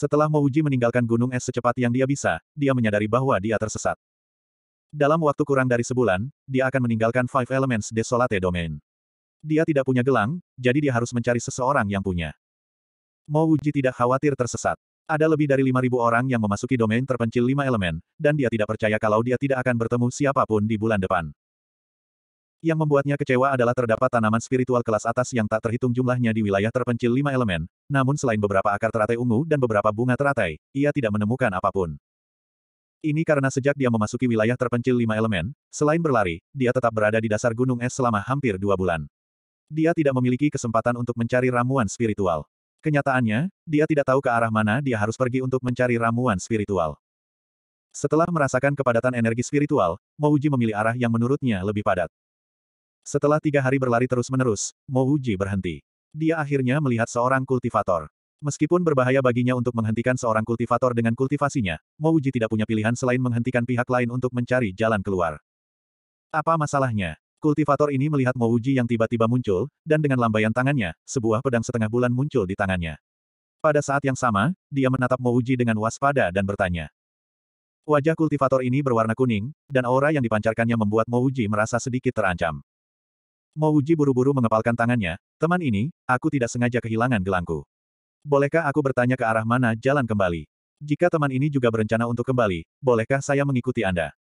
Setelah Mouji meninggalkan gunung es secepat yang dia bisa, dia menyadari bahwa dia tersesat. Dalam waktu kurang dari sebulan, dia akan meninggalkan Five Elements Desolate Domain. Dia tidak punya gelang, jadi dia harus mencari seseorang yang punya. Mouji tidak khawatir tersesat. Ada lebih dari 5.000 orang yang memasuki domain terpencil lima elemen, dan dia tidak percaya kalau dia tidak akan bertemu siapapun di bulan depan. Yang membuatnya kecewa adalah terdapat tanaman spiritual kelas atas yang tak terhitung jumlahnya di wilayah terpencil lima elemen, namun selain beberapa akar teratai ungu dan beberapa bunga teratai, ia tidak menemukan apapun. Ini karena sejak dia memasuki wilayah terpencil lima elemen, selain berlari, dia tetap berada di dasar gunung es selama hampir dua bulan. Dia tidak memiliki kesempatan untuk mencari ramuan spiritual. Kenyataannya, dia tidak tahu ke arah mana dia harus pergi untuk mencari ramuan spiritual. Setelah merasakan kepadatan energi spiritual, Mouji memilih arah yang menurutnya lebih padat. Setelah tiga hari berlari terus-menerus, Mo Uji berhenti. Dia akhirnya melihat seorang kultivator. Meskipun berbahaya baginya untuk menghentikan seorang kultivator dengan kultivasinya, Mo Uji tidak punya pilihan selain menghentikan pihak lain untuk mencari jalan keluar. Apa masalahnya? Kultivator ini melihat Mo Uji yang tiba-tiba muncul, dan dengan lambaian tangannya, sebuah pedang setengah bulan muncul di tangannya. Pada saat yang sama, dia menatap Mo Uji dengan waspada dan bertanya. Wajah kultivator ini berwarna kuning, dan aura yang dipancarkannya membuat Mo Uji merasa sedikit terancam. Mo Uji buru-buru mengepalkan tangannya, teman ini, aku tidak sengaja kehilangan gelangku. Bolehkah aku bertanya ke arah mana jalan kembali? Jika teman ini juga berencana untuk kembali, bolehkah saya mengikuti Anda?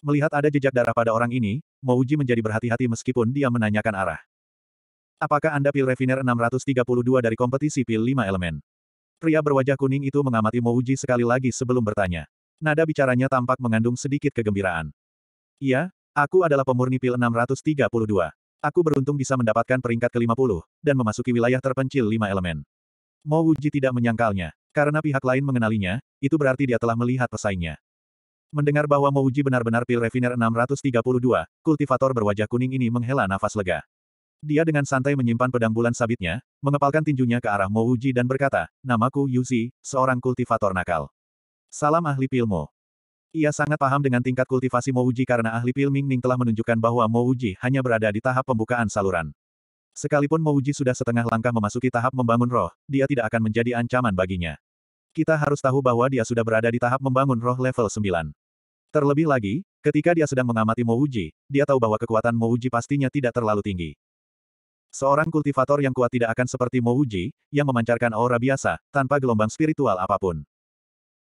Melihat ada jejak darah pada orang ini, Mouji menjadi berhati-hati meskipun dia menanyakan arah. Apakah Anda Pil Refiner 632 dari kompetisi Pil 5 elemen? Pria berwajah kuning itu mengamati Mouji sekali lagi sebelum bertanya. Nada bicaranya tampak mengandung sedikit kegembiraan. Iya, Aku adalah pemurni pil 632. Aku beruntung bisa mendapatkan peringkat ke-50, dan memasuki wilayah terpencil lima elemen. Mo Wuji tidak menyangkalnya. Karena pihak lain mengenalinya, itu berarti dia telah melihat pesaingnya. Mendengar bahwa Mo Wuji benar-benar pil Refiner 632, kultivator berwajah kuning ini menghela nafas lega. Dia dengan santai menyimpan pedang bulan sabitnya, mengepalkan tinjunya ke arah Mo Wuji dan berkata, Namaku Yuzi, seorang kultivator nakal. Salam ahli pilmu. Ia sangat paham dengan tingkat kultivasi Mouji karena ahli Pil Ning telah menunjukkan bahwa Mouji hanya berada di tahap pembukaan saluran. Sekalipun Mouji sudah setengah langkah memasuki tahap membangun roh, dia tidak akan menjadi ancaman baginya. Kita harus tahu bahwa dia sudah berada di tahap membangun roh level 9. Terlebih lagi, ketika dia sedang mengamati Mouji, dia tahu bahwa kekuatan Mouji pastinya tidak terlalu tinggi. Seorang kultivator yang kuat tidak akan seperti Mouji, yang memancarkan aura biasa, tanpa gelombang spiritual apapun.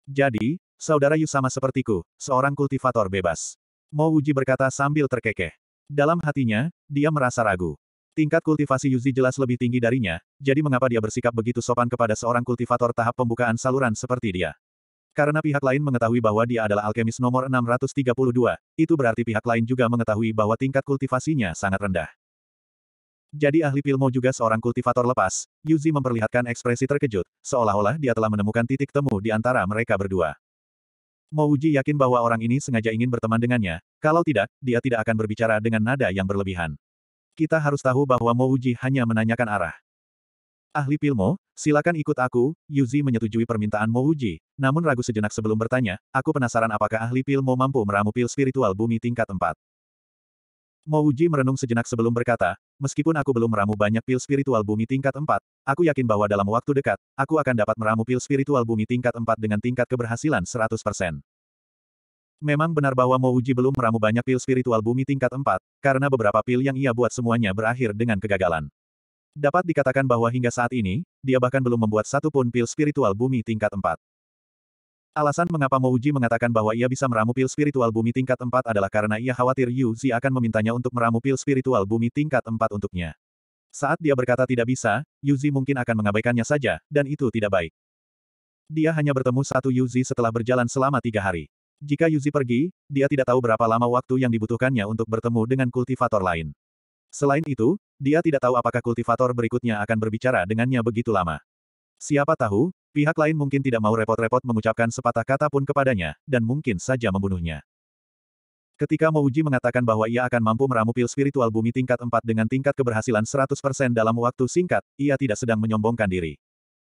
Jadi, Saudara Yu sama sepertiku, seorang kultivator bebas. Mo Wuji berkata sambil terkekeh. Dalam hatinya, dia merasa ragu. Tingkat kultivasi Yuzi jelas lebih tinggi darinya, jadi mengapa dia bersikap begitu sopan kepada seorang kultivator tahap pembukaan saluran seperti dia? Karena pihak lain mengetahui bahwa dia adalah alkemis nomor 632, itu berarti pihak lain juga mengetahui bahwa tingkat kultivasinya sangat rendah. Jadi ahli Pilmo juga seorang kultivator lepas, Yuzi memperlihatkan ekspresi terkejut, seolah-olah dia telah menemukan titik temu di antara mereka berdua. Mo Uji yakin bahwa orang ini sengaja ingin berteman dengannya, kalau tidak, dia tidak akan berbicara dengan nada yang berlebihan. Kita harus tahu bahwa Mo Uji hanya menanyakan arah. Ahli Pilmo, silakan ikut aku, Yuzi menyetujui permintaan Mo Uji, namun ragu sejenak sebelum bertanya, aku penasaran apakah ahli Pilmo mampu meramu pil spiritual bumi tingkat 4. Mo Uji merenung sejenak sebelum berkata, Meskipun aku belum meramu banyak pil spiritual bumi tingkat 4, aku yakin bahwa dalam waktu dekat, aku akan dapat meramu pil spiritual bumi tingkat 4 dengan tingkat keberhasilan 100%. Memang benar bahwa Mouji belum meramu banyak pil spiritual bumi tingkat 4, karena beberapa pil yang ia buat semuanya berakhir dengan kegagalan. Dapat dikatakan bahwa hingga saat ini, dia bahkan belum membuat satu pun pil spiritual bumi tingkat 4. Alasan mengapa Mouji mengatakan bahwa ia bisa meramu pil spiritual bumi tingkat 4 adalah karena ia khawatir Yu Zi akan memintanya untuk meramu pil spiritual bumi tingkat 4 untuknya. Saat dia berkata tidak bisa, Yu Zi mungkin akan mengabaikannya saja, dan itu tidak baik. Dia hanya bertemu satu Yu Zi setelah berjalan selama tiga hari. Jika Yu Zi pergi, dia tidak tahu berapa lama waktu yang dibutuhkannya untuk bertemu dengan kultivator lain. Selain itu, dia tidak tahu apakah kultivator berikutnya akan berbicara dengannya begitu lama. Siapa tahu, pihak lain mungkin tidak mau repot-repot mengucapkan sepatah kata pun kepadanya, dan mungkin saja membunuhnya. Ketika Mouji mengatakan bahwa ia akan mampu meramu pil spiritual bumi tingkat 4 dengan tingkat keberhasilan 100% dalam waktu singkat, ia tidak sedang menyombongkan diri.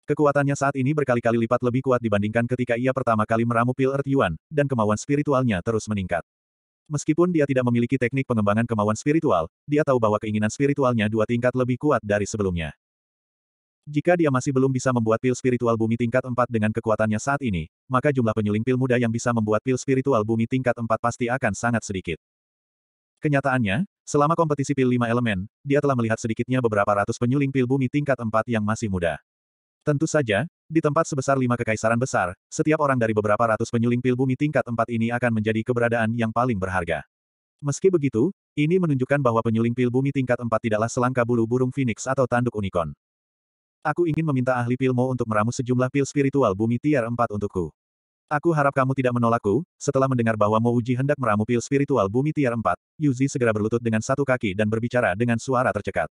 Kekuatannya saat ini berkali-kali lipat lebih kuat dibandingkan ketika ia pertama kali meramu pil Earth Yuan, dan kemauan spiritualnya terus meningkat. Meskipun dia tidak memiliki teknik pengembangan kemauan spiritual, dia tahu bahwa keinginan spiritualnya dua tingkat lebih kuat dari sebelumnya. Jika dia masih belum bisa membuat pil spiritual bumi tingkat 4 dengan kekuatannya saat ini, maka jumlah penyuling pil muda yang bisa membuat pil spiritual bumi tingkat 4 pasti akan sangat sedikit. Kenyataannya, selama kompetisi pil 5 elemen, dia telah melihat sedikitnya beberapa ratus penyuling pil bumi tingkat 4 yang masih muda. Tentu saja, di tempat sebesar lima kekaisaran besar, setiap orang dari beberapa ratus penyuling pil bumi tingkat 4 ini akan menjadi keberadaan yang paling berharga. Meski begitu, ini menunjukkan bahwa penyuling pil bumi tingkat 4 tidaklah selangka bulu burung phoenix atau tanduk unicorn. Aku ingin meminta ahli pilmo untuk meramu sejumlah pil spiritual bumi tier 4 untukku. Aku harap kamu tidak menolakku, setelah mendengar bahwa Mo Uji hendak meramu pil spiritual bumi tier 4, Yuzi segera berlutut dengan satu kaki dan berbicara dengan suara tercekat.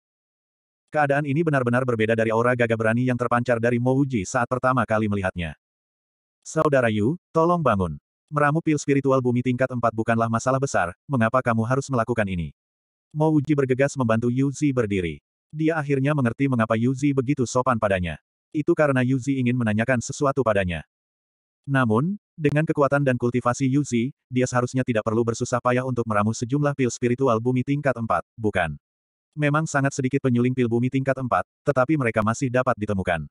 Keadaan ini benar-benar berbeda dari aura gagah berani yang terpancar dari Mo Uji saat pertama kali melihatnya. Saudara Yu, tolong bangun. Meramu pil spiritual bumi tingkat 4 bukanlah masalah besar, mengapa kamu harus melakukan ini? Mo Uji bergegas membantu Yuzi berdiri. Dia akhirnya mengerti mengapa Yuzi begitu sopan padanya. Itu karena Yuzi ingin menanyakan sesuatu padanya. Namun, dengan kekuatan dan kultivasi Yuzi, dia seharusnya tidak perlu bersusah payah untuk meramu sejumlah pil spiritual bumi tingkat 4, bukan? Memang sangat sedikit penyuling pil bumi tingkat 4, tetapi mereka masih dapat ditemukan.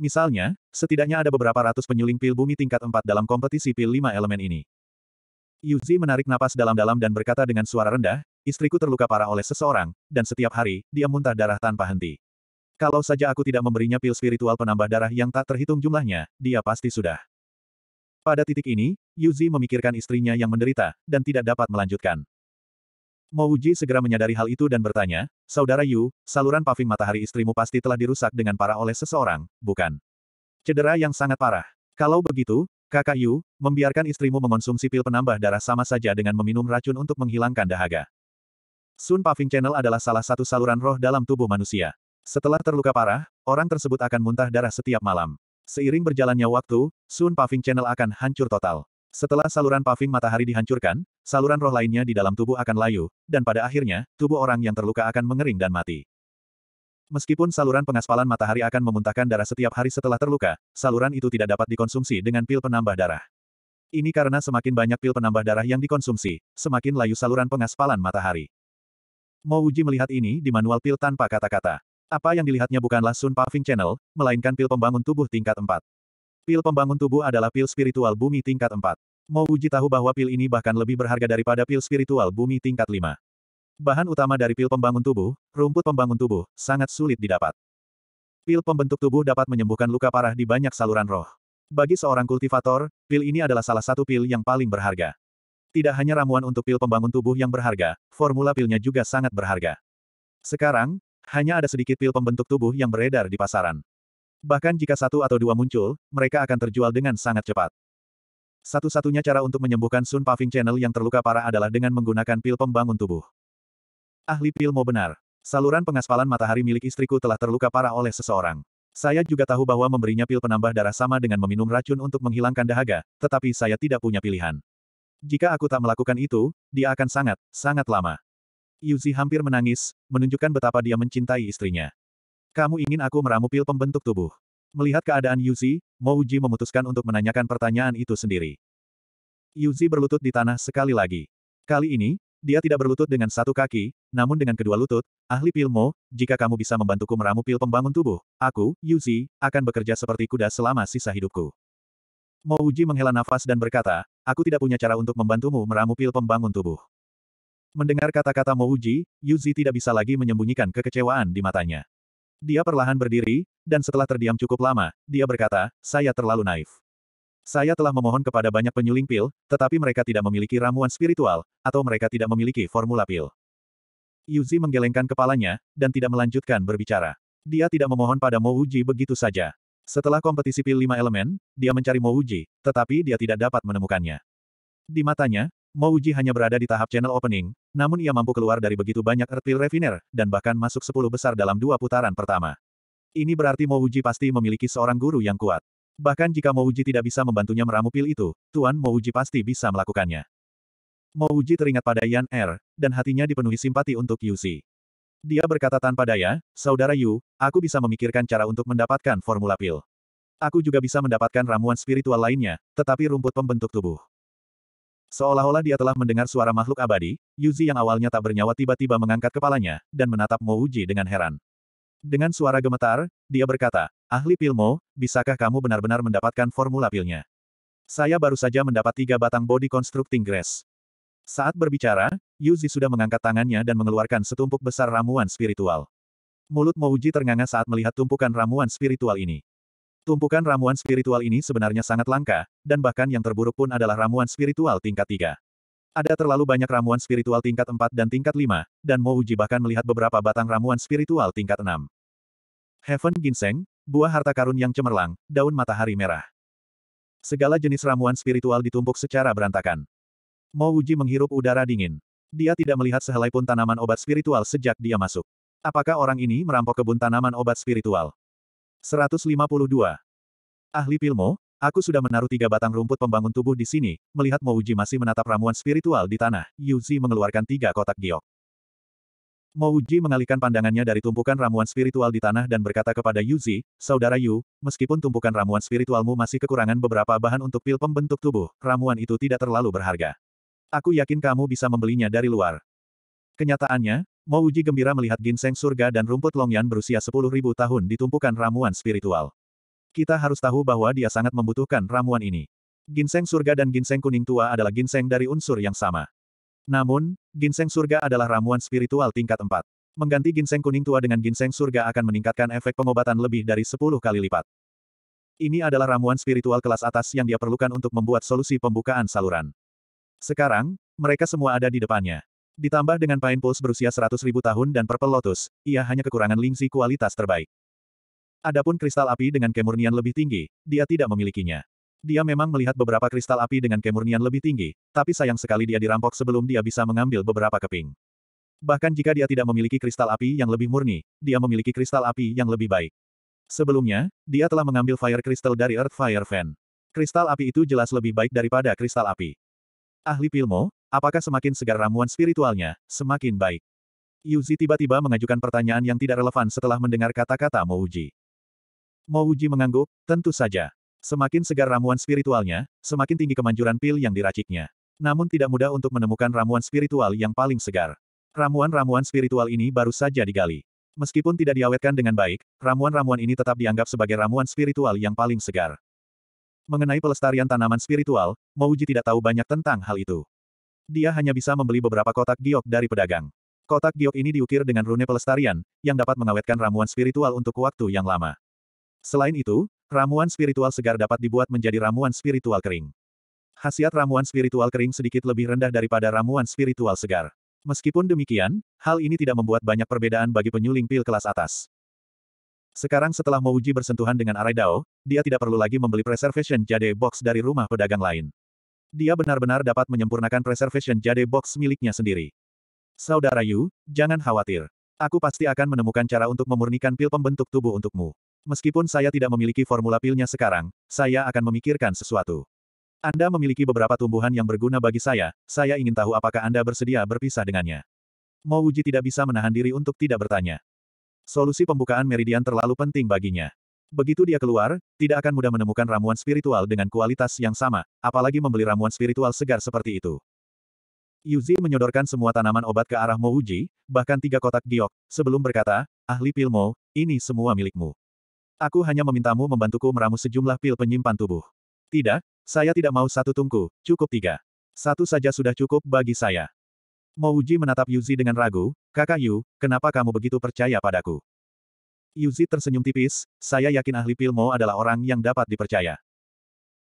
Misalnya, setidaknya ada beberapa ratus penyuling pil bumi tingkat 4 dalam kompetisi pil 5 elemen ini. Yuzi menarik napas dalam-dalam dan berkata dengan suara rendah, istriku terluka parah oleh seseorang, dan setiap hari, dia muntah darah tanpa henti. Kalau saja aku tidak memberinya pil spiritual penambah darah yang tak terhitung jumlahnya, dia pasti sudah. Pada titik ini, Yuzi memikirkan istrinya yang menderita, dan tidak dapat melanjutkan. Mouji segera menyadari hal itu dan bertanya, Saudara Yu, saluran paving matahari istrimu pasti telah dirusak dengan parah oleh seseorang, bukan? Cedera yang sangat parah. Kalau begitu, kakak Yu, membiarkan istrimu mengonsumsi pil penambah darah sama saja dengan meminum racun untuk menghilangkan dahaga. Sun Paving Channel adalah salah satu saluran roh dalam tubuh manusia. Setelah terluka parah, orang tersebut akan muntah darah setiap malam. Seiring berjalannya waktu, Sun Paving Channel akan hancur total. Setelah saluran paving matahari dihancurkan, saluran roh lainnya di dalam tubuh akan layu, dan pada akhirnya, tubuh orang yang terluka akan mengering dan mati. Meskipun saluran pengaspalan matahari akan memuntahkan darah setiap hari setelah terluka, saluran itu tidak dapat dikonsumsi dengan pil penambah darah. Ini karena semakin banyak pil penambah darah yang dikonsumsi, semakin layu saluran pengaspalan matahari. Mo Uji melihat ini di manual pil tanpa kata-kata. Apa yang dilihatnya bukanlah Sun Puffing Channel, melainkan pil pembangun tubuh tingkat 4. Pil pembangun tubuh adalah pil spiritual bumi tingkat 4. Mo Uji tahu bahwa pil ini bahkan lebih berharga daripada pil spiritual bumi tingkat 5. Bahan utama dari pil pembangun tubuh, rumput pembangun tubuh, sangat sulit didapat. Pil pembentuk tubuh dapat menyembuhkan luka parah di banyak saluran roh. Bagi seorang kultivator, pil ini adalah salah satu pil yang paling berharga. Tidak hanya ramuan untuk pil pembangun tubuh yang berharga, formula pilnya juga sangat berharga. Sekarang, hanya ada sedikit pil pembentuk tubuh yang beredar di pasaran. Bahkan jika satu atau dua muncul, mereka akan terjual dengan sangat cepat. Satu-satunya cara untuk menyembuhkan Sun Puffing Channel yang terluka parah adalah dengan menggunakan pil pembangun tubuh. Ahli pil mau benar. Saluran pengaspalan matahari milik istriku telah terluka parah oleh seseorang. Saya juga tahu bahwa memberinya pil penambah darah sama dengan meminum racun untuk menghilangkan dahaga, tetapi saya tidak punya pilihan. Jika aku tak melakukan itu, dia akan sangat, sangat lama. Yuzi hampir menangis, menunjukkan betapa dia mencintai istrinya. Kamu ingin aku meramu pil pembentuk tubuh. Melihat keadaan Yuzi, Mouji memutuskan untuk menanyakan pertanyaan itu sendiri. Yuzi berlutut di tanah sekali lagi. Kali ini, dia tidak berlutut dengan satu kaki, namun dengan kedua lutut, ahli pilmo, jika kamu bisa membantuku meramu pil pembangun tubuh, aku, Yuzi, akan bekerja seperti kuda selama sisa hidupku. Mo Uji menghela nafas dan berkata, aku tidak punya cara untuk membantumu meramu pil pembangun tubuh. Mendengar kata-kata Mo Uji, Yuzi tidak bisa lagi menyembunyikan kekecewaan di matanya. Dia perlahan berdiri, dan setelah terdiam cukup lama, dia berkata, saya terlalu naif. Saya telah memohon kepada banyak penyuling pil, tetapi mereka tidak memiliki ramuan spiritual, atau mereka tidak memiliki formula pil. Yuzi menggelengkan kepalanya, dan tidak melanjutkan berbicara. Dia tidak memohon pada Mo Uji begitu saja. Setelah kompetisi pil lima elemen, dia mencari Mo Uji, tetapi dia tidak dapat menemukannya. Di matanya, Mo Uji hanya berada di tahap channel opening, namun ia mampu keluar dari begitu banyak Earth Pill Refiner, dan bahkan masuk sepuluh besar dalam dua putaran pertama. Ini berarti Mo Uji pasti memiliki seorang guru yang kuat. Bahkan jika Mo Uji tidak bisa membantunya meramu pil itu, Tuan Mo Uji pasti bisa melakukannya. Mo Uji teringat pada Yan Er, dan hatinya dipenuhi simpati untuk Yusi. Dia berkata tanpa daya, Saudara Yu, aku bisa memikirkan cara untuk mendapatkan formula pil. Aku juga bisa mendapatkan ramuan spiritual lainnya, tetapi rumput pembentuk tubuh. Seolah-olah dia telah mendengar suara makhluk abadi, Yuzi yang awalnya tak bernyawa tiba-tiba mengangkat kepalanya, dan menatap Mo Uji dengan heran. Dengan suara gemetar, dia berkata, Ahli pil Mo, bisakah kamu benar-benar mendapatkan formula pilnya? Saya baru saja mendapat tiga batang body constructing grass. Saat berbicara, Yuzi sudah mengangkat tangannya dan mengeluarkan setumpuk besar ramuan spiritual. Mulut Mouji ternganga saat melihat tumpukan ramuan spiritual ini. Tumpukan ramuan spiritual ini sebenarnya sangat langka, dan bahkan yang terburuk pun adalah ramuan spiritual tingkat 3. Ada terlalu banyak ramuan spiritual tingkat 4 dan tingkat 5, dan Mouji bahkan melihat beberapa batang ramuan spiritual tingkat 6. Heaven Ginseng, buah harta karun yang cemerlang, daun matahari merah. Segala jenis ramuan spiritual ditumpuk secara berantakan. Mo Wuji menghirup udara dingin. Dia tidak melihat sehelai pun tanaman obat spiritual sejak dia masuk. Apakah orang ini merampok kebun tanaman obat spiritual? 152. Ahli Pilmo, aku sudah menaruh tiga batang rumput pembangun tubuh di sini, melihat Mo Wuji masih menatap ramuan spiritual di tanah, Yu Zi mengeluarkan tiga kotak giok. Mo Wuji mengalihkan pandangannya dari tumpukan ramuan spiritual di tanah dan berkata kepada Yu Zi, Saudara Yu, meskipun tumpukan ramuan spiritualmu masih kekurangan beberapa bahan untuk pil pembentuk tubuh, ramuan itu tidak terlalu berharga. Aku yakin kamu bisa membelinya dari luar. Kenyataannya, Mo Uji gembira melihat ginseng surga dan rumput longyan berusia 10.000 tahun ditumpukan ramuan spiritual. Kita harus tahu bahwa dia sangat membutuhkan ramuan ini. Ginseng surga dan ginseng kuning tua adalah ginseng dari unsur yang sama. Namun, ginseng surga adalah ramuan spiritual tingkat 4. Mengganti ginseng kuning tua dengan ginseng surga akan meningkatkan efek pengobatan lebih dari 10 kali lipat. Ini adalah ramuan spiritual kelas atas yang dia perlukan untuk membuat solusi pembukaan saluran. Sekarang, mereka semua ada di depannya. Ditambah dengan Pine Pulse berusia 100 tahun dan Purple Lotus, ia hanya kekurangan lingsi kualitas terbaik. Adapun kristal api dengan kemurnian lebih tinggi, dia tidak memilikinya. Dia memang melihat beberapa kristal api dengan kemurnian lebih tinggi, tapi sayang sekali dia dirampok sebelum dia bisa mengambil beberapa keping. Bahkan jika dia tidak memiliki kristal api yang lebih murni, dia memiliki kristal api yang lebih baik. Sebelumnya, dia telah mengambil Fire Crystal dari Earth Fire Fan. Kristal api itu jelas lebih baik daripada kristal api. Ahli Pilmo, apakah semakin segar ramuan spiritualnya, semakin baik? Yuzi tiba-tiba mengajukan pertanyaan yang tidak relevan setelah mendengar kata-kata Mouji. Mouji mengangguk, tentu saja. Semakin segar ramuan spiritualnya, semakin tinggi kemanjuran pil yang diraciknya. Namun tidak mudah untuk menemukan ramuan spiritual yang paling segar. Ramuan-ramuan spiritual ini baru saja digali. Meskipun tidak diawetkan dengan baik, ramuan-ramuan ini tetap dianggap sebagai ramuan spiritual yang paling segar. Mengenai pelestarian tanaman spiritual, Mouji tidak tahu banyak tentang hal itu. Dia hanya bisa membeli beberapa kotak giok dari pedagang. Kotak giok ini diukir dengan rune pelestarian, yang dapat mengawetkan ramuan spiritual untuk waktu yang lama. Selain itu, ramuan spiritual segar dapat dibuat menjadi ramuan spiritual kering. Khasiat ramuan spiritual kering sedikit lebih rendah daripada ramuan spiritual segar. Meskipun demikian, hal ini tidak membuat banyak perbedaan bagi penyuling pil kelas atas. Sekarang setelah Mouji bersentuhan dengan Arai Dao, dia tidak perlu lagi membeli preservation jade box dari rumah pedagang lain. Dia benar-benar dapat menyempurnakan preservation jade box miliknya sendiri. Saudara Yu, jangan khawatir. Aku pasti akan menemukan cara untuk memurnikan pil pembentuk tubuh untukmu. Meskipun saya tidak memiliki formula pilnya sekarang, saya akan memikirkan sesuatu. Anda memiliki beberapa tumbuhan yang berguna bagi saya, saya ingin tahu apakah Anda bersedia berpisah dengannya. Mouji tidak bisa menahan diri untuk tidak bertanya. Solusi pembukaan meridian terlalu penting baginya. Begitu dia keluar, tidak akan mudah menemukan ramuan spiritual dengan kualitas yang sama, apalagi membeli ramuan spiritual segar seperti itu. Yuzi menyodorkan semua tanaman obat ke arah Mouji, bahkan tiga kotak giok, sebelum berkata, ahli pil Mo, ini semua milikmu. Aku hanya memintamu membantuku meramu sejumlah pil penyimpan tubuh. Tidak, saya tidak mau satu tungku, cukup tiga. Satu saja sudah cukup bagi saya. Mo menatap Yuzi dengan ragu, kakak Yu, kenapa kamu begitu percaya padaku? Yuzi tersenyum tipis, saya yakin ahli pil Pilmo adalah orang yang dapat dipercaya.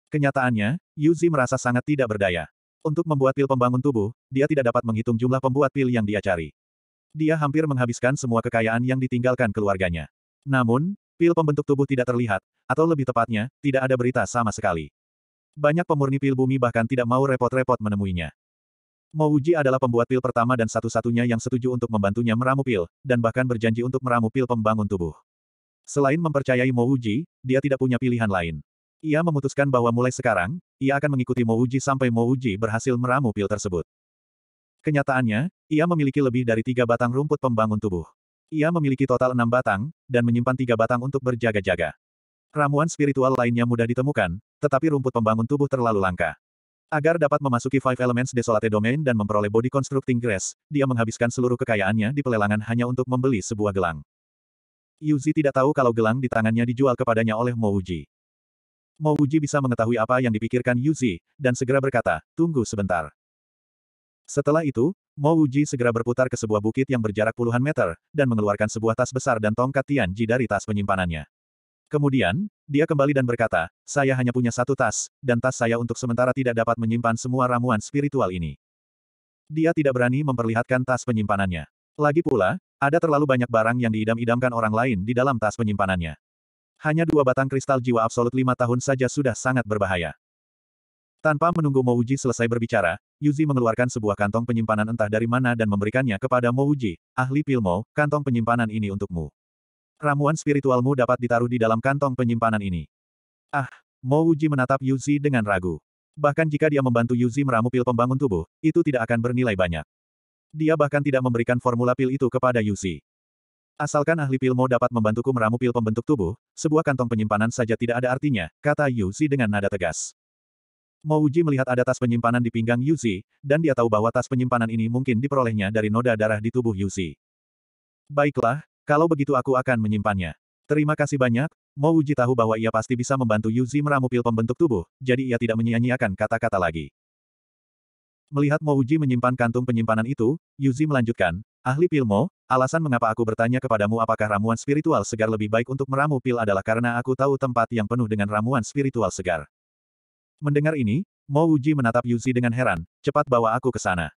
Kenyataannya, Yuzi merasa sangat tidak berdaya. Untuk membuat pil pembangun tubuh, dia tidak dapat menghitung jumlah pembuat pil yang dia cari. Dia hampir menghabiskan semua kekayaan yang ditinggalkan keluarganya. Namun, pil pembentuk tubuh tidak terlihat, atau lebih tepatnya, tidak ada berita sama sekali. Banyak pemurni pil bumi bahkan tidak mau repot-repot menemuinya. Mo Uji adalah pembuat pil pertama dan satu-satunya yang setuju untuk membantunya meramu pil, dan bahkan berjanji untuk meramu pil pembangun tubuh. Selain mempercayai Mo Uji, dia tidak punya pilihan lain. Ia memutuskan bahwa mulai sekarang, ia akan mengikuti Mo Uji sampai Mo Uji berhasil meramu pil tersebut. Kenyataannya, ia memiliki lebih dari tiga batang rumput pembangun tubuh. Ia memiliki total enam batang, dan menyimpan tiga batang untuk berjaga-jaga. Ramuan spiritual lainnya mudah ditemukan, tetapi rumput pembangun tubuh terlalu langka. Agar dapat memasuki Five Elements Desolate Domain dan memperoleh Body Constructing Grass, dia menghabiskan seluruh kekayaannya di pelelangan hanya untuk membeli sebuah gelang. Yuzi tidak tahu kalau gelang di tangannya dijual kepadanya oleh Mouji. Mouji bisa mengetahui apa yang dipikirkan Yuzi, dan segera berkata, tunggu sebentar. Setelah itu, Mouji segera berputar ke sebuah bukit yang berjarak puluhan meter, dan mengeluarkan sebuah tas besar dan tongkat Tianji dari tas penyimpanannya. Kemudian, dia kembali dan berkata, saya hanya punya satu tas, dan tas saya untuk sementara tidak dapat menyimpan semua ramuan spiritual ini. Dia tidak berani memperlihatkan tas penyimpanannya. Lagi pula, ada terlalu banyak barang yang diidam-idamkan orang lain di dalam tas penyimpanannya. Hanya dua batang kristal jiwa absolut lima tahun saja sudah sangat berbahaya. Tanpa menunggu Mouji selesai berbicara, Yuzi mengeluarkan sebuah kantong penyimpanan entah dari mana dan memberikannya kepada Mouji, ahli pilmo, kantong penyimpanan ini untukmu. Ramuan spiritualmu dapat ditaruh di dalam kantong penyimpanan ini. Ah, Mo Uji menatap Yuzi dengan ragu. Bahkan jika dia membantu Yuzi meramu pil pembangun tubuh, itu tidak akan bernilai banyak. Dia bahkan tidak memberikan formula pil itu kepada Yuzi. Asalkan ahli pil Mo dapat membantuku meramu pil pembentuk tubuh, sebuah kantong penyimpanan saja tidak ada artinya, kata Yuzi dengan nada tegas. Mo Uji melihat ada tas penyimpanan di pinggang Yuzi, dan dia tahu bahwa tas penyimpanan ini mungkin diperolehnya dari noda darah di tubuh Yuzi. Baiklah, kalau begitu aku akan menyimpannya. Terima kasih banyak, Mo Uji tahu bahwa ia pasti bisa membantu Yuzi meramu pil pembentuk tubuh, jadi ia tidak menyia-nyiakan kata-kata lagi. Melihat Mo Uji menyimpan kantung penyimpanan itu, Yuzi melanjutkan, Ahli pil Mo, alasan mengapa aku bertanya kepadamu apakah ramuan spiritual segar lebih baik untuk meramu pil adalah karena aku tahu tempat yang penuh dengan ramuan spiritual segar. Mendengar ini, Mo Uji menatap Yuzi dengan heran, cepat bawa aku ke sana.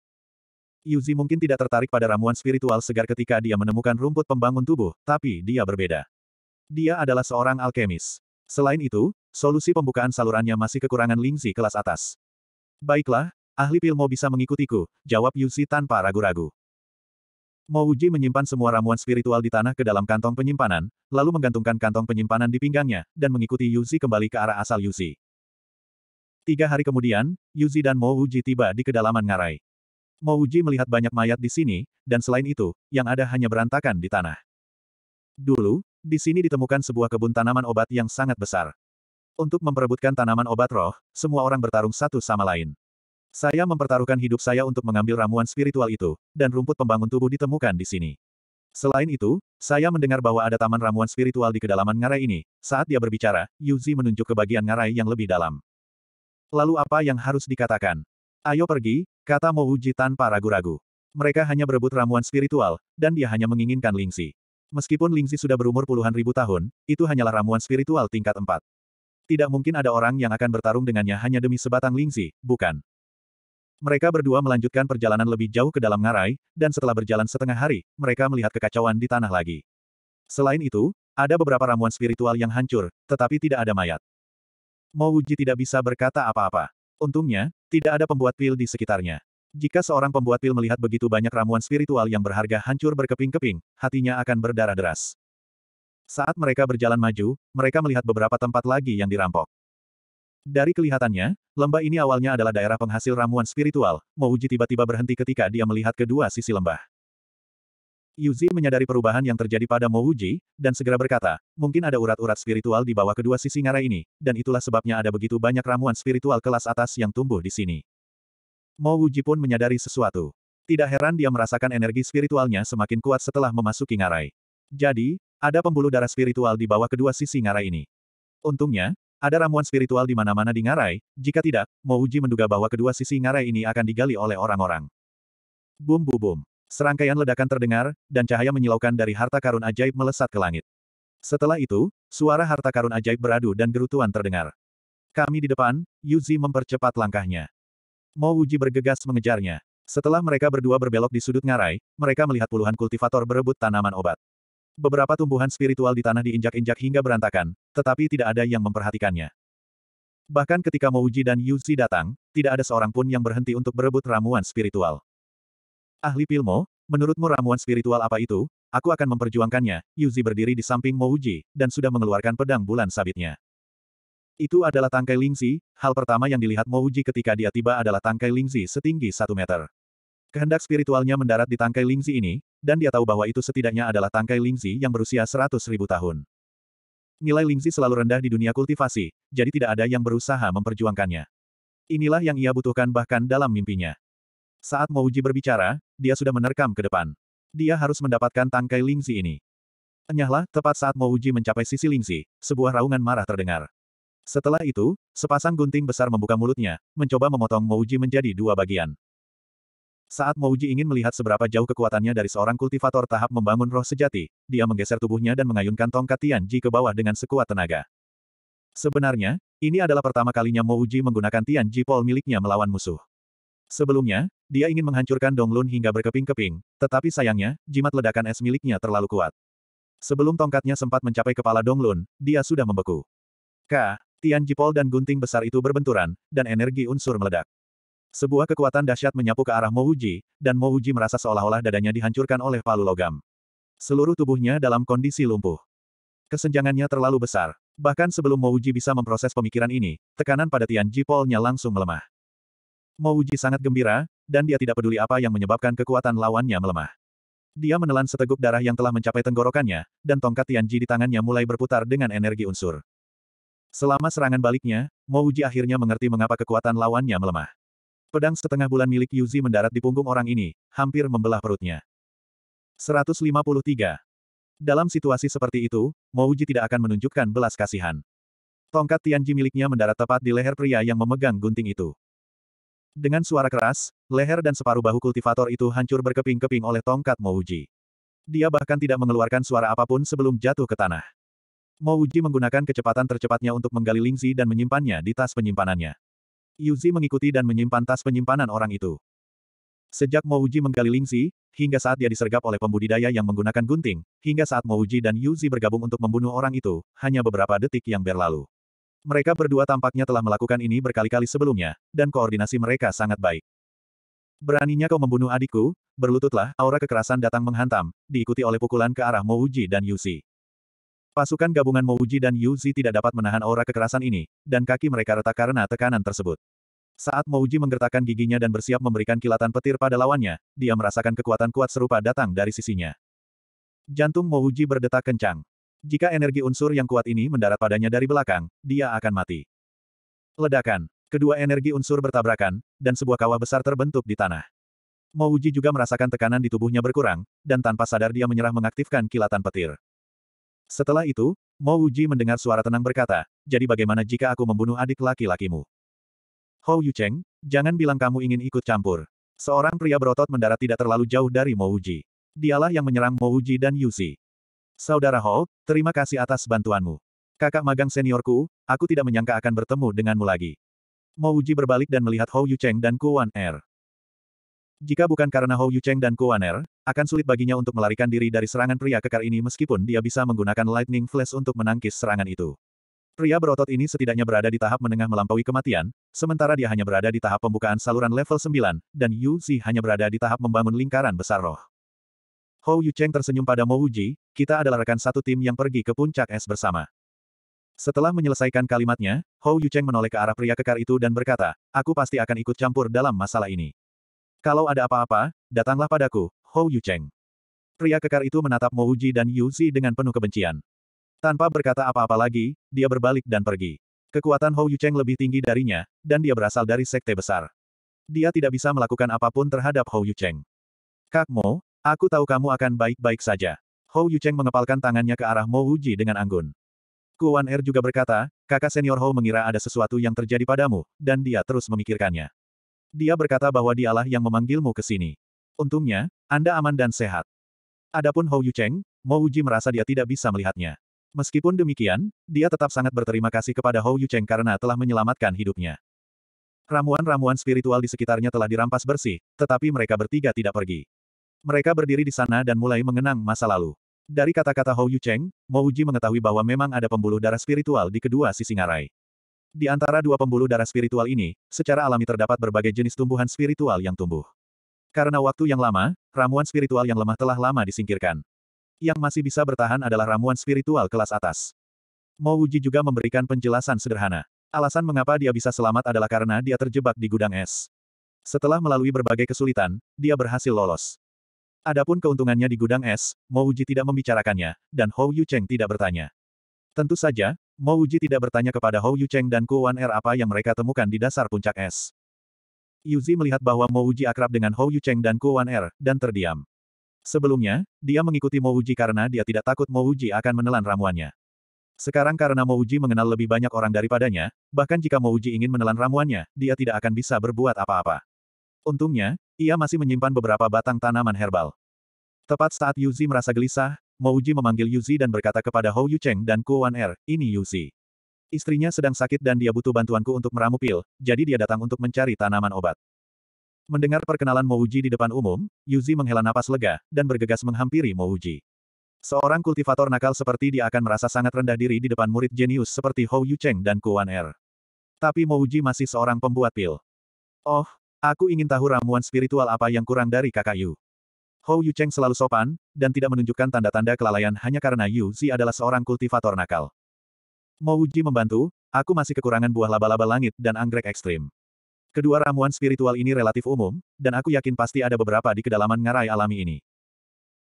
Yuzi mungkin tidak tertarik pada ramuan spiritual segar ketika dia menemukan rumput pembangun tubuh, tapi dia berbeda. Dia adalah seorang alkemis. Selain itu, solusi pembukaan salurannya masih kekurangan lingzi kelas atas. Baiklah, ahli pil mau bisa mengikutiku, jawab Yuzi tanpa ragu-ragu. Mouji menyimpan semua ramuan spiritual di tanah ke dalam kantong penyimpanan, lalu menggantungkan kantong penyimpanan di pinggangnya, dan mengikuti Yuzi kembali ke arah asal Yuzi. Tiga hari kemudian, Yuzi dan Mouji tiba di kedalaman ngarai. Mo melihat banyak mayat di sini, dan selain itu, yang ada hanya berantakan di tanah. Dulu, di sini ditemukan sebuah kebun tanaman obat yang sangat besar. Untuk memperebutkan tanaman obat roh, semua orang bertarung satu sama lain. Saya mempertaruhkan hidup saya untuk mengambil ramuan spiritual itu, dan rumput pembangun tubuh ditemukan di sini. Selain itu, saya mendengar bahwa ada taman ramuan spiritual di kedalaman ngarai ini. Saat dia berbicara, Yuzi menunjuk ke bagian ngarai yang lebih dalam. Lalu apa yang harus dikatakan? Ayo pergi, Kata Mo Uji tanpa ragu-ragu. Mereka hanya berebut ramuan spiritual, dan dia hanya menginginkan Lingxi. Meskipun Lingxi sudah berumur puluhan ribu tahun, itu hanyalah ramuan spiritual tingkat empat. Tidak mungkin ada orang yang akan bertarung dengannya hanya demi sebatang Lingxi, bukan? Mereka berdua melanjutkan perjalanan lebih jauh ke dalam ngarai, dan setelah berjalan setengah hari, mereka melihat kekacauan di tanah lagi. Selain itu, ada beberapa ramuan spiritual yang hancur, tetapi tidak ada mayat. Mo Wuji tidak bisa berkata apa-apa. Untungnya, tidak ada pembuat pil di sekitarnya. Jika seorang pembuat pil melihat begitu banyak ramuan spiritual yang berharga hancur berkeping-keping, hatinya akan berdarah deras. Saat mereka berjalan maju, mereka melihat beberapa tempat lagi yang dirampok. Dari kelihatannya, lembah ini awalnya adalah daerah penghasil ramuan spiritual, Mouji tiba-tiba berhenti ketika dia melihat kedua sisi lembah. Yuzi menyadari perubahan yang terjadi pada Mouji, dan segera berkata, mungkin ada urat-urat spiritual di bawah kedua sisi ngarai ini, dan itulah sebabnya ada begitu banyak ramuan spiritual kelas atas yang tumbuh di sini. Mouji pun menyadari sesuatu. Tidak heran dia merasakan energi spiritualnya semakin kuat setelah memasuki ngarai. Jadi, ada pembuluh darah spiritual di bawah kedua sisi ngarai ini. Untungnya, ada ramuan spiritual di mana-mana di ngarai, jika tidak, Mouji menduga bahwa kedua sisi ngarai ini akan digali oleh orang-orang. Bum bum bum. Serangkaian ledakan terdengar, dan cahaya menyilaukan dari harta karun ajaib melesat ke langit. Setelah itu, suara harta karun ajaib beradu dan gerutuan terdengar. Kami di depan, Yuzi mempercepat langkahnya. Mo Wuji bergegas mengejarnya. Setelah mereka berdua berbelok di sudut ngarai, mereka melihat puluhan kultivator berebut tanaman obat. Beberapa tumbuhan spiritual di tanah diinjak-injak hingga berantakan, tetapi tidak ada yang memperhatikannya. Bahkan ketika Mouji dan Yuzi datang, tidak ada seorang pun yang berhenti untuk berebut ramuan spiritual. Ahli Pilmo, menurutmu ramuan spiritual apa itu? Aku akan memperjuangkannya. Yuzi berdiri di samping Mouji, dan sudah mengeluarkan pedang bulan sabitnya. Itu adalah tangkai lingzi, hal pertama yang dilihat Mouji ketika dia tiba adalah tangkai lingzi setinggi satu meter. Kehendak spiritualnya mendarat di tangkai lingzi ini, dan dia tahu bahwa itu setidaknya adalah tangkai lingzi yang berusia seratus ribu tahun. Nilai lingzi selalu rendah di dunia kultivasi, jadi tidak ada yang berusaha memperjuangkannya. Inilah yang ia butuhkan bahkan dalam mimpinya. Saat Mouji berbicara, dia sudah menerkam ke depan. Dia harus mendapatkan tangkai lingzi ini. Enyahlah, tepat saat Mo Uji mencapai sisi lingzi, sebuah raungan marah terdengar. Setelah itu, sepasang gunting besar membuka mulutnya, mencoba memotong Mo Uji menjadi dua bagian. Saat Mo Uji ingin melihat seberapa jauh kekuatannya dari seorang kultivator tahap membangun roh sejati, dia menggeser tubuhnya dan mengayunkan tongkat Tianji ke bawah dengan sekuat tenaga. Sebenarnya, ini adalah pertama kalinya Mo Uji menggunakan Tianji Pol miliknya melawan musuh. Sebelumnya, dia ingin menghancurkan Dong Lun hingga berkeping-keping, tetapi sayangnya, jimat ledakan es miliknya terlalu kuat. Sebelum tongkatnya sempat mencapai kepala Dong Lun, dia sudah membeku. K. Tian Jipol dan gunting besar itu berbenturan, dan energi unsur meledak. Sebuah kekuatan dahsyat menyapu ke arah Mouji, dan Mouji merasa seolah-olah dadanya dihancurkan oleh palu logam. Seluruh tubuhnya dalam kondisi lumpuh. Kesenjangannya terlalu besar. Bahkan sebelum Mouji bisa memproses pemikiran ini, tekanan pada Tian Jipolnya langsung melemah. Mo Uji sangat gembira, dan dia tidak peduli apa yang menyebabkan kekuatan lawannya melemah. Dia menelan seteguk darah yang telah mencapai tenggorokannya, dan tongkat Tianji di tangannya mulai berputar dengan energi unsur. Selama serangan baliknya, Mo Uji akhirnya mengerti mengapa kekuatan lawannya melemah. Pedang setengah bulan milik Yuzi mendarat di punggung orang ini, hampir membelah perutnya. 153. Dalam situasi seperti itu, Mo Uji tidak akan menunjukkan belas kasihan. Tongkat Tianji miliknya mendarat tepat di leher pria yang memegang gunting itu. Dengan suara keras, leher dan separuh bahu kultivator itu hancur berkeping-keping oleh tongkat Mouji. Dia bahkan tidak mengeluarkan suara apapun sebelum jatuh ke tanah. Mouji menggunakan kecepatan tercepatnya untuk menggali lingzi dan menyimpannya di tas penyimpanannya. Yuzi mengikuti dan menyimpan tas penyimpanan orang itu. Sejak Mouji menggali lingzi, hingga saat dia disergap oleh pembudidaya yang menggunakan gunting, hingga saat Mouji dan Yuzi bergabung untuk membunuh orang itu, hanya beberapa detik yang berlalu. Mereka berdua tampaknya telah melakukan ini berkali-kali sebelumnya, dan koordinasi mereka sangat baik. Beraninya kau membunuh adikku, berlututlah, aura kekerasan datang menghantam, diikuti oleh pukulan ke arah Mouji dan Yuzi. Pasukan gabungan Mouji dan Yuzi tidak dapat menahan aura kekerasan ini, dan kaki mereka retak karena tekanan tersebut. Saat Mouji menggertakkan giginya dan bersiap memberikan kilatan petir pada lawannya, dia merasakan kekuatan kuat serupa datang dari sisinya. Jantung Mouji berdetak kencang. Jika energi unsur yang kuat ini mendarat padanya dari belakang, dia akan mati. Ledakan. Kedua energi unsur bertabrakan, dan sebuah kawah besar terbentuk di tanah. Mouji juga merasakan tekanan di tubuhnya berkurang, dan tanpa sadar dia menyerah mengaktifkan kilatan petir. Setelah itu, Mouji mendengar suara tenang berkata, jadi bagaimana jika aku membunuh adik laki-lakimu? Hou Yucheng, jangan bilang kamu ingin ikut campur. Seorang pria berotot mendarat tidak terlalu jauh dari Mouji. Dialah yang menyerang Mouji dan Si. Saudara Ho, terima kasih atas bantuanmu. Kakak magang seniorku, aku tidak menyangka akan bertemu denganmu lagi. Mo Uji berbalik dan melihat Hou Yucheng dan Kuan Er. Jika bukan karena Hou Yucheng dan Kuan Er, akan sulit baginya untuk melarikan diri dari serangan pria kekar ini meskipun dia bisa menggunakan lightning flash untuk menangkis serangan itu. Pria berotot ini setidaknya berada di tahap menengah melampaui kematian, sementara dia hanya berada di tahap pembukaan saluran level 9, dan Yu Zi hanya berada di tahap membangun lingkaran besar roh. Hou Yucheng tersenyum pada Mo Uji, kita adalah rekan satu tim yang pergi ke puncak es bersama. Setelah menyelesaikan kalimatnya, Hou Yucheng menoleh ke arah pria kekar itu dan berkata, aku pasti akan ikut campur dalam masalah ini. Kalau ada apa-apa, datanglah padaku, Hou Yucheng. Pria kekar itu menatap Mo Uji dan Yu Zi dengan penuh kebencian. Tanpa berkata apa-apa lagi, dia berbalik dan pergi. Kekuatan Hou Yucheng lebih tinggi darinya, dan dia berasal dari sekte besar. Dia tidak bisa melakukan apapun terhadap Hou Yucheng. Kak Mo, aku tahu kamu akan baik-baik saja. Hou Yucheng mengepalkan tangannya ke arah Mo Wuji dengan anggun. Kuan Er juga berkata, kakak senior Hou mengira ada sesuatu yang terjadi padamu, dan dia terus memikirkannya. Dia berkata bahwa dialah yang memanggilmu ke sini. Untungnya, Anda aman dan sehat. Adapun Hou Yucheng, Mo Wuji merasa dia tidak bisa melihatnya. Meskipun demikian, dia tetap sangat berterima kasih kepada Hou Yucheng karena telah menyelamatkan hidupnya. Ramuan-ramuan spiritual di sekitarnya telah dirampas bersih, tetapi mereka bertiga tidak pergi. Mereka berdiri di sana dan mulai mengenang masa lalu. Dari kata-kata Hou Yucheng, Mo Uji mengetahui bahwa memang ada pembuluh darah spiritual di kedua sisi ngarai. Di antara dua pembuluh darah spiritual ini, secara alami terdapat berbagai jenis tumbuhan spiritual yang tumbuh. Karena waktu yang lama, ramuan spiritual yang lemah telah lama disingkirkan. Yang masih bisa bertahan adalah ramuan spiritual kelas atas. Mo Uji juga memberikan penjelasan sederhana. Alasan mengapa dia bisa selamat adalah karena dia terjebak di gudang es. Setelah melalui berbagai kesulitan, dia berhasil lolos. Adapun keuntungannya di gudang es, Mo Uji tidak membicarakannya, dan Hou Yu Cheng tidak bertanya. Tentu saja, Mo Uji tidak bertanya kepada Hou Yu Cheng dan Kuan Er apa yang mereka temukan di dasar puncak es. Yuzi melihat bahwa Mo Uji akrab dengan Hou Yu Cheng dan Kuan Er, dan terdiam. Sebelumnya, dia mengikuti Mo Uji karena dia tidak takut Mo Uji akan menelan ramuannya. Sekarang karena Mo Uji mengenal lebih banyak orang daripadanya, bahkan jika Mo Uji ingin menelan ramuannya, dia tidak akan bisa berbuat apa-apa. Untungnya, ia masih menyimpan beberapa batang tanaman herbal. Tepat saat Yuzi merasa gelisah, Mouji memanggil Yuzi dan berkata kepada Hou Yucheng dan Kuan Er, ini Yuzi. Istrinya sedang sakit dan dia butuh bantuanku untuk meramu pil, jadi dia datang untuk mencari tanaman obat. Mendengar perkenalan Mouji di depan umum, Yuzi menghela napas lega, dan bergegas menghampiri Mouji. Seorang kultivator nakal seperti dia akan merasa sangat rendah diri di depan murid jenius seperti Hou Yucheng dan Kuan Er. Tapi Mouji masih seorang pembuat pil. Oh, Aku ingin tahu ramuan spiritual apa yang kurang dari kakak Yu. Hou Yucheng selalu sopan, dan tidak menunjukkan tanda-tanda kelalaian hanya karena Yu Zi adalah seorang kultivator nakal. Mau Wuji membantu, aku masih kekurangan buah laba-laba langit dan anggrek ekstrim. Kedua ramuan spiritual ini relatif umum, dan aku yakin pasti ada beberapa di kedalaman ngarai alami ini.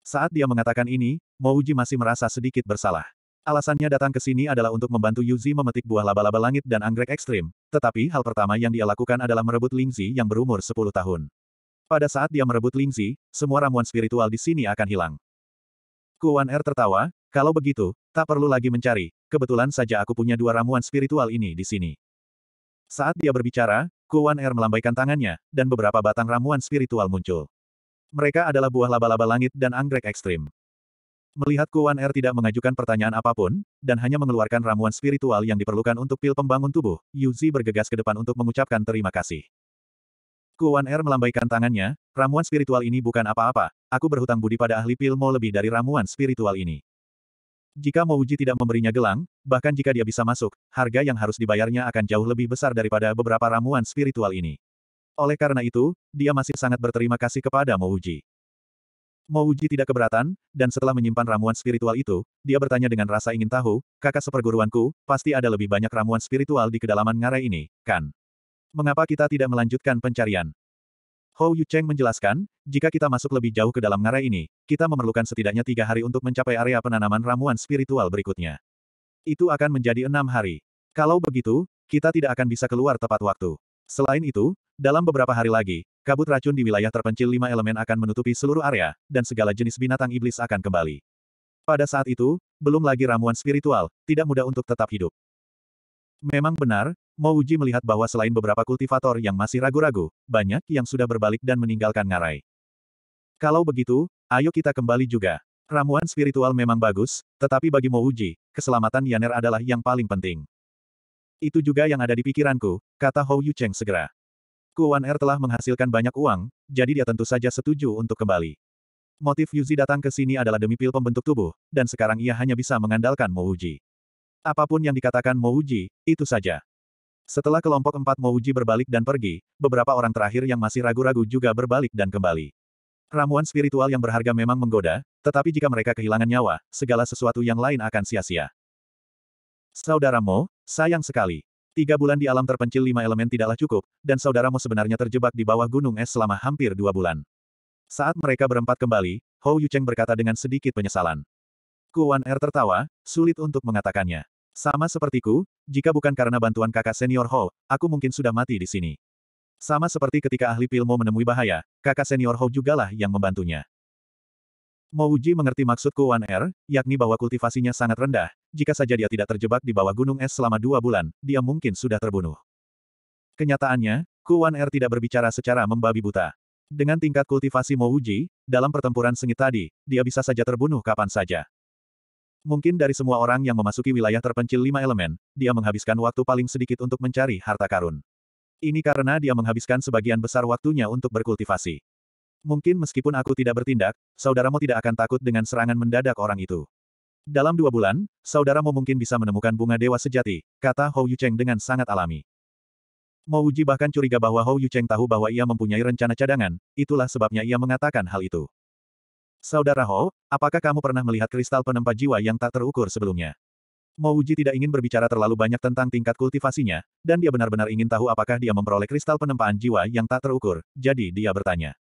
Saat dia mengatakan ini, Mouji masih merasa sedikit bersalah. Alasannya datang ke sini adalah untuk membantu Yuzi memetik buah laba-laba langit dan anggrek ekstrim, tetapi hal pertama yang dia lakukan adalah merebut Lingzi yang berumur 10 tahun. Pada saat dia merebut Lingzi, semua ramuan spiritual di sini akan hilang. Kuan Er tertawa, kalau begitu, tak perlu lagi mencari, kebetulan saja aku punya dua ramuan spiritual ini di sini. Saat dia berbicara, Kuan Er melambaikan tangannya, dan beberapa batang ramuan spiritual muncul. Mereka adalah buah laba-laba langit dan anggrek ekstrim. Melihat Kuan Er tidak mengajukan pertanyaan apapun, dan hanya mengeluarkan ramuan spiritual yang diperlukan untuk pil pembangun tubuh, Yu Zi bergegas ke depan untuk mengucapkan terima kasih. Kuan Er melambaikan tangannya, ramuan spiritual ini bukan apa-apa, aku berhutang budi pada ahli pil mau lebih dari ramuan spiritual ini. Jika Mo Mouji tidak memberinya gelang, bahkan jika dia bisa masuk, harga yang harus dibayarnya akan jauh lebih besar daripada beberapa ramuan spiritual ini. Oleh karena itu, dia masih sangat berterima kasih kepada Mo Mouji. Mo Uji tidak keberatan, dan setelah menyimpan ramuan spiritual itu, dia bertanya dengan rasa ingin tahu, kakak seperguruanku, pasti ada lebih banyak ramuan spiritual di kedalaman ngarai ini, kan? Mengapa kita tidak melanjutkan pencarian? Hou Yucheng menjelaskan, jika kita masuk lebih jauh ke dalam ngarai ini, kita memerlukan setidaknya tiga hari untuk mencapai area penanaman ramuan spiritual berikutnya. Itu akan menjadi enam hari. Kalau begitu, kita tidak akan bisa keluar tepat waktu. Selain itu, dalam beberapa hari lagi, kabut racun di wilayah terpencil lima elemen akan menutupi seluruh area, dan segala jenis binatang iblis akan kembali. Pada saat itu, belum lagi ramuan spiritual, tidak mudah untuk tetap hidup. Memang benar, Mouji melihat bahwa selain beberapa kultivator yang masih ragu-ragu, banyak yang sudah berbalik dan meninggalkan ngarai. Kalau begitu, ayo kita kembali juga. Ramuan spiritual memang bagus, tetapi bagi Mouji, keselamatan Yaner adalah yang paling penting. Itu juga yang ada di pikiranku, kata Hou Yucheng segera. Suku Wan Er telah menghasilkan banyak uang, jadi dia tentu saja setuju untuk kembali. Motif Yuzi datang ke sini adalah demi pil pembentuk tubuh, dan sekarang ia hanya bisa mengandalkan Mo Uji. Apapun yang dikatakan Mo Uji, itu saja. Setelah kelompok empat Mo Uji berbalik dan pergi, beberapa orang terakhir yang masih ragu-ragu juga berbalik dan kembali. Ramuan spiritual yang berharga memang menggoda, tetapi jika mereka kehilangan nyawa, segala sesuatu yang lain akan sia-sia. Saudara Mo, sayang sekali. Tiga bulan di alam terpencil lima elemen tidaklah cukup, dan saudaramu sebenarnya terjebak di bawah gunung es selama hampir dua bulan. Saat mereka berempat kembali, Hou Yucheng berkata dengan sedikit penyesalan. Kuan Er tertawa, sulit untuk mengatakannya. Sama sepertiku, jika bukan karena bantuan kakak senior Hou, aku mungkin sudah mati di sini. Sama seperti ketika ahli Pilmo menemui bahaya, kakak senior Hou jugalah yang membantunya. Mouji mengerti maksud Kuan Er, yakni bahwa kultivasinya sangat rendah, jika saja dia tidak terjebak di bawah gunung es selama dua bulan, dia mungkin sudah terbunuh. Kenyataannya, Kuan Er tidak berbicara secara membabi buta. Dengan tingkat kultivasi Mouji, dalam pertempuran sengit tadi, dia bisa saja terbunuh kapan saja. Mungkin dari semua orang yang memasuki wilayah terpencil lima elemen, dia menghabiskan waktu paling sedikit untuk mencari harta karun. Ini karena dia menghabiskan sebagian besar waktunya untuk berkultivasi. Mungkin meskipun aku tidak bertindak, saudaramu tidak akan takut dengan serangan mendadak orang itu. Dalam dua bulan, saudaramu mungkin bisa menemukan bunga dewa sejati, kata Hou Yucheng dengan sangat alami. Mo Uji bahkan curiga bahwa Hou Yucheng tahu bahwa ia mempunyai rencana cadangan, itulah sebabnya ia mengatakan hal itu. Saudara Hou, apakah kamu pernah melihat kristal penempa jiwa yang tak terukur sebelumnya? Mo Uji tidak ingin berbicara terlalu banyak tentang tingkat kultivasinya, dan dia benar-benar ingin tahu apakah dia memperoleh kristal penempaan jiwa yang tak terukur, jadi dia bertanya.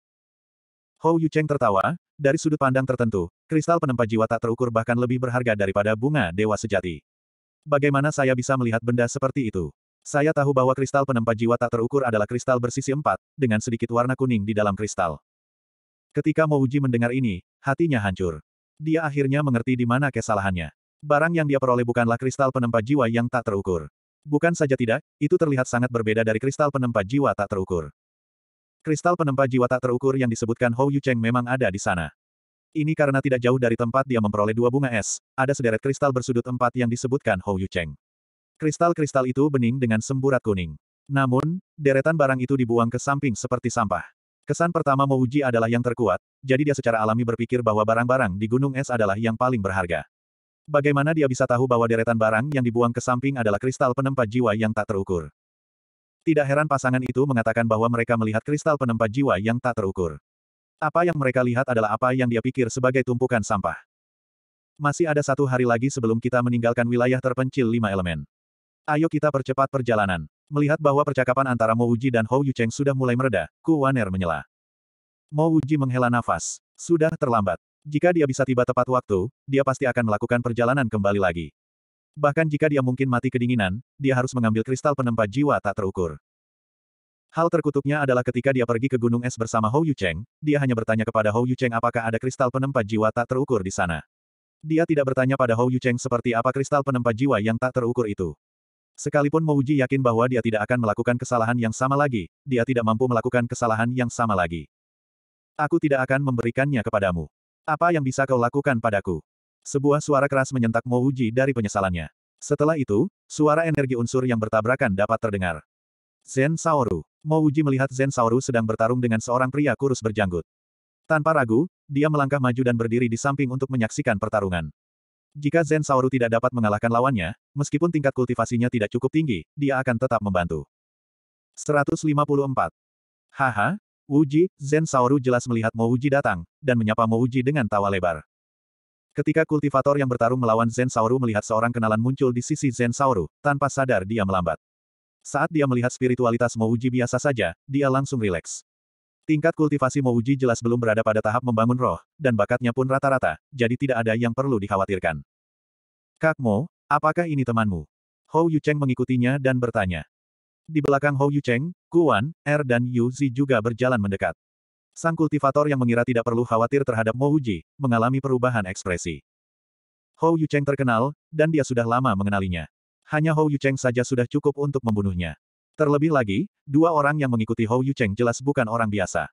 Hou Yucheng tertawa, dari sudut pandang tertentu, kristal penempa jiwa tak terukur bahkan lebih berharga daripada bunga dewa sejati. Bagaimana saya bisa melihat benda seperti itu? Saya tahu bahwa kristal penempa jiwa tak terukur adalah kristal bersisi empat, dengan sedikit warna kuning di dalam kristal. Ketika Mo Mouji mendengar ini, hatinya hancur. Dia akhirnya mengerti di mana kesalahannya. Barang yang dia peroleh bukanlah kristal penempa jiwa yang tak terukur. Bukan saja tidak, itu terlihat sangat berbeda dari kristal penempa jiwa tak terukur. Kristal penempa jiwa tak terukur yang disebutkan Hou Yucheng memang ada di sana. Ini karena tidak jauh dari tempat dia memperoleh dua bunga es, ada sederet kristal bersudut empat yang disebutkan Hou Yucheng. Kristal-kristal itu bening dengan semburat kuning. Namun, deretan barang itu dibuang ke samping seperti sampah. Kesan pertama Mo Uji adalah yang terkuat, jadi dia secara alami berpikir bahwa barang-barang di gunung es adalah yang paling berharga. Bagaimana dia bisa tahu bahwa deretan barang yang dibuang ke samping adalah kristal penempa jiwa yang tak terukur? Tidak heran pasangan itu mengatakan bahwa mereka melihat kristal penempa jiwa yang tak terukur. Apa yang mereka lihat adalah apa yang dia pikir sebagai tumpukan sampah. Masih ada satu hari lagi sebelum kita meninggalkan wilayah terpencil lima elemen. Ayo kita percepat perjalanan. Melihat bahwa percakapan antara Mo Uji dan Hou Yucheng sudah mulai mereda, Ku Waner menyela. Mo Uji menghela nafas. Sudah terlambat. Jika dia bisa tiba tepat waktu, dia pasti akan melakukan perjalanan kembali lagi. Bahkan jika dia mungkin mati kedinginan, dia harus mengambil kristal penempa jiwa tak terukur. Hal terkutuknya adalah ketika dia pergi ke gunung es bersama Hou Yucheng, dia hanya bertanya kepada Hou Yucheng apakah ada kristal penempa jiwa tak terukur di sana. Dia tidak bertanya pada Hou Yucheng seperti apa kristal penempa jiwa yang tak terukur itu. Sekalipun Mo Mouji yakin bahwa dia tidak akan melakukan kesalahan yang sama lagi, dia tidak mampu melakukan kesalahan yang sama lagi. Aku tidak akan memberikannya kepadamu. Apa yang bisa kau lakukan padaku? Sebuah suara keras menyentak Mo Uji dari penyesalannya. Setelah itu, suara energi unsur yang bertabrakan dapat terdengar. Zen Saoru. Uji melihat Zen Saoru sedang bertarung dengan seorang pria kurus berjanggut. Tanpa ragu, dia melangkah maju dan berdiri di samping untuk menyaksikan pertarungan. Jika Zen Saoru tidak dapat mengalahkan lawannya, meskipun tingkat kultivasinya tidak cukup tinggi, dia akan tetap membantu. 154. Haha, Uji, Zen Saoru jelas melihat Mo Uji datang, dan menyapa Mo Uji dengan tawa lebar. Ketika kultivator yang bertarung melawan Zen Sauru melihat seorang kenalan muncul di sisi Zen Sauru, tanpa sadar dia melambat. Saat dia melihat spiritualitas Mouji biasa saja, dia langsung rileks. Tingkat kultivasi Mouji jelas belum berada pada tahap membangun roh, dan bakatnya pun rata-rata, jadi tidak ada yang perlu dikhawatirkan. Kak Mo, apakah ini temanmu? Hou Yucheng mengikutinya dan bertanya. Di belakang Hou Yucheng, Wan, Er dan Yu Zi juga berjalan mendekat. Sang kultivator yang mengira tidak perlu khawatir terhadap Mo Uji, mengalami perubahan ekspresi. Hou Yucheng terkenal, dan dia sudah lama mengenalinya. Hanya Hou Yucheng saja sudah cukup untuk membunuhnya. Terlebih lagi, dua orang yang mengikuti Hou Yucheng jelas bukan orang biasa.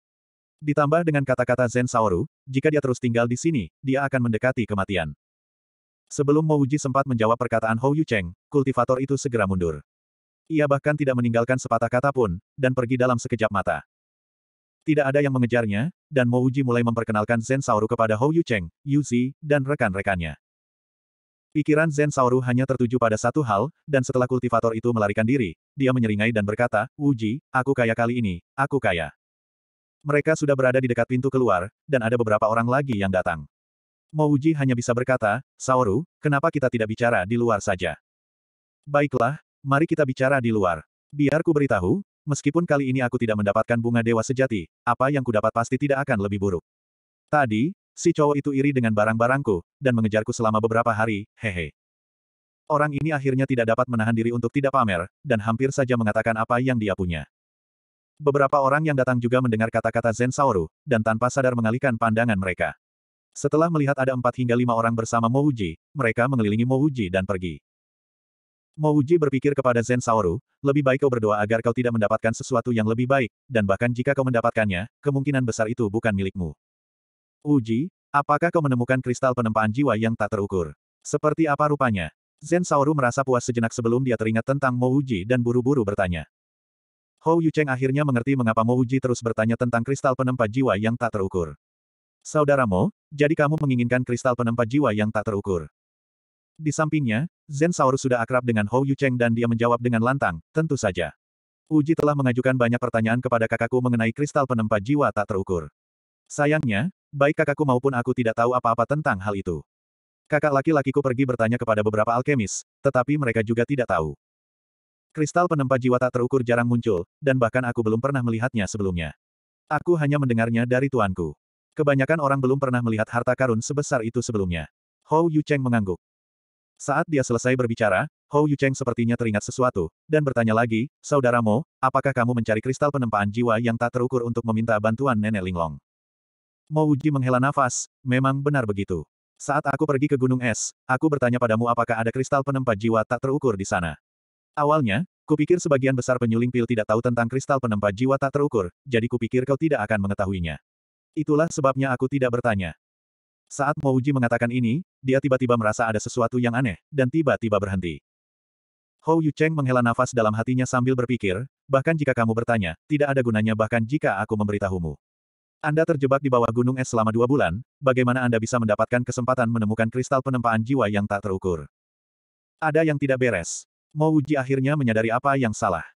Ditambah dengan kata-kata Zen Saoru, jika dia terus tinggal di sini, dia akan mendekati kematian. Sebelum Mo Uji sempat menjawab perkataan Hou Yucheng, kultivator itu segera mundur. Ia bahkan tidak meninggalkan sepatah kata pun, dan pergi dalam sekejap mata. Tidak ada yang mengejarnya, dan Mo Uji mulai memperkenalkan Zen Saoru kepada Hou Yucheng, Zi, dan rekan-rekannya. Pikiran Zen Saoru hanya tertuju pada satu hal, dan setelah kultivator itu melarikan diri, dia menyeringai dan berkata, Uji, aku kaya kali ini, aku kaya. Mereka sudah berada di dekat pintu keluar, dan ada beberapa orang lagi yang datang. Mo Uji hanya bisa berkata, Saoru, kenapa kita tidak bicara di luar saja? Baiklah, mari kita bicara di luar. Biar ku beritahu, meskipun kali ini aku tidak mendapatkan bunga dewa sejati, apa yang kudapat pasti tidak akan lebih buruk. Tadi, si cowok itu iri dengan barang-barangku, dan mengejarku selama beberapa hari, hehe. Orang ini akhirnya tidak dapat menahan diri untuk tidak pamer, dan hampir saja mengatakan apa yang dia punya. Beberapa orang yang datang juga mendengar kata-kata Zen Saoru, dan tanpa sadar mengalihkan pandangan mereka. Setelah melihat ada empat hingga lima orang bersama Mouji, mereka mengelilingi Mouji dan pergi. Mouji berpikir kepada Zen Saoru, lebih baik kau berdoa agar kau tidak mendapatkan sesuatu yang lebih baik, dan bahkan jika kau mendapatkannya, kemungkinan besar itu bukan milikmu. Uji, apakah kau menemukan kristal penempaan jiwa yang tak terukur? Seperti apa rupanya? Zen Saoru merasa puas sejenak sebelum dia teringat tentang Mouji dan buru-buru bertanya. Hou Yucheng akhirnya mengerti mengapa Mouji terus bertanya tentang kristal penempa jiwa yang tak terukur. Saudaramu, jadi kamu menginginkan kristal penempa jiwa yang tak terukur. Di sampingnya, Zen Saurus sudah akrab dengan Hou Yucheng dan dia menjawab dengan lantang, tentu saja. Uji telah mengajukan banyak pertanyaan kepada kakakku mengenai kristal penempa jiwa tak terukur. Sayangnya, baik kakakku maupun aku tidak tahu apa-apa tentang hal itu. Kakak laki-lakiku pergi bertanya kepada beberapa alkemis, tetapi mereka juga tidak tahu. Kristal penempa jiwa tak terukur jarang muncul, dan bahkan aku belum pernah melihatnya sebelumnya. Aku hanya mendengarnya dari tuanku. Kebanyakan orang belum pernah melihat harta karun sebesar itu sebelumnya. Hou Yucheng mengangguk. Saat dia selesai berbicara, Hou Yucheng sepertinya teringat sesuatu, dan bertanya lagi, Saudara Mo, apakah kamu mencari kristal penempaan jiwa yang tak terukur untuk meminta bantuan Nenek Linglong? Mo Uji menghela nafas, memang benar begitu. Saat aku pergi ke Gunung Es, aku bertanya padamu apakah ada kristal penempa jiwa tak terukur di sana. Awalnya, kupikir sebagian besar penyuling pil tidak tahu tentang kristal penempa jiwa tak terukur, jadi kupikir kau tidak akan mengetahuinya. Itulah sebabnya aku tidak bertanya. Saat Mouji mengatakan ini, dia tiba-tiba merasa ada sesuatu yang aneh, dan tiba-tiba berhenti. Hou Yucheng menghela nafas dalam hatinya sambil berpikir, bahkan jika kamu bertanya, tidak ada gunanya bahkan jika aku memberitahumu. Anda terjebak di bawah gunung es selama dua bulan, bagaimana Anda bisa mendapatkan kesempatan menemukan kristal penempaan jiwa yang tak terukur? Ada yang tidak beres. Mouji akhirnya menyadari apa yang salah.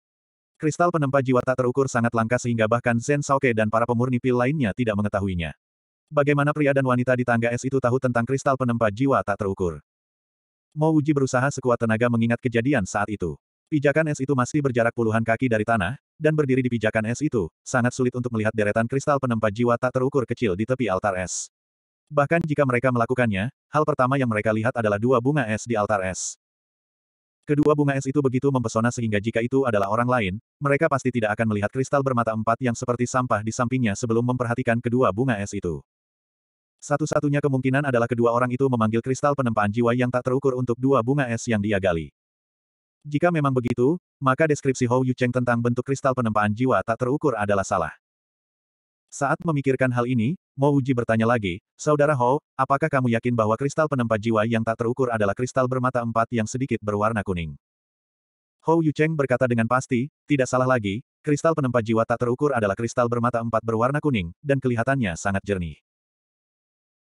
Kristal penempa jiwa tak terukur sangat langka sehingga bahkan Zen Saoke dan para pemurni pil lainnya tidak mengetahuinya. Bagaimana pria dan wanita di tangga es itu tahu tentang kristal penempa jiwa tak terukur? Mo Uji berusaha sekuat tenaga mengingat kejadian saat itu. Pijakan es itu masih berjarak puluhan kaki dari tanah, dan berdiri di pijakan es itu, sangat sulit untuk melihat deretan kristal penempa jiwa tak terukur kecil di tepi altar es. Bahkan jika mereka melakukannya, hal pertama yang mereka lihat adalah dua bunga es di altar es. Kedua bunga es itu begitu mempesona sehingga jika itu adalah orang lain, mereka pasti tidak akan melihat kristal bermata empat yang seperti sampah di sampingnya sebelum memperhatikan kedua bunga es itu. Satu-satunya kemungkinan adalah kedua orang itu memanggil kristal penempaan jiwa yang tak terukur untuk dua bunga es yang dia gali. Jika memang begitu, maka deskripsi Hou Yucheng tentang bentuk kristal penempaan jiwa tak terukur adalah salah. Saat memikirkan hal ini, Mo Uji bertanya lagi, Saudara Hou, apakah kamu yakin bahwa kristal penempa jiwa yang tak terukur adalah kristal bermata empat yang sedikit berwarna kuning? Hou Yucheng berkata dengan pasti, tidak salah lagi, kristal penempa jiwa tak terukur adalah kristal bermata empat berwarna kuning, dan kelihatannya sangat jernih.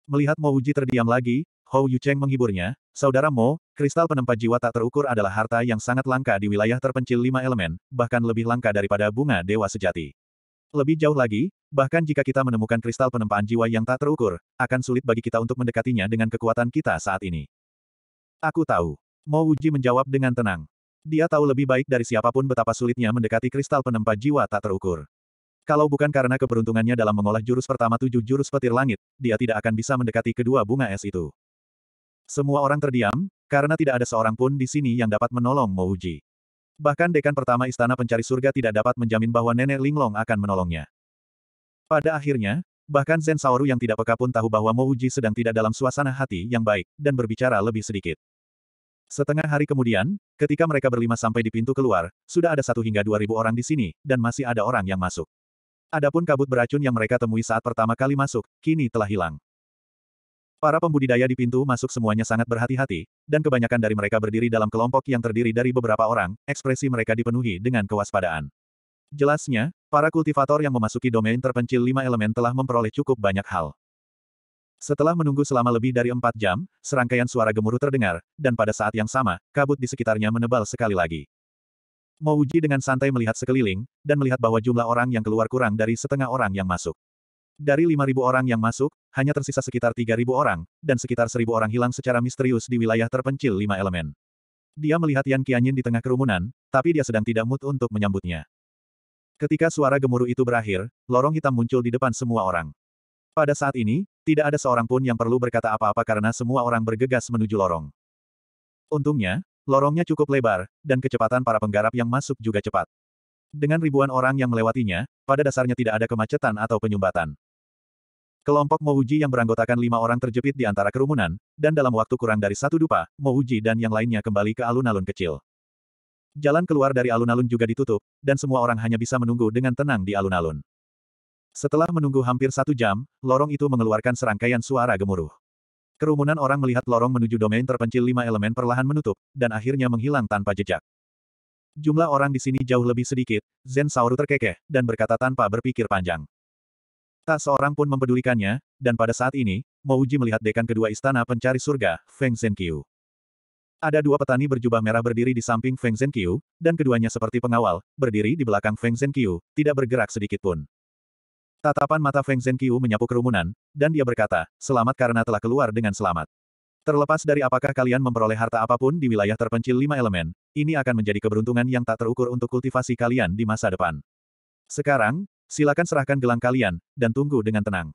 Melihat Mo Uji terdiam lagi, Hou Yucheng menghiburnya, Saudara Mo, kristal penempa jiwa tak terukur adalah harta yang sangat langka di wilayah terpencil lima elemen, bahkan lebih langka daripada bunga dewa sejati. Lebih jauh lagi, bahkan jika kita menemukan kristal penempaan jiwa yang tak terukur, akan sulit bagi kita untuk mendekatinya dengan kekuatan kita saat ini. Aku tahu. Mo Wuji menjawab dengan tenang. Dia tahu lebih baik dari siapapun betapa sulitnya mendekati kristal penempa jiwa tak terukur. Kalau bukan karena keberuntungannya dalam mengolah jurus pertama tujuh jurus petir langit, dia tidak akan bisa mendekati kedua bunga es itu. Semua orang terdiam, karena tidak ada seorang pun di sini yang dapat menolong Mouji. Bahkan dekan pertama istana pencari surga tidak dapat menjamin bahwa nenek Linglong akan menolongnya. Pada akhirnya, bahkan Zen Saoru yang tidak peka pun tahu bahwa Mouji sedang tidak dalam suasana hati yang baik, dan berbicara lebih sedikit. Setengah hari kemudian, ketika mereka berlima sampai di pintu keluar, sudah ada satu hingga dua ribu orang di sini, dan masih ada orang yang masuk. Adapun kabut beracun yang mereka temui saat pertama kali masuk, kini telah hilang. Para pembudidaya di pintu masuk semuanya sangat berhati-hati, dan kebanyakan dari mereka berdiri dalam kelompok yang terdiri dari beberapa orang, ekspresi mereka dipenuhi dengan kewaspadaan. Jelasnya, para kultivator yang memasuki domain terpencil lima elemen telah memperoleh cukup banyak hal. Setelah menunggu selama lebih dari empat jam, serangkaian suara gemuruh terdengar, dan pada saat yang sama, kabut di sekitarnya menebal sekali lagi. Mo Uji dengan santai melihat sekeliling, dan melihat bahwa jumlah orang yang keluar kurang dari setengah orang yang masuk. Dari 5.000 orang yang masuk, hanya tersisa sekitar 3.000 orang, dan sekitar 1.000 orang hilang secara misterius di wilayah terpencil lima elemen. Dia melihat Yan Qianyin di tengah kerumunan, tapi dia sedang tidak mood untuk menyambutnya. Ketika suara gemuruh itu berakhir, lorong hitam muncul di depan semua orang. Pada saat ini, tidak ada seorang pun yang perlu berkata apa-apa karena semua orang bergegas menuju lorong. Untungnya, Lorongnya cukup lebar, dan kecepatan para penggarap yang masuk juga cepat. Dengan ribuan orang yang melewatinya, pada dasarnya tidak ada kemacetan atau penyumbatan. Kelompok Mouji yang beranggotakan lima orang terjepit di antara kerumunan, dan dalam waktu kurang dari satu dupa, Mouji dan yang lainnya kembali ke alun-alun kecil. Jalan keluar dari alun-alun juga ditutup, dan semua orang hanya bisa menunggu dengan tenang di alun-alun. Setelah menunggu hampir satu jam, lorong itu mengeluarkan serangkaian suara gemuruh. Kerumunan orang melihat lorong menuju domain terpencil lima elemen perlahan menutup, dan akhirnya menghilang tanpa jejak. Jumlah orang di sini jauh lebih sedikit, Zen Sauru terkekeh, dan berkata tanpa berpikir panjang. Tak seorang pun mempedulikannya, dan pada saat ini, Mouji melihat dekan kedua istana pencari surga, Feng Zhenqiu. Ada dua petani berjubah merah berdiri di samping Feng Zhenqiu, dan keduanya seperti pengawal, berdiri di belakang Feng Zhenqiu, tidak bergerak sedikit pun. Tatapan mata Feng Zhenqiu menyapu kerumunan, dan dia berkata, selamat karena telah keluar dengan selamat. Terlepas dari apakah kalian memperoleh harta apapun di wilayah terpencil lima elemen, ini akan menjadi keberuntungan yang tak terukur untuk kultivasi kalian di masa depan. Sekarang, silakan serahkan gelang kalian, dan tunggu dengan tenang.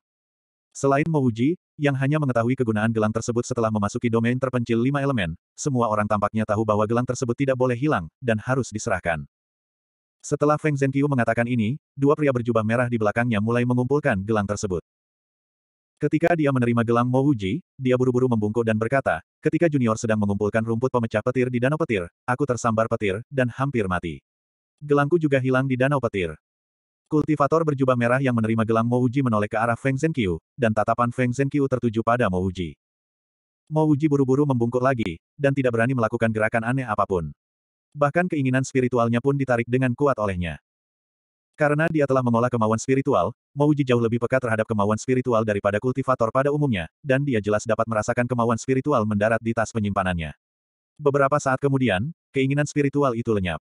Selain Mouji, yang hanya mengetahui kegunaan gelang tersebut setelah memasuki domain terpencil lima elemen, semua orang tampaknya tahu bahwa gelang tersebut tidak boleh hilang, dan harus diserahkan. Setelah Feng Zhenqiu mengatakan ini, dua pria berjubah merah di belakangnya mulai mengumpulkan gelang tersebut. Ketika dia menerima gelang Mo Wuji, dia buru-buru membungkuk dan berkata, ketika Junior sedang mengumpulkan rumput pemecah petir di danau petir, aku tersambar petir, dan hampir mati. Gelangku juga hilang di danau petir. Kultivator berjubah merah yang menerima gelang Mo Wuji menoleh ke arah Feng Zhenqiu, dan tatapan Feng Zhenqiu tertuju pada Mo Wuji. Mo Wuji buru-buru membungkuk lagi, dan tidak berani melakukan gerakan aneh apapun. Bahkan keinginan spiritualnya pun ditarik dengan kuat olehnya. Karena dia telah mengolah kemauan spiritual, Mouji jauh lebih peka terhadap kemauan spiritual daripada kultivator pada umumnya, dan dia jelas dapat merasakan kemauan spiritual mendarat di tas penyimpanannya. Beberapa saat kemudian, keinginan spiritual itu lenyap.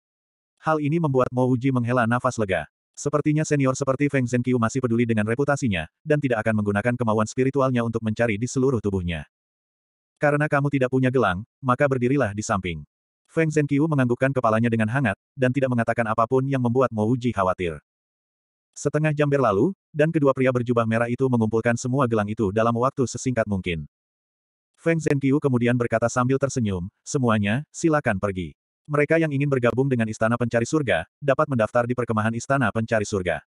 Hal ini membuat Mouji menghela nafas lega. Sepertinya senior seperti Feng Zhenqiu masih peduli dengan reputasinya, dan tidak akan menggunakan kemauan spiritualnya untuk mencari di seluruh tubuhnya. Karena kamu tidak punya gelang, maka berdirilah di samping. Feng Zhenqiu menganggukkan kepalanya dengan hangat, dan tidak mengatakan apapun yang membuat Mo Uji khawatir. Setengah jam berlalu, dan kedua pria berjubah merah itu mengumpulkan semua gelang itu dalam waktu sesingkat mungkin. Feng Zhenqiu kemudian berkata sambil tersenyum, semuanya, silakan pergi. Mereka yang ingin bergabung dengan Istana Pencari Surga, dapat mendaftar di perkemahan Istana Pencari Surga.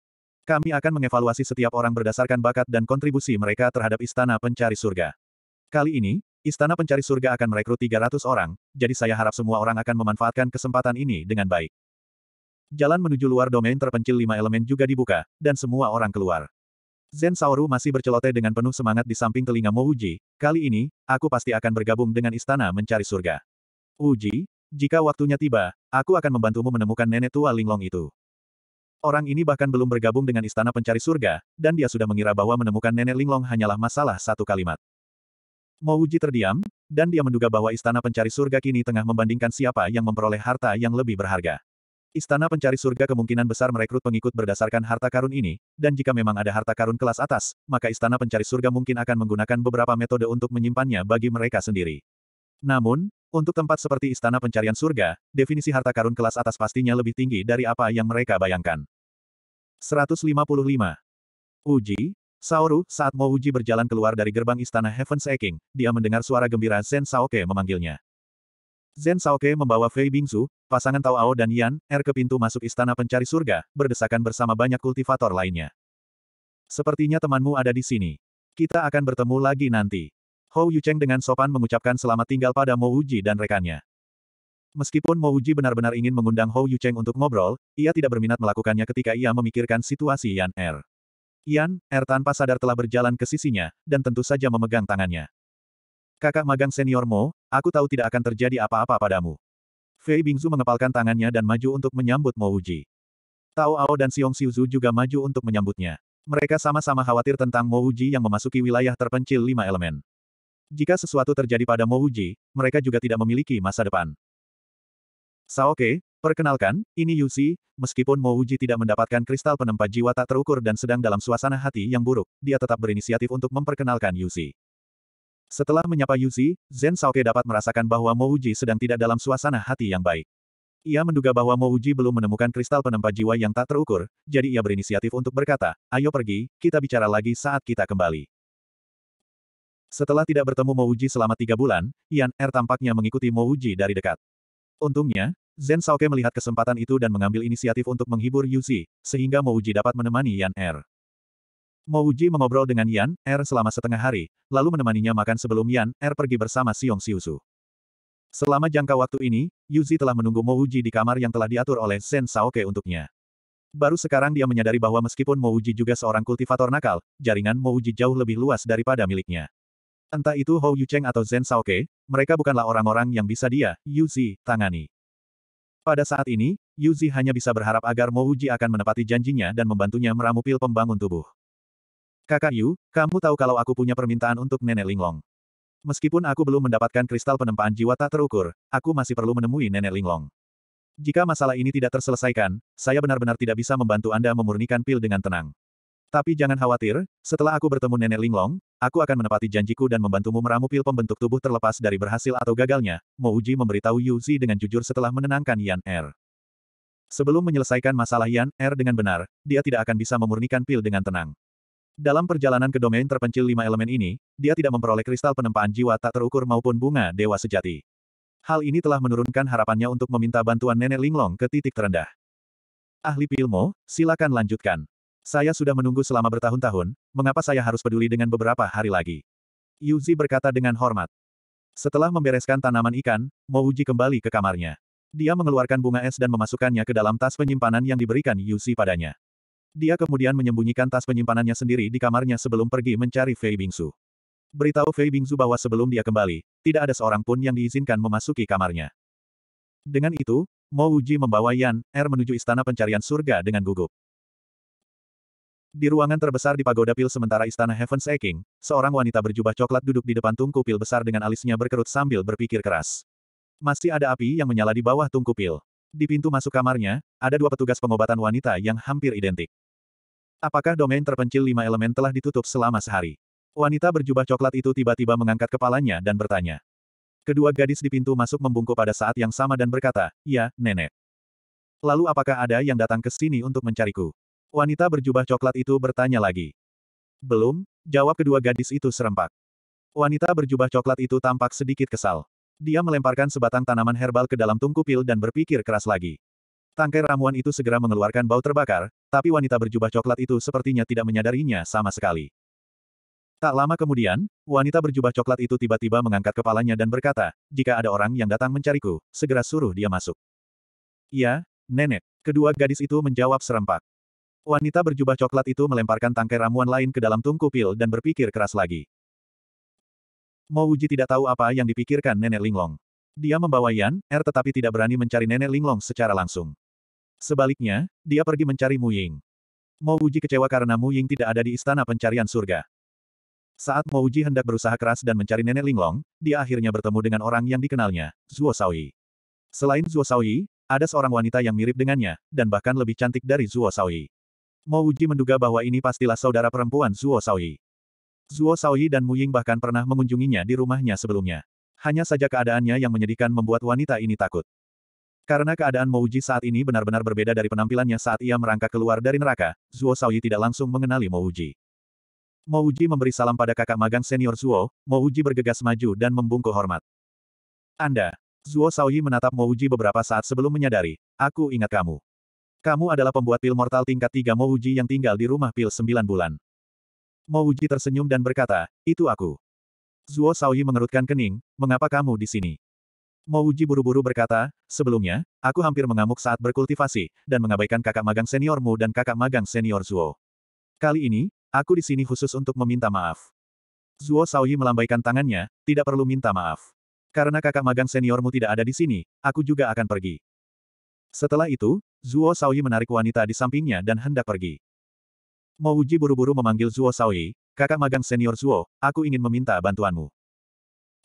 Kami akan mengevaluasi setiap orang berdasarkan bakat dan kontribusi mereka terhadap Istana Pencari Surga. Kali ini, Istana Pencari Surga akan merekrut 300 orang, jadi saya harap semua orang akan memanfaatkan kesempatan ini dengan baik. Jalan menuju luar domain terpencil lima elemen juga dibuka, dan semua orang keluar. Zen Saoru masih berceloteh dengan penuh semangat di samping telinga Mo Uji, kali ini, aku pasti akan bergabung dengan istana mencari surga. Uji, jika waktunya tiba, aku akan membantumu menemukan nenek tua Linglong itu. Orang ini bahkan belum bergabung dengan istana pencari surga, dan dia sudah mengira bahwa menemukan nenek Linglong hanyalah masalah satu kalimat uji terdiam, dan dia menduga bahwa istana pencari surga kini tengah membandingkan siapa yang memperoleh harta yang lebih berharga. Istana pencari surga kemungkinan besar merekrut pengikut berdasarkan harta karun ini, dan jika memang ada harta karun kelas atas, maka istana pencari surga mungkin akan menggunakan beberapa metode untuk menyimpannya bagi mereka sendiri. Namun, untuk tempat seperti istana pencarian surga, definisi harta karun kelas atas pastinya lebih tinggi dari apa yang mereka bayangkan. 155. Uji, Saoru, saat Mo Uji berjalan keluar dari gerbang istana Heaven's Seeking, dia mendengar suara gembira Zen Saoke memanggilnya. Zen Saoke membawa Fei Bingsu, pasangan Tao Ao dan Yan, Er ke pintu masuk istana pencari surga, berdesakan bersama banyak kultivator lainnya. Sepertinya temanmu ada di sini. Kita akan bertemu lagi nanti. Hou Yucheng dengan sopan mengucapkan selamat tinggal pada Mo Uji dan rekannya. Meskipun Mo Uji benar-benar ingin mengundang Hou Yucheng untuk ngobrol, ia tidak berminat melakukannya ketika ia memikirkan situasi Yan Er. Yan, Er tanpa sadar telah berjalan ke sisinya, dan tentu saja memegang tangannya. Kakak magang senior Mo, aku tahu tidak akan terjadi apa-apa padamu. Fei Bingzu mengepalkan tangannya dan maju untuk menyambut Mo Uji. Tao Ao dan Xiong Xiuzu juga maju untuk menyambutnya. Mereka sama-sama khawatir tentang Mo Uji yang memasuki wilayah terpencil lima elemen. Jika sesuatu terjadi pada Mo Uji, mereka juga tidak memiliki masa depan. Saoke, Perkenalkan, ini Yusi. meskipun Mo Uji tidak mendapatkan kristal penempat jiwa tak terukur dan sedang dalam suasana hati yang buruk, dia tetap berinisiatif untuk memperkenalkan Yusi. Setelah menyapa Yusi, Zen Saoke dapat merasakan bahwa Mo Uji sedang tidak dalam suasana hati yang baik. Ia menduga bahwa Mo Uji belum menemukan kristal penempat jiwa yang tak terukur, jadi ia berinisiatif untuk berkata, ayo pergi, kita bicara lagi saat kita kembali. Setelah tidak bertemu Mo Uji selama tiga bulan, Yan Er tampaknya mengikuti Mo Uji dari dekat. Untungnya, Zen Saoke melihat kesempatan itu dan mengambil inisiatif untuk menghibur Yuzi, sehingga Mouji dapat menemani Yan Er. Mouji mengobrol dengan Yan Er selama setengah hari, lalu menemaninya makan sebelum Yan Er pergi bersama Siung Siusu. Selama jangka waktu ini, Yuzi telah menunggu Mouji di kamar yang telah diatur oleh Zen Saoke untuknya. Baru sekarang dia menyadari bahwa meskipun Mouji juga seorang kultivator nakal, jaringan Mouji jauh lebih luas daripada miliknya. Entah itu Hou Yucheng atau Zhen Shaoke, mereka bukanlah orang-orang yang bisa dia, Yu Zi, tangani. Pada saat ini, Yu Zi hanya bisa berharap agar Mo Uji akan menepati janjinya dan membantunya meramu pil pembangun tubuh. Kakak Yu, kamu tahu kalau aku punya permintaan untuk Nenek Linglong. Meskipun aku belum mendapatkan kristal penempaan jiwa tak terukur, aku masih perlu menemui Nenek Linglong. Jika masalah ini tidak terselesaikan, saya benar-benar tidak bisa membantu Anda memurnikan pil dengan tenang. Tapi jangan khawatir, setelah aku bertemu Nenek Linglong, aku akan menepati janjiku dan membantumu meramu pil pembentuk tubuh terlepas dari berhasil atau gagalnya, Mouji memberitahu Yu Zi dengan jujur setelah menenangkan Yan Er. Sebelum menyelesaikan masalah Yan Er dengan benar, dia tidak akan bisa memurnikan pil dengan tenang. Dalam perjalanan ke domain terpencil lima elemen ini, dia tidak memperoleh kristal penempaan jiwa tak terukur maupun bunga dewa sejati. Hal ini telah menurunkan harapannya untuk meminta bantuan Nenek Linglong ke titik terendah. Ahli pilmo, silakan lanjutkan. Saya sudah menunggu selama bertahun-tahun, mengapa saya harus peduli dengan beberapa hari lagi? Yuzi berkata dengan hormat. Setelah membereskan tanaman ikan, Mouji kembali ke kamarnya. Dia mengeluarkan bunga es dan memasukkannya ke dalam tas penyimpanan yang diberikan Yuzi padanya. Dia kemudian menyembunyikan tas penyimpanannya sendiri di kamarnya sebelum pergi mencari Fei Bingsu. Beritahu Fei Bingsu bahwa sebelum dia kembali, tidak ada seorang pun yang diizinkan memasuki kamarnya. Dengan itu, Mouji membawa Yan Er menuju istana pencarian surga dengan gugup. Di ruangan terbesar di Pagoda Pil sementara Istana Heaven's Eking, seorang wanita berjubah coklat duduk di depan tungku pil besar dengan alisnya berkerut sambil berpikir keras. Masih ada api yang menyala di bawah tungku pil. Di pintu masuk kamarnya, ada dua petugas pengobatan wanita yang hampir identik. Apakah domain terpencil lima elemen telah ditutup selama sehari? Wanita berjubah coklat itu tiba-tiba mengangkat kepalanya dan bertanya. Kedua gadis di pintu masuk membungkuk pada saat yang sama dan berkata, Ya, nenek. Lalu apakah ada yang datang ke sini untuk mencariku? Wanita berjubah coklat itu bertanya lagi. Belum, jawab kedua gadis itu serempak. Wanita berjubah coklat itu tampak sedikit kesal. Dia melemparkan sebatang tanaman herbal ke dalam tungku pil dan berpikir keras lagi. Tangkai ramuan itu segera mengeluarkan bau terbakar, tapi wanita berjubah coklat itu sepertinya tidak menyadarinya sama sekali. Tak lama kemudian, wanita berjubah coklat itu tiba-tiba mengangkat kepalanya dan berkata, jika ada orang yang datang mencariku, segera suruh dia masuk. Iya, nenek. Kedua gadis itu menjawab serempak. Wanita berjubah coklat itu melemparkan tangkai ramuan lain ke dalam tungku pil dan berpikir keras lagi. Mo Uji tidak tahu apa yang dipikirkan Nenek Linglong. Dia membawa Yan, Er tetapi tidak berani mencari Nenek Linglong secara langsung. Sebaliknya, dia pergi mencari Mu Ying. Mo Uji kecewa karena Mu Ying tidak ada di istana pencarian surga. Saat Mo Uji hendak berusaha keras dan mencari Nenek Linglong, dia akhirnya bertemu dengan orang yang dikenalnya, Zuo Saoyi. Selain Zuo Saoyi, ada seorang wanita yang mirip dengannya, dan bahkan lebih cantik dari Zuo Saoyi. Mo Uji menduga bahwa ini pastilah saudara perempuan Zuo Saoyi. Zuo Saoyi dan Mu Ying bahkan pernah mengunjunginya di rumahnya sebelumnya. Hanya saja keadaannya yang menyedihkan membuat wanita ini takut. Karena keadaan Mo Uji saat ini benar-benar berbeda dari penampilannya saat ia merangkak keluar dari neraka, Zuo Saoyi tidak langsung mengenali Mo Uji. Mo Uji memberi salam pada kakak magang senior Zuo, Mo Uji bergegas maju dan membungkuk hormat. Anda. Zuo Saoyi menatap Mo Uji beberapa saat sebelum menyadari, aku ingat kamu. Kamu adalah pembuat pil mortal tingkat 3 Mouji yang tinggal di rumah pil 9 bulan. Mouji tersenyum dan berkata, itu aku. Zuo Saoyi mengerutkan kening, mengapa kamu di sini? Mouji buru-buru berkata, sebelumnya, aku hampir mengamuk saat berkultivasi, dan mengabaikan kakak magang seniormu dan kakak magang senior Zuo. Kali ini, aku di sini khusus untuk meminta maaf. Zuo Saoyi melambaikan tangannya, tidak perlu minta maaf. Karena kakak magang seniormu tidak ada di sini, aku juga akan pergi. Setelah itu, Zuo Saoyi menarik wanita di sampingnya dan hendak pergi. Mo Uji buru-buru memanggil Zuo Saoyi, kakak magang senior Zuo, aku ingin meminta bantuanmu.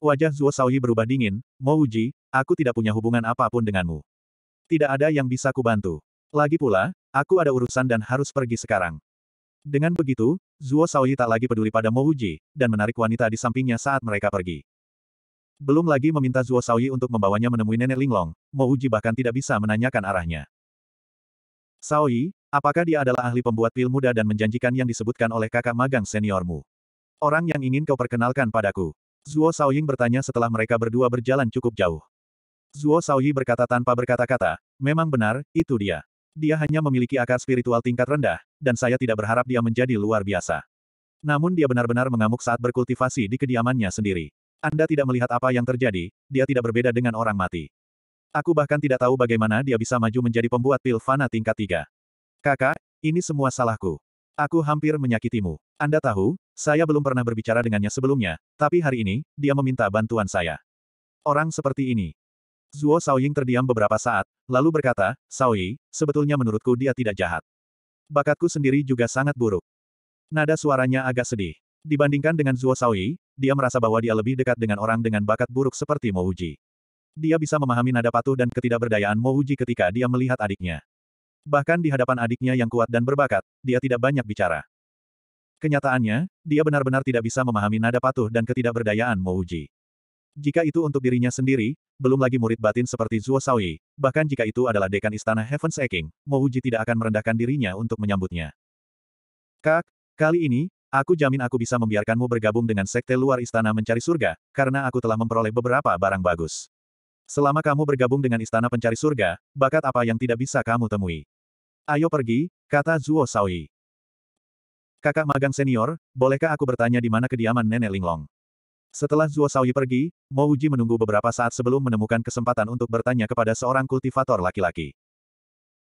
Wajah Zuo Saoyi berubah dingin, Mo Uji, aku tidak punya hubungan apapun denganmu. Tidak ada yang bisa kubantu. Lagi pula, aku ada urusan dan harus pergi sekarang. Dengan begitu, Zuo Saoyi tak lagi peduli pada Mo Uji, dan menarik wanita di sampingnya saat mereka pergi. Belum lagi meminta Zuo Saoyi untuk membawanya menemui nenek Linglong, Mo Uji bahkan tidak bisa menanyakan arahnya. Sao apakah dia adalah ahli pembuat pil muda dan menjanjikan yang disebutkan oleh kakak magang seniormu? Orang yang ingin kau perkenalkan padaku. Zuo Saoying bertanya setelah mereka berdua berjalan cukup jauh. Zuo Saoyi berkata tanpa berkata-kata, memang benar, itu dia. Dia hanya memiliki akar spiritual tingkat rendah, dan saya tidak berharap dia menjadi luar biasa. Namun dia benar-benar mengamuk saat berkultivasi di kediamannya sendiri. Anda tidak melihat apa yang terjadi, dia tidak berbeda dengan orang mati. Aku bahkan tidak tahu bagaimana dia bisa maju menjadi pembuat pil fana tingkat tiga. Kakak, ini semua salahku. Aku hampir menyakitimu. Anda tahu, saya belum pernah berbicara dengannya sebelumnya, tapi hari ini, dia meminta bantuan saya. Orang seperti ini. Zuo Saoying terdiam beberapa saat, lalu berkata, Saoyi, sebetulnya menurutku dia tidak jahat. Bakatku sendiri juga sangat buruk. Nada suaranya agak sedih. Dibandingkan dengan Zuo Saoyi, dia merasa bahwa dia lebih dekat dengan orang dengan bakat buruk seperti Mo Uji. Dia bisa memahami nada patuh dan ketidakberdayaan Mo Mouji ketika dia melihat adiknya. Bahkan di hadapan adiknya yang kuat dan berbakat, dia tidak banyak bicara. Kenyataannya, dia benar-benar tidak bisa memahami nada patuh dan ketidakberdayaan Mo Mouji. Jika itu untuk dirinya sendiri, belum lagi murid batin seperti Zuo Saoyi, bahkan jika itu adalah dekan istana Heaven's Eking, Mouji tidak akan merendahkan dirinya untuk menyambutnya. Kak, kali ini, Aku jamin aku bisa membiarkanmu bergabung dengan sekte luar istana mencari surga, karena aku telah memperoleh beberapa barang bagus. Selama kamu bergabung dengan istana pencari surga, bakat apa yang tidak bisa kamu temui? Ayo pergi, kata Zuo Saui. Kakak magang senior, bolehkah aku bertanya di mana kediaman nenek Linglong? Setelah Zuo Saui pergi, Mo Uji menunggu beberapa saat sebelum menemukan kesempatan untuk bertanya kepada seorang kultivator laki-laki.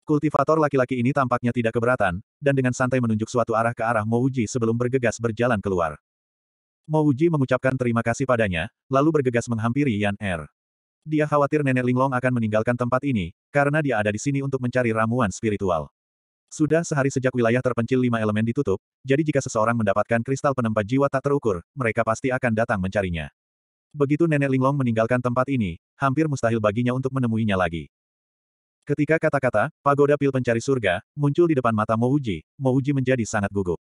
Kultivator laki-laki ini tampaknya tidak keberatan, dan dengan santai menunjuk suatu arah ke arah Mo Uji sebelum bergegas berjalan keluar. Mo Uji mengucapkan terima kasih padanya, lalu bergegas menghampiri Yan Er. Dia khawatir nenek Linglong akan meninggalkan tempat ini, karena dia ada di sini untuk mencari ramuan spiritual. Sudah sehari sejak wilayah terpencil lima elemen ditutup, jadi jika seseorang mendapatkan kristal penempat jiwa tak terukur, mereka pasti akan datang mencarinya. Begitu nenek Linglong meninggalkan tempat ini, hampir mustahil baginya untuk menemuinya lagi. Ketika kata-kata, pagoda pil pencari surga, muncul di depan mata Mouji, Mouji menjadi sangat gugup.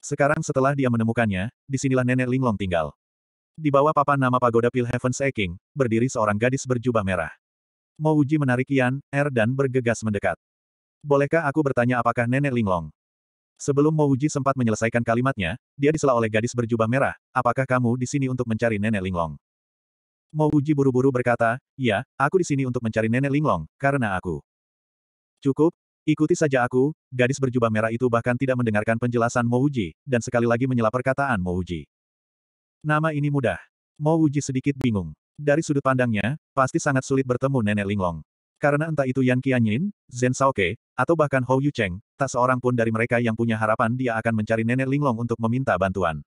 Sekarang setelah dia menemukannya, disinilah nenek Linglong tinggal. Di bawah papan nama pagoda Pil Heaven's Eking, berdiri seorang gadis berjubah merah. Mo Uji menarik Yan, Er dan bergegas mendekat. Bolehkah aku bertanya apakah nenek Linglong? Sebelum Mo Uji sempat menyelesaikan kalimatnya, dia disela oleh gadis berjubah merah, apakah kamu di sini untuk mencari nenek Linglong? Mo Uji buru-buru berkata, ya, aku di sini untuk mencari nenek Linglong, karena aku. Cukup, ikuti saja aku, gadis berjubah merah itu bahkan tidak mendengarkan penjelasan Mo Uji dan sekali lagi menyela perkataan Mo Uji. Nama ini mudah. Mo Wuji sedikit bingung. Dari sudut pandangnya, pasti sangat sulit bertemu Nenek Linglong. Karena entah itu Yan Qianyin, Zhen Shaoke, atau bahkan Hou Yucheng, tak seorang pun dari mereka yang punya harapan dia akan mencari Nenek Linglong untuk meminta bantuan.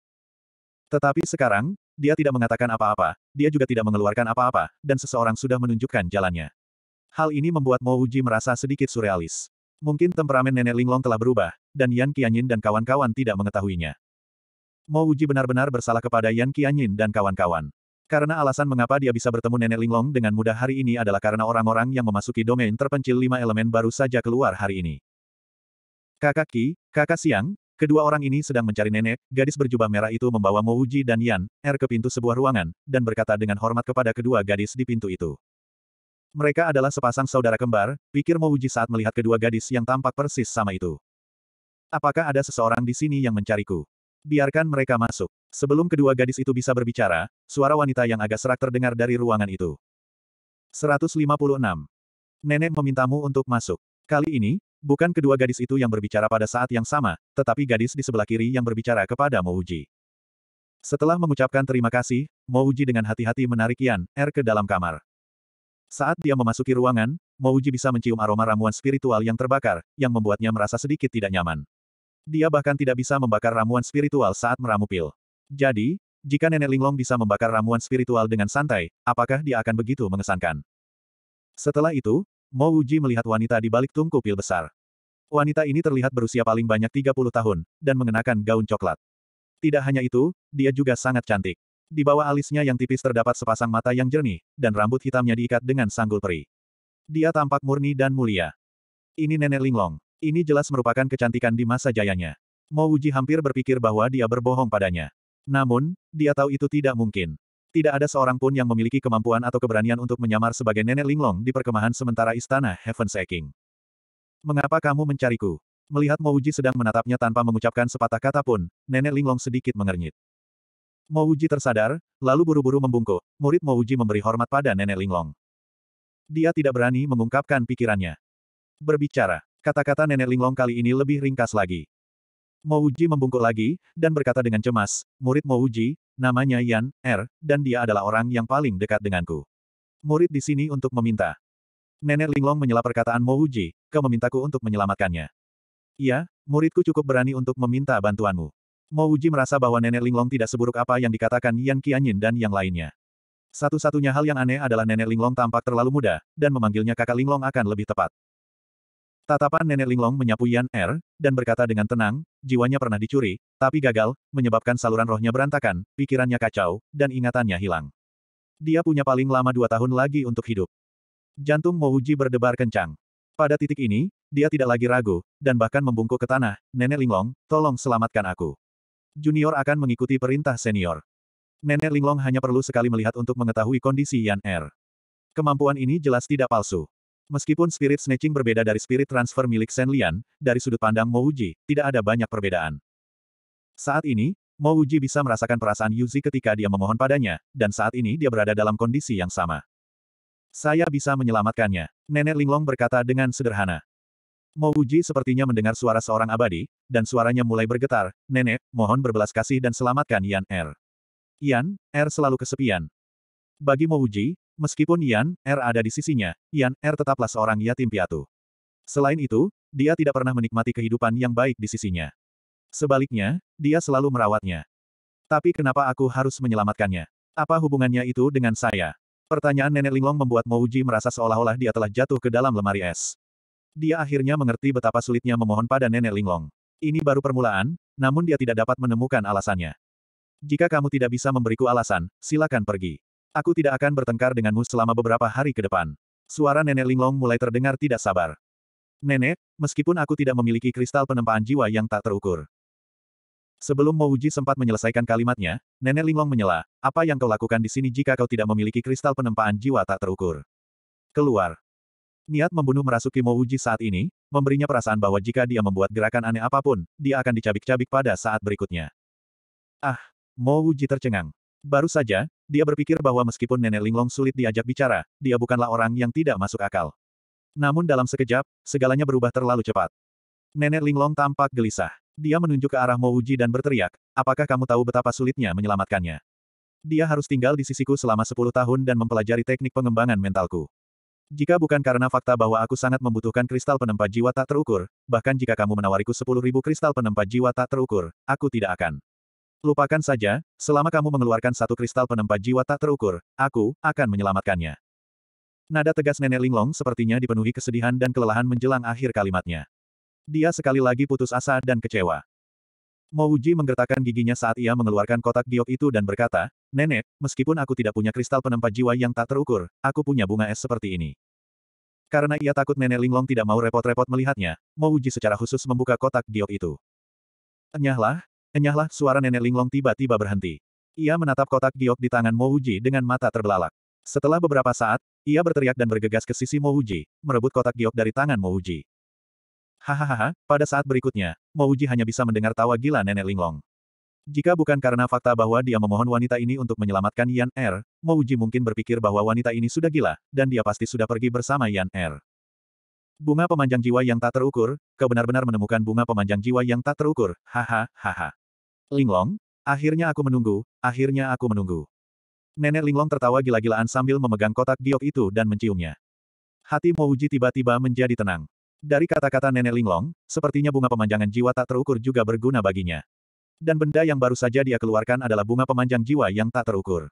Tetapi sekarang, dia tidak mengatakan apa-apa, dia juga tidak mengeluarkan apa-apa, dan seseorang sudah menunjukkan jalannya. Hal ini membuat Mo Wuji merasa sedikit surrealis. Mungkin temperamen Nenek Linglong telah berubah, dan Yan Qianyin dan kawan-kawan tidak mengetahuinya. Mo Uji benar-benar bersalah kepada Yan Qianyin dan kawan-kawan. Karena alasan mengapa dia bisa bertemu Nenek Linglong dengan mudah hari ini adalah karena orang-orang yang memasuki domain terpencil lima elemen baru saja keluar hari ini. Kakak Ki, kakak Siang, kedua orang ini sedang mencari nenek, gadis berjubah merah itu membawa Mo Uji dan Yan, Er ke pintu sebuah ruangan, dan berkata dengan hormat kepada kedua gadis di pintu itu. Mereka adalah sepasang saudara kembar, pikir Mo Uji saat melihat kedua gadis yang tampak persis sama itu. Apakah ada seseorang di sini yang mencariku? Biarkan mereka masuk. Sebelum kedua gadis itu bisa berbicara, suara wanita yang agak serak terdengar dari ruangan itu. 156. Nenek memintamu untuk masuk. Kali ini, bukan kedua gadis itu yang berbicara pada saat yang sama, tetapi gadis di sebelah kiri yang berbicara kepada Mouji. Setelah mengucapkan terima kasih, Mouji dengan hati-hati menarik Yan Er ke dalam kamar. Saat dia memasuki ruangan, Mouji bisa mencium aroma ramuan spiritual yang terbakar, yang membuatnya merasa sedikit tidak nyaman. Dia bahkan tidak bisa membakar ramuan spiritual saat meramu pil. Jadi, jika Nenek Linglong bisa membakar ramuan spiritual dengan santai, apakah dia akan begitu mengesankan? Setelah itu, Mo Wuji melihat wanita di balik tungku pil besar. Wanita ini terlihat berusia paling banyak 30 tahun, dan mengenakan gaun coklat. Tidak hanya itu, dia juga sangat cantik. Di bawah alisnya yang tipis terdapat sepasang mata yang jernih, dan rambut hitamnya diikat dengan sanggul peri. Dia tampak murni dan mulia. Ini Nenek Linglong. Ini jelas merupakan kecantikan di masa jayanya. Mo Wuji hampir berpikir bahwa dia berbohong padanya. Namun, dia tahu itu tidak mungkin. Tidak ada seorang pun yang memiliki kemampuan atau keberanian untuk menyamar sebagai nenek Linglong di perkemahan sementara istana Heaven's Seeking. Mengapa kamu mencariku? Melihat Wuji sedang menatapnya tanpa mengucapkan sepatah kata pun, nenek Linglong sedikit mengernyit. Wuji tersadar, lalu buru-buru membungkuk. Murid Wuji memberi hormat pada nenek Linglong. Dia tidak berani mengungkapkan pikirannya. Berbicara, Kata-kata nenek Linglong kali ini lebih ringkas lagi. Uji membungkuk lagi, dan berkata dengan cemas, murid Uji, namanya Yan, Er dan dia adalah orang yang paling dekat denganku. Murid di sini untuk meminta. Nenek Linglong menyela perkataan Uji, kau memintaku untuk menyelamatkannya. Iya, muridku cukup berani untuk meminta bantuanmu. Uji merasa bahwa Nenek Linglong tidak seburuk apa yang dikatakan Yan Qianyin dan yang lainnya. Satu-satunya hal yang aneh adalah Nenek Linglong tampak terlalu muda, dan memanggilnya kakak Linglong akan lebih tepat. Tatapan Nenek Linglong menyapu Yan Er, dan berkata dengan tenang, jiwanya pernah dicuri, tapi gagal, menyebabkan saluran rohnya berantakan, pikirannya kacau, dan ingatannya hilang. Dia punya paling lama dua tahun lagi untuk hidup. Jantung Mouji berdebar kencang. Pada titik ini, dia tidak lagi ragu, dan bahkan membungkuk ke tanah, Nenek Linglong, tolong selamatkan aku. Junior akan mengikuti perintah senior. Nenek Linglong hanya perlu sekali melihat untuk mengetahui kondisi Yan Er. Kemampuan ini jelas tidak palsu. Meskipun spirit snatching berbeda dari spirit transfer milik Shen Lian, dari sudut pandang Mo Wuji tidak ada banyak perbedaan. Saat ini, Mo Wuji bisa merasakan perasaan Yuzi ketika dia memohon padanya, dan saat ini dia berada dalam kondisi yang sama. Saya bisa menyelamatkannya, Nenek Linglong berkata dengan sederhana. Mo Wuji sepertinya mendengar suara seorang abadi, dan suaranya mulai bergetar, Nenek, mohon berbelas kasih dan selamatkan Yan Er. Yan Er selalu kesepian. Bagi Mo Wuji. Meskipun Yan, Er ada di sisinya, Yan, Er tetaplah seorang yatim piatu. Selain itu, dia tidak pernah menikmati kehidupan yang baik di sisinya. Sebaliknya, dia selalu merawatnya. Tapi kenapa aku harus menyelamatkannya? Apa hubungannya itu dengan saya? Pertanyaan Nenek Linglong membuat Mouji merasa seolah-olah dia telah jatuh ke dalam lemari es. Dia akhirnya mengerti betapa sulitnya memohon pada Nenek Linglong. Ini baru permulaan, namun dia tidak dapat menemukan alasannya. Jika kamu tidak bisa memberiku alasan, silakan pergi. Aku tidak akan bertengkar denganmu selama beberapa hari ke depan. Suara nenek Linglong mulai terdengar tidak sabar. Nenek, meskipun aku tidak memiliki kristal penempaan jiwa yang tak terukur. Sebelum Mo Uji sempat menyelesaikan kalimatnya, Nenek Linglong menyela, apa yang kau lakukan di sini jika kau tidak memiliki kristal penempaan jiwa tak terukur? Keluar. Niat membunuh merasuki Mo Uji saat ini, memberinya perasaan bahwa jika dia membuat gerakan aneh apapun, dia akan dicabik-cabik pada saat berikutnya. Ah, Mo Uji tercengang. Baru saja, dia berpikir bahwa meskipun nenek Linglong sulit diajak bicara, dia bukanlah orang yang tidak masuk akal. Namun dalam sekejap, segalanya berubah terlalu cepat. Nenek Linglong tampak gelisah. Dia menunjuk ke arah Mouji dan berteriak, apakah kamu tahu betapa sulitnya menyelamatkannya? Dia harus tinggal di sisiku selama 10 tahun dan mempelajari teknik pengembangan mentalku. Jika bukan karena fakta bahwa aku sangat membutuhkan kristal penempa jiwa tak terukur, bahkan jika kamu menawariku 10.000 kristal penempa jiwa tak terukur, aku tidak akan. Lupakan saja, selama kamu mengeluarkan satu kristal penempa jiwa tak terukur, aku akan menyelamatkannya. Nada tegas Nenek Linglong sepertinya dipenuhi kesedihan dan kelelahan menjelang akhir kalimatnya. Dia sekali lagi putus asa dan kecewa. Mouji menggertakkan giginya saat ia mengeluarkan kotak giok itu dan berkata, Nenek, meskipun aku tidak punya kristal penempa jiwa yang tak terukur, aku punya bunga es seperti ini. Karena ia takut Nenek Linglong tidak mau repot-repot melihatnya, Mouji secara khusus membuka kotak giok itu. Enyahlah, Enyahlah, suara nenek Linglong tiba-tiba berhenti. Ia menatap kotak giok di tangan Mo Uji dengan mata terbelalak. Setelah beberapa saat, ia berteriak dan bergegas ke sisi Mo Uji, merebut kotak giok dari tangan Mo Uji. Hahaha, pada saat berikutnya, Mo Uji hanya bisa mendengar tawa gila nenek Linglong. Jika bukan karena fakta bahwa dia memohon wanita ini untuk menyelamatkan Yan Er, Mo Uji mungkin berpikir bahwa wanita ini sudah gila, dan dia pasti sudah pergi bersama Yan Er. Bunga pemanjang jiwa yang tak terukur, kebenar benar menemukan bunga pemanjang jiwa yang tak terukur, Hahaha! Linglong, akhirnya aku menunggu, akhirnya aku menunggu. Nenek Linglong tertawa gila-gilaan sambil memegang kotak giok itu dan menciumnya. Hati Mouji tiba-tiba menjadi tenang. Dari kata-kata Nenek Linglong, sepertinya bunga pemanjangan jiwa tak terukur juga berguna baginya. Dan benda yang baru saja dia keluarkan adalah bunga pemanjang jiwa yang tak terukur.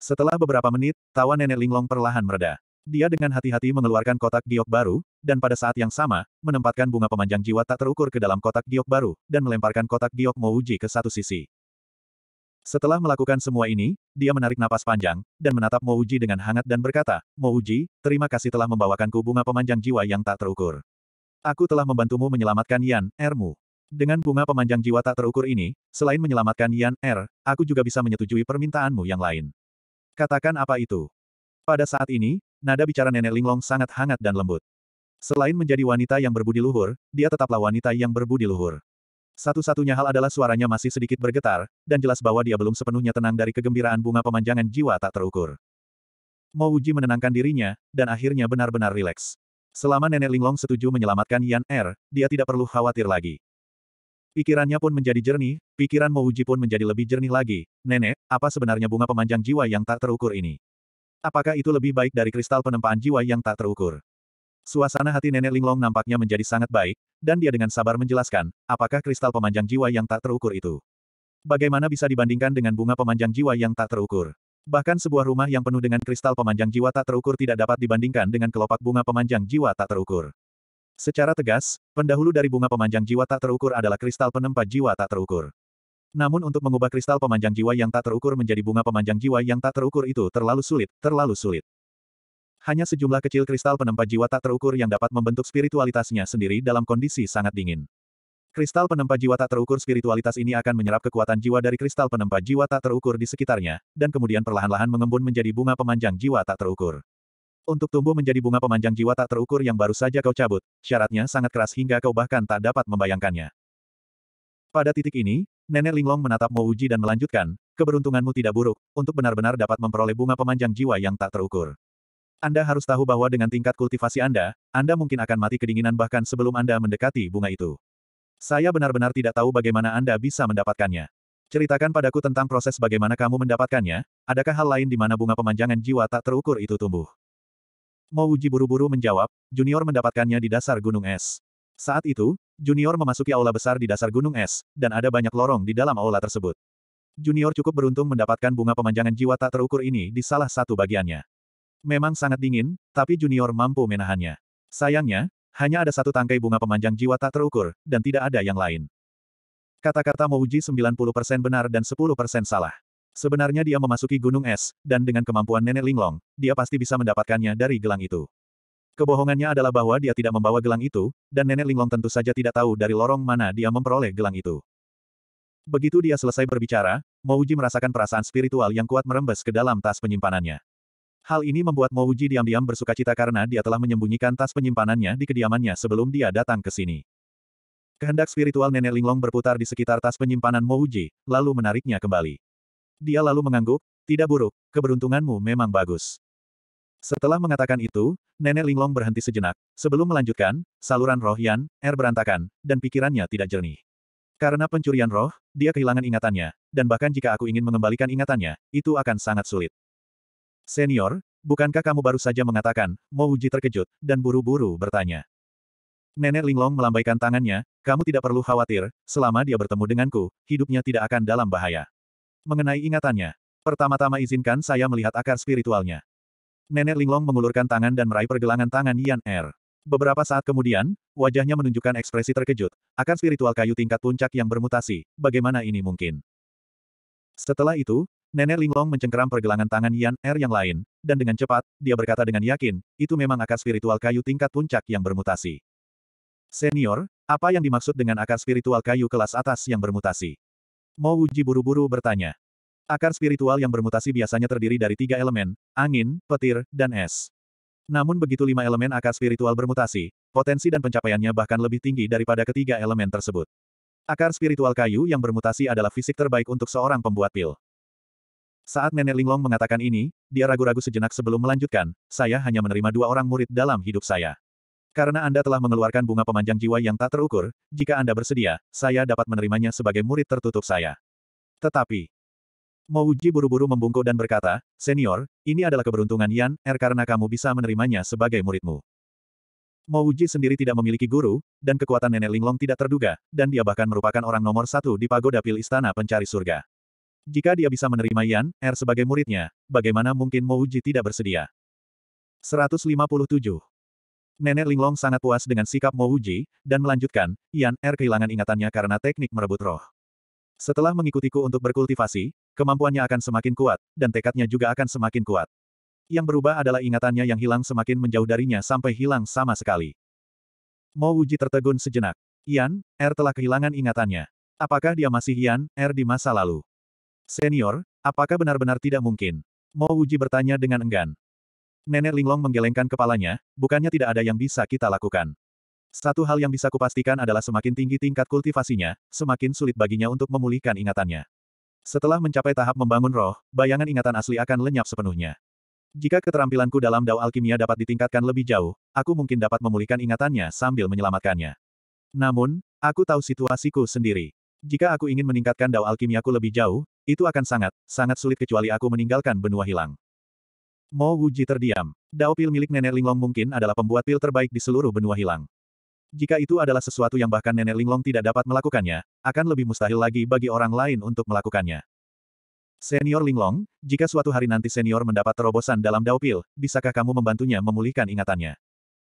Setelah beberapa menit, tawa Nenek Linglong perlahan mereda. Dia dengan hati-hati mengeluarkan kotak giok baru, dan pada saat yang sama, menempatkan bunga pemanjang jiwa tak terukur ke dalam kotak giok baru, dan melemparkan kotak giok Mouji ke satu sisi. Setelah melakukan semua ini, dia menarik napas panjang, dan menatap Mouji dengan hangat dan berkata, Mouji, terima kasih telah membawakanku bunga pemanjang jiwa yang tak terukur. Aku telah membantumu menyelamatkan Yan, Ermu. Dengan bunga pemanjang jiwa tak terukur ini, selain menyelamatkan Yan Er, aku juga bisa menyetujui permintaanmu yang lain. Katakan apa itu. Pada saat ini, Nada bicara nenek Linglong sangat hangat dan lembut. Selain menjadi wanita yang berbudi luhur, dia tetaplah wanita yang berbudi luhur. Satu-satunya hal adalah suaranya masih sedikit bergetar, dan jelas bahwa dia belum sepenuhnya tenang dari kegembiraan bunga pemanjangan jiwa tak terukur. Mo Uji menenangkan dirinya, dan akhirnya benar-benar rileks. Selama Nenek Linglong setuju menyelamatkan Yan Er, dia tidak perlu khawatir lagi. Pikirannya pun menjadi jernih, pikiran Mo Wuji pun menjadi lebih jernih lagi. Nenek, apa sebenarnya bunga pemanjang jiwa yang tak terukur ini? Apakah itu lebih baik dari kristal penempaan jiwa yang tak terukur? Suasana hati nenek Linglong nampaknya menjadi sangat baik, dan dia dengan sabar menjelaskan, apakah kristal pemanjang jiwa yang tak terukur itu? Bagaimana bisa dibandingkan dengan bunga pemanjang jiwa yang tak terukur? Bahkan sebuah rumah yang penuh dengan kristal pemanjang jiwa tak terukur tidak dapat dibandingkan dengan kelopak bunga pemanjang jiwa tak terukur. Secara tegas, pendahulu dari bunga pemanjang jiwa tak terukur adalah kristal penempa jiwa tak terukur. Namun untuk mengubah kristal pemanjang jiwa yang tak terukur menjadi bunga pemanjang jiwa yang tak terukur itu terlalu sulit, terlalu sulit. Hanya sejumlah kecil kristal penempa jiwa tak terukur yang dapat membentuk spiritualitasnya sendiri dalam kondisi sangat dingin. Kristal penempa jiwa tak terukur spiritualitas ini akan menyerap kekuatan jiwa dari kristal penempa jiwa tak terukur di sekitarnya, dan kemudian perlahan-lahan mengembun menjadi bunga pemanjang jiwa tak terukur. Untuk tumbuh menjadi bunga pemanjang jiwa tak terukur yang baru saja kau cabut, syaratnya sangat keras hingga kau bahkan tak dapat membayangkannya. Pada titik ini, Nenek Linglong menatap Mo Uji dan melanjutkan, keberuntunganmu tidak buruk, untuk benar-benar dapat memperoleh bunga pemanjang jiwa yang tak terukur. Anda harus tahu bahwa dengan tingkat kultivasi Anda, Anda mungkin akan mati kedinginan bahkan sebelum Anda mendekati bunga itu. Saya benar-benar tidak tahu bagaimana Anda bisa mendapatkannya. Ceritakan padaku tentang proses bagaimana kamu mendapatkannya, adakah hal lain di mana bunga pemanjangan jiwa tak terukur itu tumbuh? Mo Uji buru-buru menjawab, Junior mendapatkannya di dasar gunung es. Saat itu, Junior memasuki aula besar di dasar gunung es, dan ada banyak lorong di dalam aula tersebut. Junior cukup beruntung mendapatkan bunga pemanjangan jiwa tak terukur ini di salah satu bagiannya. Memang sangat dingin, tapi Junior mampu menahannya. Sayangnya, hanya ada satu tangkai bunga pemanjang jiwa tak terukur, dan tidak ada yang lain. Kata-kata Mouji 90% benar dan 10% salah. Sebenarnya dia memasuki gunung es, dan dengan kemampuan nenek Linglong, dia pasti bisa mendapatkannya dari gelang itu. Kebohongannya adalah bahwa dia tidak membawa gelang itu, dan nenek Linglong tentu saja tidak tahu dari lorong mana dia memperoleh gelang itu. Begitu dia selesai berbicara, Mouji merasakan perasaan spiritual yang kuat merembes ke dalam tas penyimpanannya. Hal ini membuat Mouji diam-diam bersuka cita karena dia telah menyembunyikan tas penyimpanannya di kediamannya sebelum dia datang ke sini. Kehendak spiritual nenek Linglong berputar di sekitar tas penyimpanan Mouji, lalu menariknya kembali. Dia lalu mengangguk, tidak buruk, keberuntunganmu memang bagus. Setelah mengatakan itu, Nenek Linglong berhenti sejenak, sebelum melanjutkan, saluran roh Yan, Er berantakan, dan pikirannya tidak jernih. Karena pencurian roh, dia kehilangan ingatannya, dan bahkan jika aku ingin mengembalikan ingatannya, itu akan sangat sulit. Senior, bukankah kamu baru saja mengatakan, mau Uji terkejut, dan buru-buru bertanya. Nenek Linglong melambaikan tangannya, kamu tidak perlu khawatir, selama dia bertemu denganku, hidupnya tidak akan dalam bahaya. Mengenai ingatannya, pertama-tama izinkan saya melihat akar spiritualnya. Nenek Linglong mengulurkan tangan dan meraih pergelangan tangan Yan Er. Beberapa saat kemudian, wajahnya menunjukkan ekspresi terkejut, akan spiritual kayu tingkat puncak yang bermutasi, bagaimana ini mungkin? Setelah itu, Nenek Linglong mencengkeram pergelangan tangan Yan Er yang lain, dan dengan cepat, dia berkata dengan yakin, itu memang akar spiritual kayu tingkat puncak yang bermutasi. Senior, apa yang dimaksud dengan akar spiritual kayu kelas atas yang bermutasi? Mo Wuji buru-buru bertanya. Akar spiritual yang bermutasi biasanya terdiri dari tiga elemen, angin, petir, dan es. Namun begitu lima elemen akar spiritual bermutasi, potensi dan pencapaiannya bahkan lebih tinggi daripada ketiga elemen tersebut. Akar spiritual kayu yang bermutasi adalah fisik terbaik untuk seorang pembuat pil. Saat Nenek Linglong mengatakan ini, dia ragu-ragu sejenak sebelum melanjutkan, saya hanya menerima dua orang murid dalam hidup saya. Karena Anda telah mengeluarkan bunga pemanjang jiwa yang tak terukur, jika Anda bersedia, saya dapat menerimanya sebagai murid tertutup saya. Tetapi, Mo Uji buru-buru membungkuk dan berkata, Senior, ini adalah keberuntungan Yan Er karena kamu bisa menerimanya sebagai muridmu. Mo Uji sendiri tidak memiliki guru, dan kekuatan nenek Linglong tidak terduga, dan dia bahkan merupakan orang nomor satu di pagoda pil istana pencari surga. Jika dia bisa menerima Yan Er sebagai muridnya, bagaimana mungkin Mo Uji tidak bersedia? 157. Nenek Linglong sangat puas dengan sikap Mo Uji, dan melanjutkan, Yan Er kehilangan ingatannya karena teknik merebut roh. Setelah mengikutiku untuk berkultivasi, kemampuannya akan semakin kuat, dan tekadnya juga akan semakin kuat. Yang berubah adalah ingatannya yang hilang semakin menjauh darinya sampai hilang sama sekali. Mo Wuji tertegun sejenak. Yan, Er telah kehilangan ingatannya. Apakah dia masih Yan, Er di masa lalu? Senior, apakah benar-benar tidak mungkin? Mo Wuji bertanya dengan enggan. Nenek Linglong menggelengkan kepalanya, bukannya tidak ada yang bisa kita lakukan. Satu hal yang bisa kupastikan adalah semakin tinggi tingkat kultivasinya, semakin sulit baginya untuk memulihkan ingatannya. Setelah mencapai tahap membangun roh, bayangan ingatan asli akan lenyap sepenuhnya. Jika keterampilanku dalam dao alkimia dapat ditingkatkan lebih jauh, aku mungkin dapat memulihkan ingatannya sambil menyelamatkannya. Namun, aku tahu situasiku sendiri. Jika aku ingin meningkatkan dao alkimiaku lebih jauh, itu akan sangat, sangat sulit kecuali aku meninggalkan benua hilang. Mo Wuji terdiam. Dao pil milik nenek Linglong mungkin adalah pembuat pil terbaik di seluruh benua hilang. Jika itu adalah sesuatu yang bahkan nenek Linglong tidak dapat melakukannya, akan lebih mustahil lagi bagi orang lain untuk melakukannya. Senior Linglong, jika suatu hari nanti senior mendapat terobosan dalam daupil, bisakah kamu membantunya memulihkan ingatannya?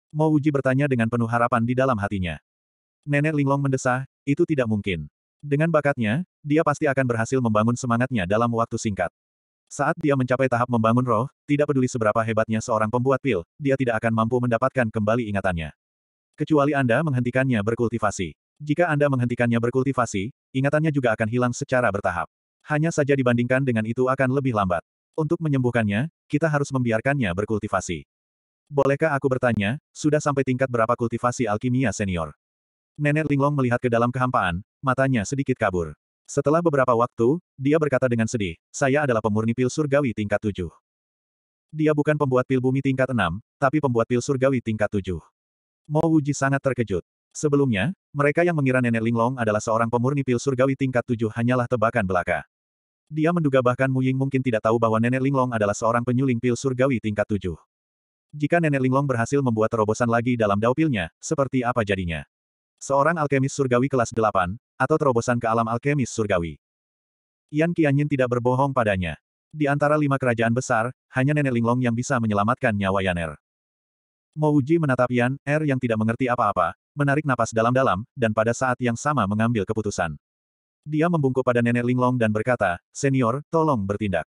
Mo Wuji bertanya dengan penuh harapan di dalam hatinya. Nenek Linglong mendesah, itu tidak mungkin. Dengan bakatnya, dia pasti akan berhasil membangun semangatnya dalam waktu singkat. Saat dia mencapai tahap membangun roh, tidak peduli seberapa hebatnya seorang pembuat pil, dia tidak akan mampu mendapatkan kembali ingatannya. Kecuali Anda menghentikannya berkultivasi. Jika Anda menghentikannya berkultivasi, ingatannya juga akan hilang secara bertahap. Hanya saja dibandingkan dengan itu akan lebih lambat. Untuk menyembuhkannya, kita harus membiarkannya berkultivasi. Bolehkah aku bertanya, sudah sampai tingkat berapa kultivasi alkimia senior? Nenek Linglong melihat ke dalam kehampaan, matanya sedikit kabur. Setelah beberapa waktu, dia berkata dengan sedih, saya adalah pemurni pil surgawi tingkat tujuh. Dia bukan pembuat pil bumi tingkat enam, tapi pembuat pil surgawi tingkat tujuh. Mo Wuji sangat terkejut. Sebelumnya, mereka yang mengira nenek Linglong adalah seorang pemurni pil surgawi tingkat tujuh hanyalah tebakan belaka. Dia menduga bahkan Mu Ying mungkin tidak tahu bahwa nenek Linglong adalah seorang penyuling pil surgawi tingkat tujuh. Jika nenek Linglong berhasil membuat terobosan lagi dalam daupilnya, seperti apa jadinya? Seorang alkemis surgawi kelas delapan, atau terobosan ke alam alkemis surgawi. Yan Qianyin tidak berbohong padanya. Di antara lima kerajaan besar, hanya nenek Linglong yang bisa menyelamatkan nyawa Yaner. Mouji menatap Yan Er yang tidak mengerti apa-apa, menarik napas dalam-dalam, dan pada saat yang sama mengambil keputusan. Dia membungkuk pada nenek Linglong dan berkata, Senior, tolong bertindak.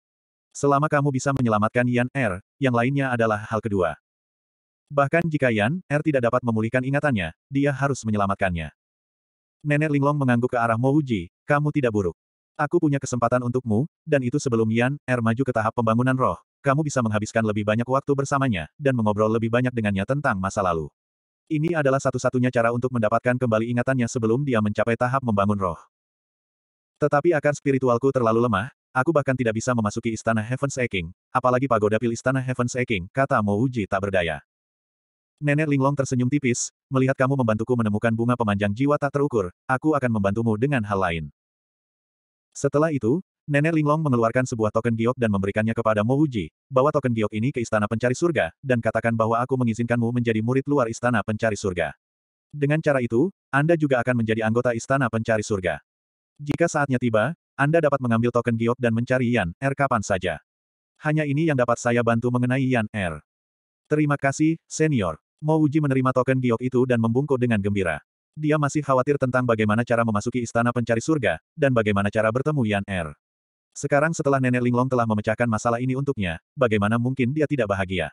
Selama kamu bisa menyelamatkan Yan Er, yang lainnya adalah hal kedua. Bahkan jika Yan Er tidak dapat memulihkan ingatannya, dia harus menyelamatkannya. Nenek Linglong mengangguk ke arah Mouji, kamu tidak buruk. Aku punya kesempatan untukmu, dan itu sebelum Yan Er maju ke tahap pembangunan roh, kamu bisa menghabiskan lebih banyak waktu bersamanya, dan mengobrol lebih banyak dengannya tentang masa lalu. Ini adalah satu-satunya cara untuk mendapatkan kembali ingatannya sebelum dia mencapai tahap membangun roh. Tetapi akar spiritualku terlalu lemah, aku bahkan tidak bisa memasuki istana Heaven's Eking, apalagi pagoda pil istana Heaven's Eking, kata Mouji tak berdaya. Nenek Linglong tersenyum tipis, melihat kamu membantuku menemukan bunga pemanjang jiwa tak terukur, aku akan membantumu dengan hal lain. Setelah itu, Nenek Linglong mengeluarkan sebuah token giok dan memberikannya kepada Mo Wuji, bawa token giok ini ke istana pencari surga, dan katakan bahwa aku mengizinkanmu menjadi murid luar istana pencari surga. Dengan cara itu, Anda juga akan menjadi anggota istana pencari surga. Jika saatnya tiba, Anda dapat mengambil token giok dan mencari Yan R er kapan saja. Hanya ini yang dapat saya bantu mengenai Yan R. Er. Terima kasih, senior. Mo Wuji menerima token giok itu dan membungkuk dengan gembira. Dia masih khawatir tentang bagaimana cara memasuki istana pencari surga, dan bagaimana cara bertemu Yan R. Er. Sekarang setelah Nenek Linglong telah memecahkan masalah ini untuknya, bagaimana mungkin dia tidak bahagia?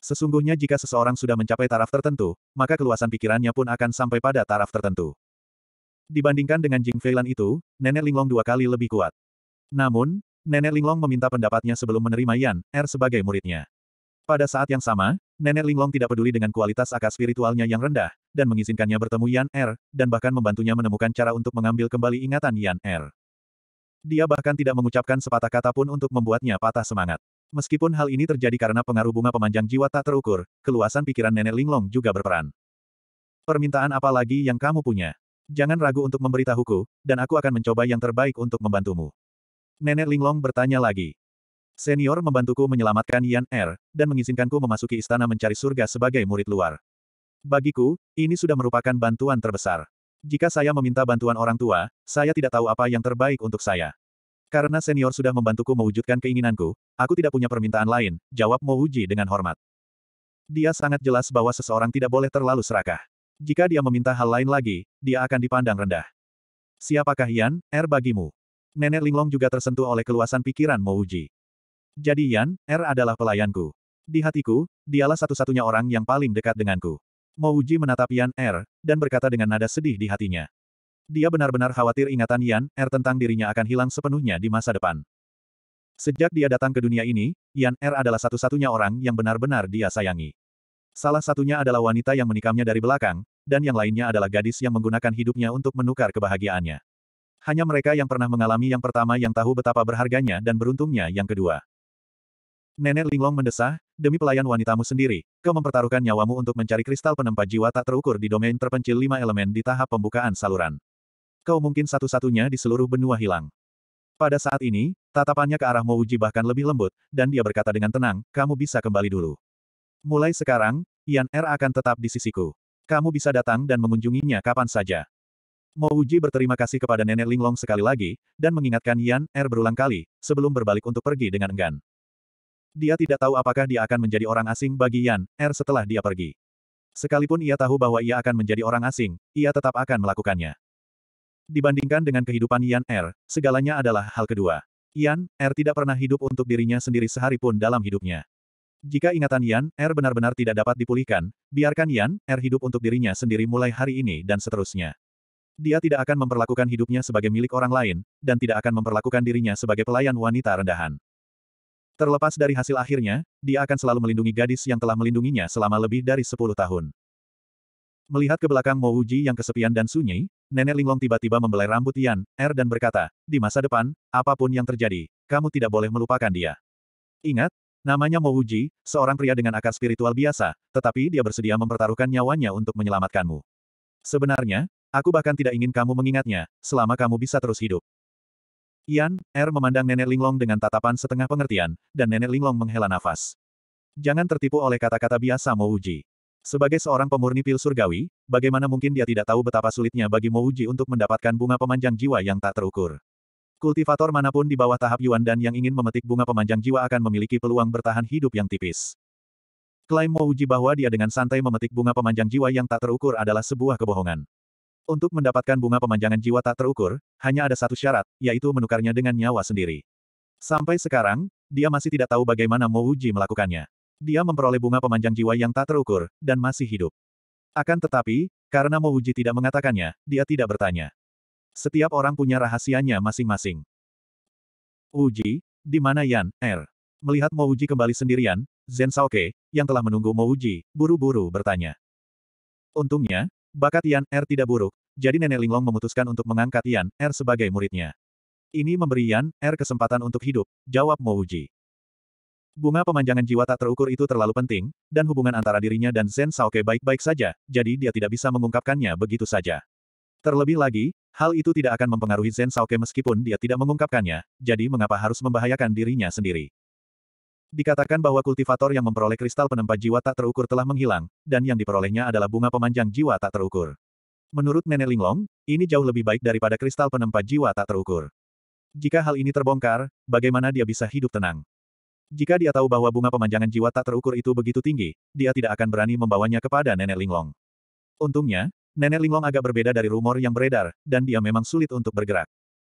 Sesungguhnya jika seseorang sudah mencapai taraf tertentu, maka keluasan pikirannya pun akan sampai pada taraf tertentu. Dibandingkan dengan Jing Feilan itu, Nenek Linglong dua kali lebih kuat. Namun, Nenek Linglong meminta pendapatnya sebelum menerima Yan Er sebagai muridnya. Pada saat yang sama, Nenek Linglong tidak peduli dengan kualitas akar spiritualnya yang rendah, dan mengizinkannya bertemu Yan Er, dan bahkan membantunya menemukan cara untuk mengambil kembali ingatan Yan Er. Dia bahkan tidak mengucapkan sepatah kata pun untuk membuatnya patah semangat. Meskipun hal ini terjadi karena pengaruh bunga pemanjang jiwa tak terukur, keluasan pikiran nenek Linglong juga berperan. Permintaan apa lagi yang kamu punya? Jangan ragu untuk memberitahuku, dan aku akan mencoba yang terbaik untuk membantumu. Nenek Linglong bertanya lagi. Senior membantuku menyelamatkan Yan Er, dan mengizinkanku memasuki istana mencari surga sebagai murid luar. Bagiku, ini sudah merupakan bantuan terbesar. Jika saya meminta bantuan orang tua, saya tidak tahu apa yang terbaik untuk saya. Karena senior sudah membantuku mewujudkan keinginanku, aku tidak punya permintaan lain, jawab Mo Uji dengan hormat. Dia sangat jelas bahwa seseorang tidak boleh terlalu serakah. Jika dia meminta hal lain lagi, dia akan dipandang rendah. Siapakah Yan, R er bagimu? Nenek Linglong juga tersentuh oleh keluasan pikiran Mo Uji. Jadi Yan, R er adalah pelayanku. Di hatiku, dialah satu-satunya orang yang paling dekat denganku. Mouji menatap Yan Er, dan berkata dengan nada sedih di hatinya. Dia benar-benar khawatir ingatan Yan Er tentang dirinya akan hilang sepenuhnya di masa depan. Sejak dia datang ke dunia ini, Yan Er adalah satu-satunya orang yang benar-benar dia sayangi. Salah satunya adalah wanita yang menikamnya dari belakang, dan yang lainnya adalah gadis yang menggunakan hidupnya untuk menukar kebahagiaannya. Hanya mereka yang pernah mengalami yang pertama yang tahu betapa berharganya dan beruntungnya yang kedua. Nenek Linglong mendesah, demi pelayan wanitamu sendiri, kau mempertaruhkan nyawamu untuk mencari kristal penempa jiwa tak terukur di domain terpencil lima elemen di tahap pembukaan saluran. Kau mungkin satu-satunya di seluruh benua hilang. Pada saat ini, tatapannya ke arah Mouji bahkan lebih lembut, dan dia berkata dengan tenang, kamu bisa kembali dulu. Mulai sekarang, Yan Er akan tetap di sisiku. Kamu bisa datang dan mengunjunginya kapan saja. Mouji berterima kasih kepada Nenek Linglong sekali lagi, dan mengingatkan Yan Er berulang kali, sebelum berbalik untuk pergi dengan enggan. Dia tidak tahu apakah dia akan menjadi orang asing bagi Yan Er setelah dia pergi. Sekalipun ia tahu bahwa ia akan menjadi orang asing, ia tetap akan melakukannya. Dibandingkan dengan kehidupan Yan Er, segalanya adalah hal kedua. Yan Er tidak pernah hidup untuk dirinya sendiri sehari pun dalam hidupnya. Jika ingatan Yan Er benar-benar tidak dapat dipulihkan, biarkan Yan Er hidup untuk dirinya sendiri mulai hari ini dan seterusnya. Dia tidak akan memperlakukan hidupnya sebagai milik orang lain, dan tidak akan memperlakukan dirinya sebagai pelayan wanita rendahan. Terlepas dari hasil akhirnya, dia akan selalu melindungi gadis yang telah melindunginya selama lebih dari sepuluh tahun. Melihat ke belakang Mo Wuji yang kesepian dan sunyi, Nenek Linglong tiba-tiba membelai rambut Yan, Er dan berkata, di masa depan, apapun yang terjadi, kamu tidak boleh melupakan dia. Ingat, namanya Mo Wuji, seorang pria dengan akar spiritual biasa, tetapi dia bersedia mempertaruhkan nyawanya untuk menyelamatkanmu. Sebenarnya, aku bahkan tidak ingin kamu mengingatnya, selama kamu bisa terus hidup. Yan, Er memandang Nenek Linglong dengan tatapan setengah pengertian, dan Nenek Linglong menghela nafas. Jangan tertipu oleh kata-kata biasa Mo Uji. Sebagai seorang pemurni pil surgawi, bagaimana mungkin dia tidak tahu betapa sulitnya bagi Mo Uji untuk mendapatkan bunga pemanjang jiwa yang tak terukur. Kultivator manapun di bawah tahap Yuan dan yang ingin memetik bunga pemanjang jiwa akan memiliki peluang bertahan hidup yang tipis. Klaim Uji bahwa dia dengan santai memetik bunga pemanjang jiwa yang tak terukur adalah sebuah kebohongan. Untuk mendapatkan bunga pemanjangan jiwa tak terukur, hanya ada satu syarat, yaitu menukarnya dengan nyawa sendiri. Sampai sekarang, dia masih tidak tahu bagaimana Mo Uji melakukannya. Dia memperoleh bunga pemanjang jiwa yang tak terukur, dan masih hidup. Akan tetapi, karena Mo Uji tidak mengatakannya, dia tidak bertanya. Setiap orang punya rahasianya masing-masing. Uji, di mana Yan, Er? Melihat Mo Uji kembali sendirian, Zen Saoke, yang telah menunggu Mo Uji, buru-buru bertanya. Untungnya, Bakat Yan Er tidak buruk, jadi Nenek Linglong memutuskan untuk mengangkat Yan Er sebagai muridnya. Ini memberi Yan Er kesempatan untuk hidup, jawab Mo Uji. Bunga pemanjangan jiwa tak terukur itu terlalu penting, dan hubungan antara dirinya dan Zen Saoke baik-baik saja, jadi dia tidak bisa mengungkapkannya begitu saja. Terlebih lagi, hal itu tidak akan mempengaruhi Zen Saoke meskipun dia tidak mengungkapkannya, jadi mengapa harus membahayakan dirinya sendiri. Dikatakan bahwa kultivator yang memperoleh kristal penempa jiwa tak terukur telah menghilang, dan yang diperolehnya adalah bunga pemanjang jiwa tak terukur. Menurut Nenek Linglong, ini jauh lebih baik daripada kristal penempa jiwa tak terukur. Jika hal ini terbongkar, bagaimana dia bisa hidup tenang? Jika dia tahu bahwa bunga pemanjangan jiwa tak terukur itu begitu tinggi, dia tidak akan berani membawanya kepada Nenek Linglong. Untungnya, Nenek Linglong agak berbeda dari rumor yang beredar, dan dia memang sulit untuk bergerak.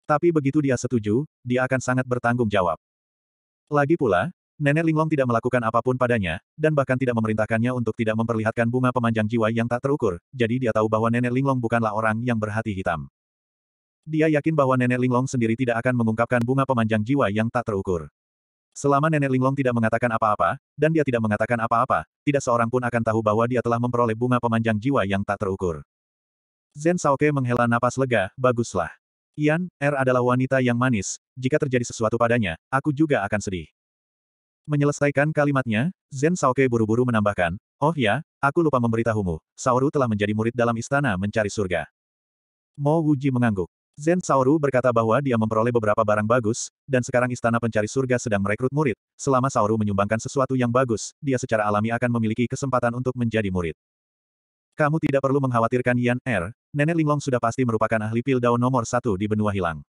Tapi begitu dia setuju, dia akan sangat bertanggung jawab. Lagi pula, Nenek Linglong tidak melakukan apapun padanya, dan bahkan tidak memerintahkannya untuk tidak memperlihatkan bunga pemanjang jiwa yang tak terukur, jadi dia tahu bahwa Nenek Linglong bukanlah orang yang berhati hitam. Dia yakin bahwa Nenek Linglong sendiri tidak akan mengungkapkan bunga pemanjang jiwa yang tak terukur. Selama Nenek Linglong tidak mengatakan apa-apa, dan dia tidak mengatakan apa-apa, tidak seorang pun akan tahu bahwa dia telah memperoleh bunga pemanjang jiwa yang tak terukur. Zen Saoke menghela napas lega, baguslah. Ian, Er adalah wanita yang manis, jika terjadi sesuatu padanya, aku juga akan sedih. Menyelesaikan kalimatnya, Zen Saoke buru-buru menambahkan, Oh ya, aku lupa memberitahumu, Saoru telah menjadi murid dalam istana mencari surga. Mo Wuji mengangguk. Zen Saoru berkata bahwa dia memperoleh beberapa barang bagus, dan sekarang istana pencari surga sedang merekrut murid. Selama Saoru menyumbangkan sesuatu yang bagus, dia secara alami akan memiliki kesempatan untuk menjadi murid. Kamu tidak perlu mengkhawatirkan Yan Er, Nenek Linglong sudah pasti merupakan ahli pil daun nomor satu di benua hilang.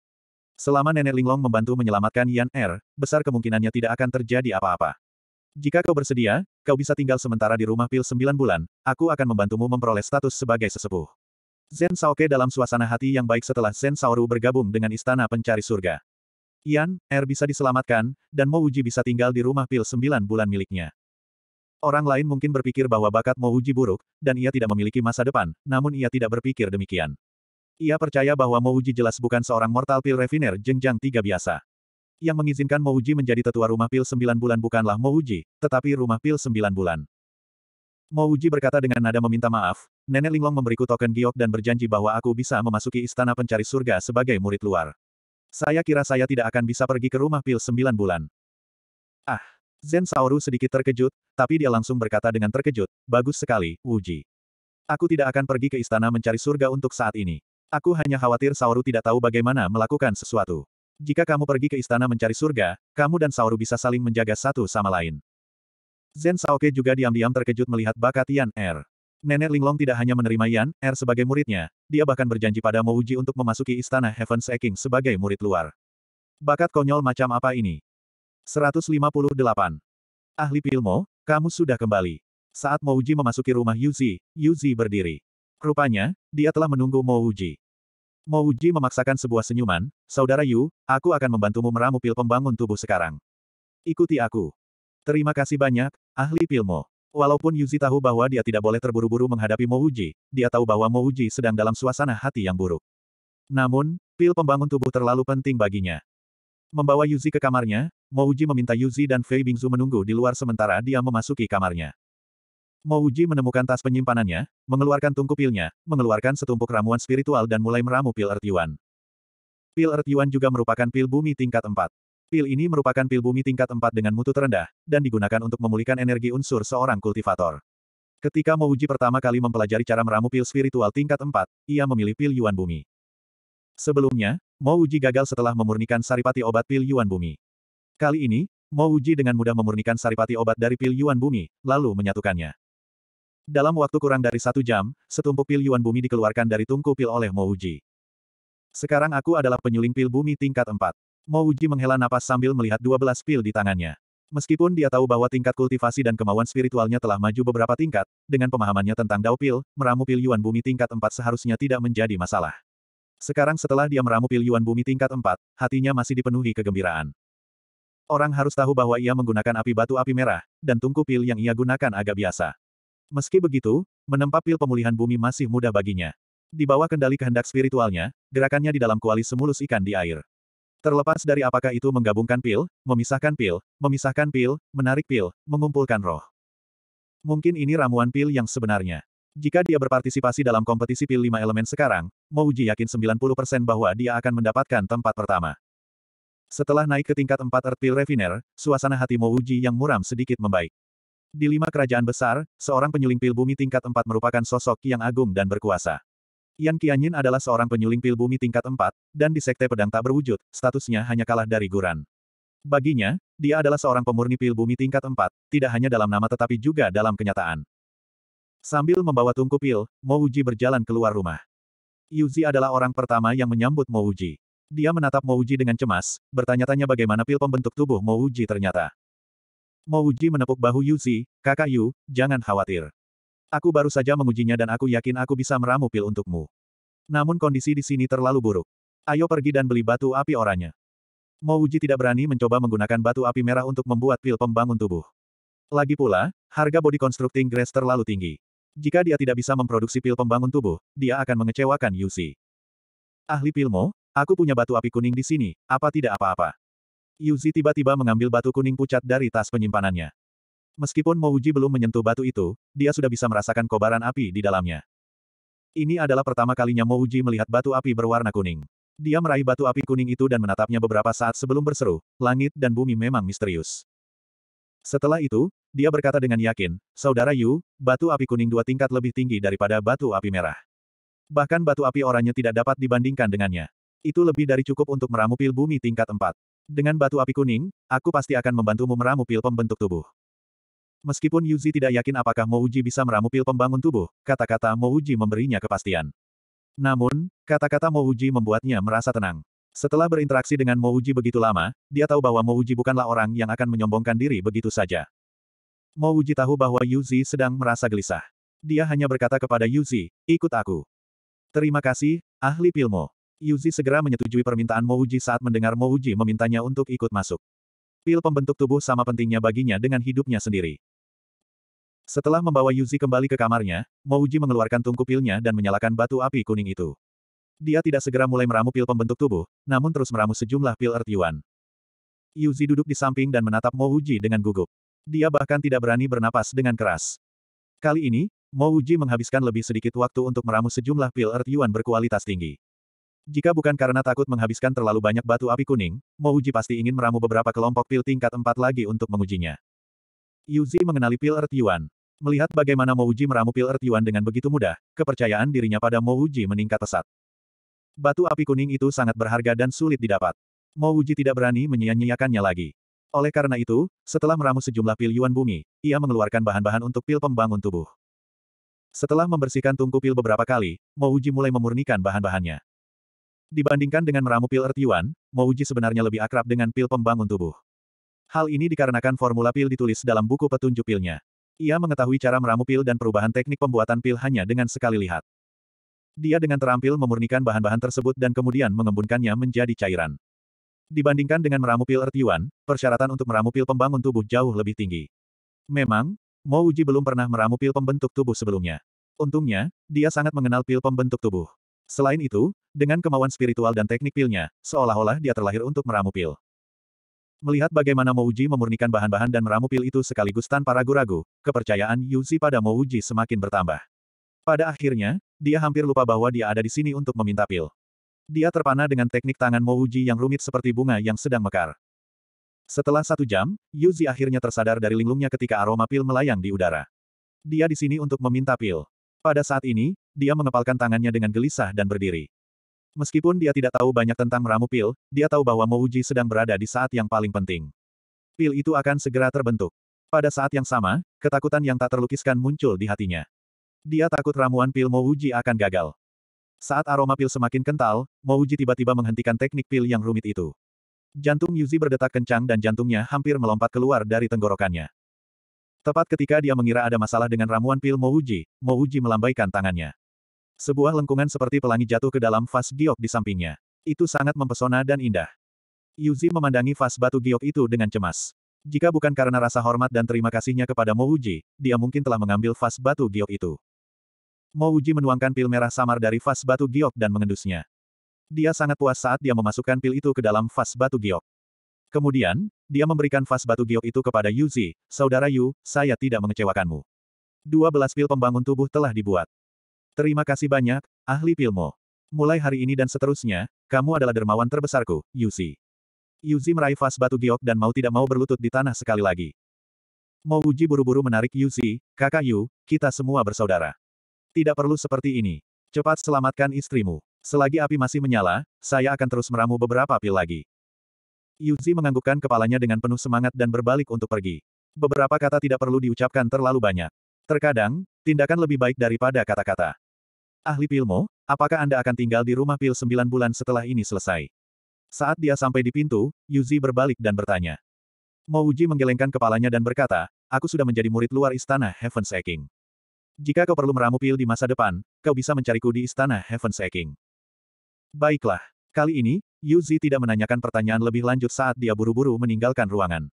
Selama Nenek Linglong membantu menyelamatkan Yan Er, besar kemungkinannya tidak akan terjadi apa-apa. Jika kau bersedia, kau bisa tinggal sementara di rumah pil sembilan bulan, aku akan membantumu memperoleh status sebagai sesepuh. Zen Saoke dalam suasana hati yang baik setelah Zen Saoru bergabung dengan Istana Pencari Surga. Yan, Er bisa diselamatkan, dan Mo Uji bisa tinggal di rumah pil sembilan bulan miliknya. Orang lain mungkin berpikir bahwa bakat Mo Uji buruk, dan ia tidak memiliki masa depan, namun ia tidak berpikir demikian. Ia percaya bahwa Mouji jelas bukan seorang mortal pil refiner jenjang tiga biasa. Yang mengizinkan Mouji menjadi tetua rumah pil sembilan bulan bukanlah Mouji, tetapi rumah pil sembilan bulan. Mouji berkata dengan nada meminta maaf, Nenek Linglong memberiku token giok dan berjanji bahwa aku bisa memasuki istana pencari surga sebagai murid luar. Saya kira saya tidak akan bisa pergi ke rumah pil sembilan bulan. Ah, Zen Saoru sedikit terkejut, tapi dia langsung berkata dengan terkejut, bagus sekali, Wuji. Aku tidak akan pergi ke istana mencari surga untuk saat ini. Aku hanya khawatir Sauru tidak tahu bagaimana melakukan sesuatu. Jika kamu pergi ke istana mencari surga, kamu dan Sauru bisa saling menjaga satu sama lain. Zen Saoke juga diam-diam terkejut melihat bakat Yan Er. Nenek Linglong tidak hanya menerima Yan Er sebagai muridnya, dia bahkan berjanji pada Mouji untuk memasuki istana Heaven's Eking sebagai murid luar. Bakat konyol macam apa ini? 158. Ahli Pilmo, kamu sudah kembali. Saat Mouji memasuki rumah Yuzi, Yuzi berdiri. Rupanya, dia telah menunggu Mo Mo Wuji memaksakan sebuah senyuman, Saudara Yu, aku akan membantumu meramu pil pembangun tubuh sekarang. Ikuti aku. Terima kasih banyak, ahli pilmo. Walaupun Yuzi tahu bahwa dia tidak boleh terburu-buru menghadapi Mo Wuji, dia tahu bahwa Mo Wuji sedang dalam suasana hati yang buruk. Namun, pil pembangun tubuh terlalu penting baginya. Membawa Yuzi ke kamarnya, Mo Wuji meminta Yuzi dan Fei Bingzu menunggu di luar sementara dia memasuki kamarnya. Mo menemukan tas penyimpanannya, mengeluarkan tungku pilnya, mengeluarkan setumpuk ramuan spiritual dan mulai meramu pil ertiwan. Pil ertiwan juga merupakan pil bumi tingkat 4. Pil ini merupakan pil bumi tingkat 4 dengan mutu terendah, dan digunakan untuk memulihkan energi unsur seorang kultivator. Ketika Mo pertama kali mempelajari cara meramu pil spiritual tingkat 4, ia memilih pil Yuan Bumi. Sebelumnya, Mo Uji gagal setelah memurnikan saripati obat pil Yuan Bumi. Kali ini, Mo Uji dengan mudah memurnikan saripati obat dari pil Yuan Bumi, lalu menyatukannya. Dalam waktu kurang dari satu jam, setumpuk pil Yuan Bumi dikeluarkan dari tungku pil oleh Mo Uji. Sekarang aku adalah penyuling pil bumi tingkat 4. Uji menghela napas sambil melihat 12 pil di tangannya. Meskipun dia tahu bahwa tingkat kultivasi dan kemauan spiritualnya telah maju beberapa tingkat, dengan pemahamannya tentang Dao Pil, meramu pil Yuan Bumi tingkat 4 seharusnya tidak menjadi masalah. Sekarang setelah dia meramu pil Yuan Bumi tingkat 4, hatinya masih dipenuhi kegembiraan. Orang harus tahu bahwa ia menggunakan api batu api merah, dan tungku pil yang ia gunakan agak biasa. Meski begitu, menempa pil pemulihan bumi masih mudah baginya. Di bawah kendali kehendak spiritualnya, gerakannya di dalam kuali semulus ikan di air. Terlepas dari apakah itu menggabungkan pil, memisahkan pil, memisahkan pil, menarik pil, mengumpulkan roh. Mungkin ini ramuan pil yang sebenarnya. Jika dia berpartisipasi dalam kompetisi pil lima elemen sekarang, Mouji yakin 90% bahwa dia akan mendapatkan tempat pertama. Setelah naik ke tingkat 4 Earth Pil Refiner, suasana hati Mouji yang muram sedikit membaik. Di lima kerajaan besar, seorang penyuling pil bumi tingkat empat merupakan sosok yang agung dan berkuasa. Yan Qianyin adalah seorang penyuling pil bumi tingkat empat, dan di Sekte Pedang tak berwujud, statusnya hanya kalah dari Guran. Baginya, dia adalah seorang pemurni pil bumi tingkat empat, tidak hanya dalam nama tetapi juga dalam kenyataan. Sambil membawa tungku pil, Mo Uji berjalan keluar rumah. Yuzi adalah orang pertama yang menyambut Mo Uji. Dia menatap Mo Uji dengan cemas, bertanya-tanya bagaimana pil pembentuk tubuh Mo Uji ternyata. Mo menepuk bahu Yuzi, kakak Yu, jangan khawatir. Aku baru saja mengujinya dan aku yakin aku bisa meramu pil untukmu. Namun kondisi di sini terlalu buruk. Ayo pergi dan beli batu api oranya. Mo tidak berani mencoba menggunakan batu api merah untuk membuat pil pembangun tubuh. Lagi pula, harga body constructing grace terlalu tinggi. Jika dia tidak bisa memproduksi pil pembangun tubuh, dia akan mengecewakan Yuzi. Ahli pilmo, aku punya batu api kuning di sini, apa tidak apa-apa? Yuzi tiba-tiba mengambil batu kuning pucat dari tas penyimpanannya. Meskipun Mouji belum menyentuh batu itu, dia sudah bisa merasakan kobaran api di dalamnya. Ini adalah pertama kalinya Mouji melihat batu api berwarna kuning. Dia meraih batu api kuning itu dan menatapnya beberapa saat sebelum berseru, langit dan bumi memang misterius. Setelah itu, dia berkata dengan yakin, Saudara Yu, batu api kuning dua tingkat lebih tinggi daripada batu api merah. Bahkan batu api oranye tidak dapat dibandingkan dengannya. Itu lebih dari cukup untuk meramu pil bumi tingkat empat. Dengan batu api kuning, aku pasti akan membantumu meramu pil pembentuk tubuh. Meskipun Yuzi tidak yakin apakah Mouji bisa meramu pil pembangun tubuh, kata-kata Mouji memberinya kepastian. Namun, kata-kata Mouji membuatnya merasa tenang. Setelah berinteraksi dengan Mouji begitu lama, dia tahu bahwa Mouji bukanlah orang yang akan menyombongkan diri begitu saja. Mouji tahu bahwa Yuzi sedang merasa gelisah. Dia hanya berkata kepada Yuzi, ikut aku. Terima kasih, ahli pilmu. Yuzi segera menyetujui permintaan Mouji saat mendengar Mouji memintanya untuk ikut masuk. Pil pembentuk tubuh sama pentingnya baginya dengan hidupnya sendiri. Setelah membawa Yuzi kembali ke kamarnya, Mouji mengeluarkan tungku pilnya dan menyalakan batu api kuning itu. Dia tidak segera mulai meramu pil pembentuk tubuh, namun terus meramu sejumlah pil Earth Yuan. Yuzi duduk di samping dan menatap Mouji dengan gugup. Dia bahkan tidak berani bernapas dengan keras. Kali ini, Mouji menghabiskan lebih sedikit waktu untuk meramu sejumlah pil Earth Yuan berkualitas tinggi. Jika bukan karena takut menghabiskan terlalu banyak batu api kuning, Mouji pasti ingin meramu beberapa kelompok pil tingkat 4 lagi untuk mengujinya. Yuzi mengenali pil Earth Yuan. Melihat bagaimana Mouji meramu pil Earth Yuan dengan begitu mudah, kepercayaan dirinya pada Mouji meningkat pesat. Batu api kuning itu sangat berharga dan sulit didapat. Mouji tidak berani menyia-nyiakannya lagi. Oleh karena itu, setelah meramu sejumlah pil Yuan bumi, ia mengeluarkan bahan-bahan untuk pil pembangun tubuh. Setelah membersihkan tungku pil beberapa kali, Mouji mulai memurnikan bahan-bahannya. Dibandingkan dengan meramu pil ertiwan, Mouji sebenarnya lebih akrab dengan pil pembangun tubuh. Hal ini dikarenakan formula pil ditulis dalam buku petunjuk pilnya. Ia mengetahui cara meramu pil dan perubahan teknik pembuatan pil hanya dengan sekali lihat. Dia dengan terampil memurnikan bahan-bahan tersebut dan kemudian mengembunkannya menjadi cairan. Dibandingkan dengan meramu pil ertiwan, persyaratan untuk meramu pil pembangun tubuh jauh lebih tinggi. Memang, Mouji belum pernah meramu pil pembentuk tubuh sebelumnya. Untungnya, dia sangat mengenal pil pembentuk tubuh. Selain itu, dengan kemauan spiritual dan teknik pilnya, seolah-olah dia terlahir untuk meramu pil. Melihat bagaimana Mouji memurnikan bahan-bahan dan meramu pil itu sekaligus tanpa ragu-ragu, kepercayaan Yuzi pada Mouji semakin bertambah. Pada akhirnya, dia hampir lupa bahwa dia ada di sini untuk meminta pil. Dia terpana dengan teknik tangan Mouji yang rumit seperti bunga yang sedang mekar. Setelah satu jam, Yuzi akhirnya tersadar dari linglungnya ketika aroma pil melayang di udara. Dia di sini untuk meminta pil. Pada saat ini, dia mengepalkan tangannya dengan gelisah dan berdiri. Meskipun dia tidak tahu banyak tentang meramu pil, dia tahu bahwa Mouji sedang berada di saat yang paling penting. Pil itu akan segera terbentuk. Pada saat yang sama, ketakutan yang tak terlukiskan muncul di hatinya. Dia takut ramuan pil Mouji akan gagal. Saat aroma pil semakin kental, Mouji tiba-tiba menghentikan teknik pil yang rumit itu. Jantung Yuzi berdetak kencang dan jantungnya hampir melompat keluar dari tenggorokannya. Tepat ketika dia mengira ada masalah dengan ramuan pil Mouji, Mouji melambaikan tangannya. Sebuah lengkungan seperti pelangi jatuh ke dalam vas giok di sampingnya. Itu sangat mempesona dan indah. Yuzi memandangi vas batu giok itu dengan cemas. Jika bukan karena rasa hormat dan terima kasihnya kepada Mo dia mungkin telah mengambil vas batu giok itu. Mo menuangkan pil merah samar dari vas batu giok dan mengendusnya. Dia sangat puas saat dia memasukkan pil itu ke dalam vas batu giok. Kemudian, dia memberikan vas batu giok itu kepada Yuzi, Saudara Yu, saya tidak mengecewakanmu. 12 pil pembangun tubuh telah dibuat. Terima kasih banyak, ahli Pilmo. Mulai hari ini dan seterusnya, kamu adalah dermawan terbesarku, Yuzi. Yuzi meraih vas batu giok dan mau tidak mau berlutut di tanah sekali lagi. Mau uji buru-buru menarik Yuzi, kakak Yu, kita semua bersaudara. Tidak perlu seperti ini. Cepat selamatkan istrimu. Selagi api masih menyala, saya akan terus meramu beberapa pil lagi. Yuzi menganggukkan kepalanya dengan penuh semangat dan berbalik untuk pergi. Beberapa kata tidak perlu diucapkan terlalu banyak. Terkadang, tindakan lebih baik daripada kata-kata. Ahli Pilmo, apakah Anda akan tinggal di rumah Pil 9 bulan setelah ini selesai? Saat dia sampai di pintu, Yuzi berbalik dan bertanya. Mouji menggelengkan kepalanya dan berkata, aku sudah menjadi murid luar istana Heaven's Seeking. Jika kau perlu meramu pil di masa depan, kau bisa mencariku di istana Heaven's Seeking. Baiklah. Kali ini, Yuzi tidak menanyakan pertanyaan lebih lanjut saat dia buru-buru meninggalkan ruangan.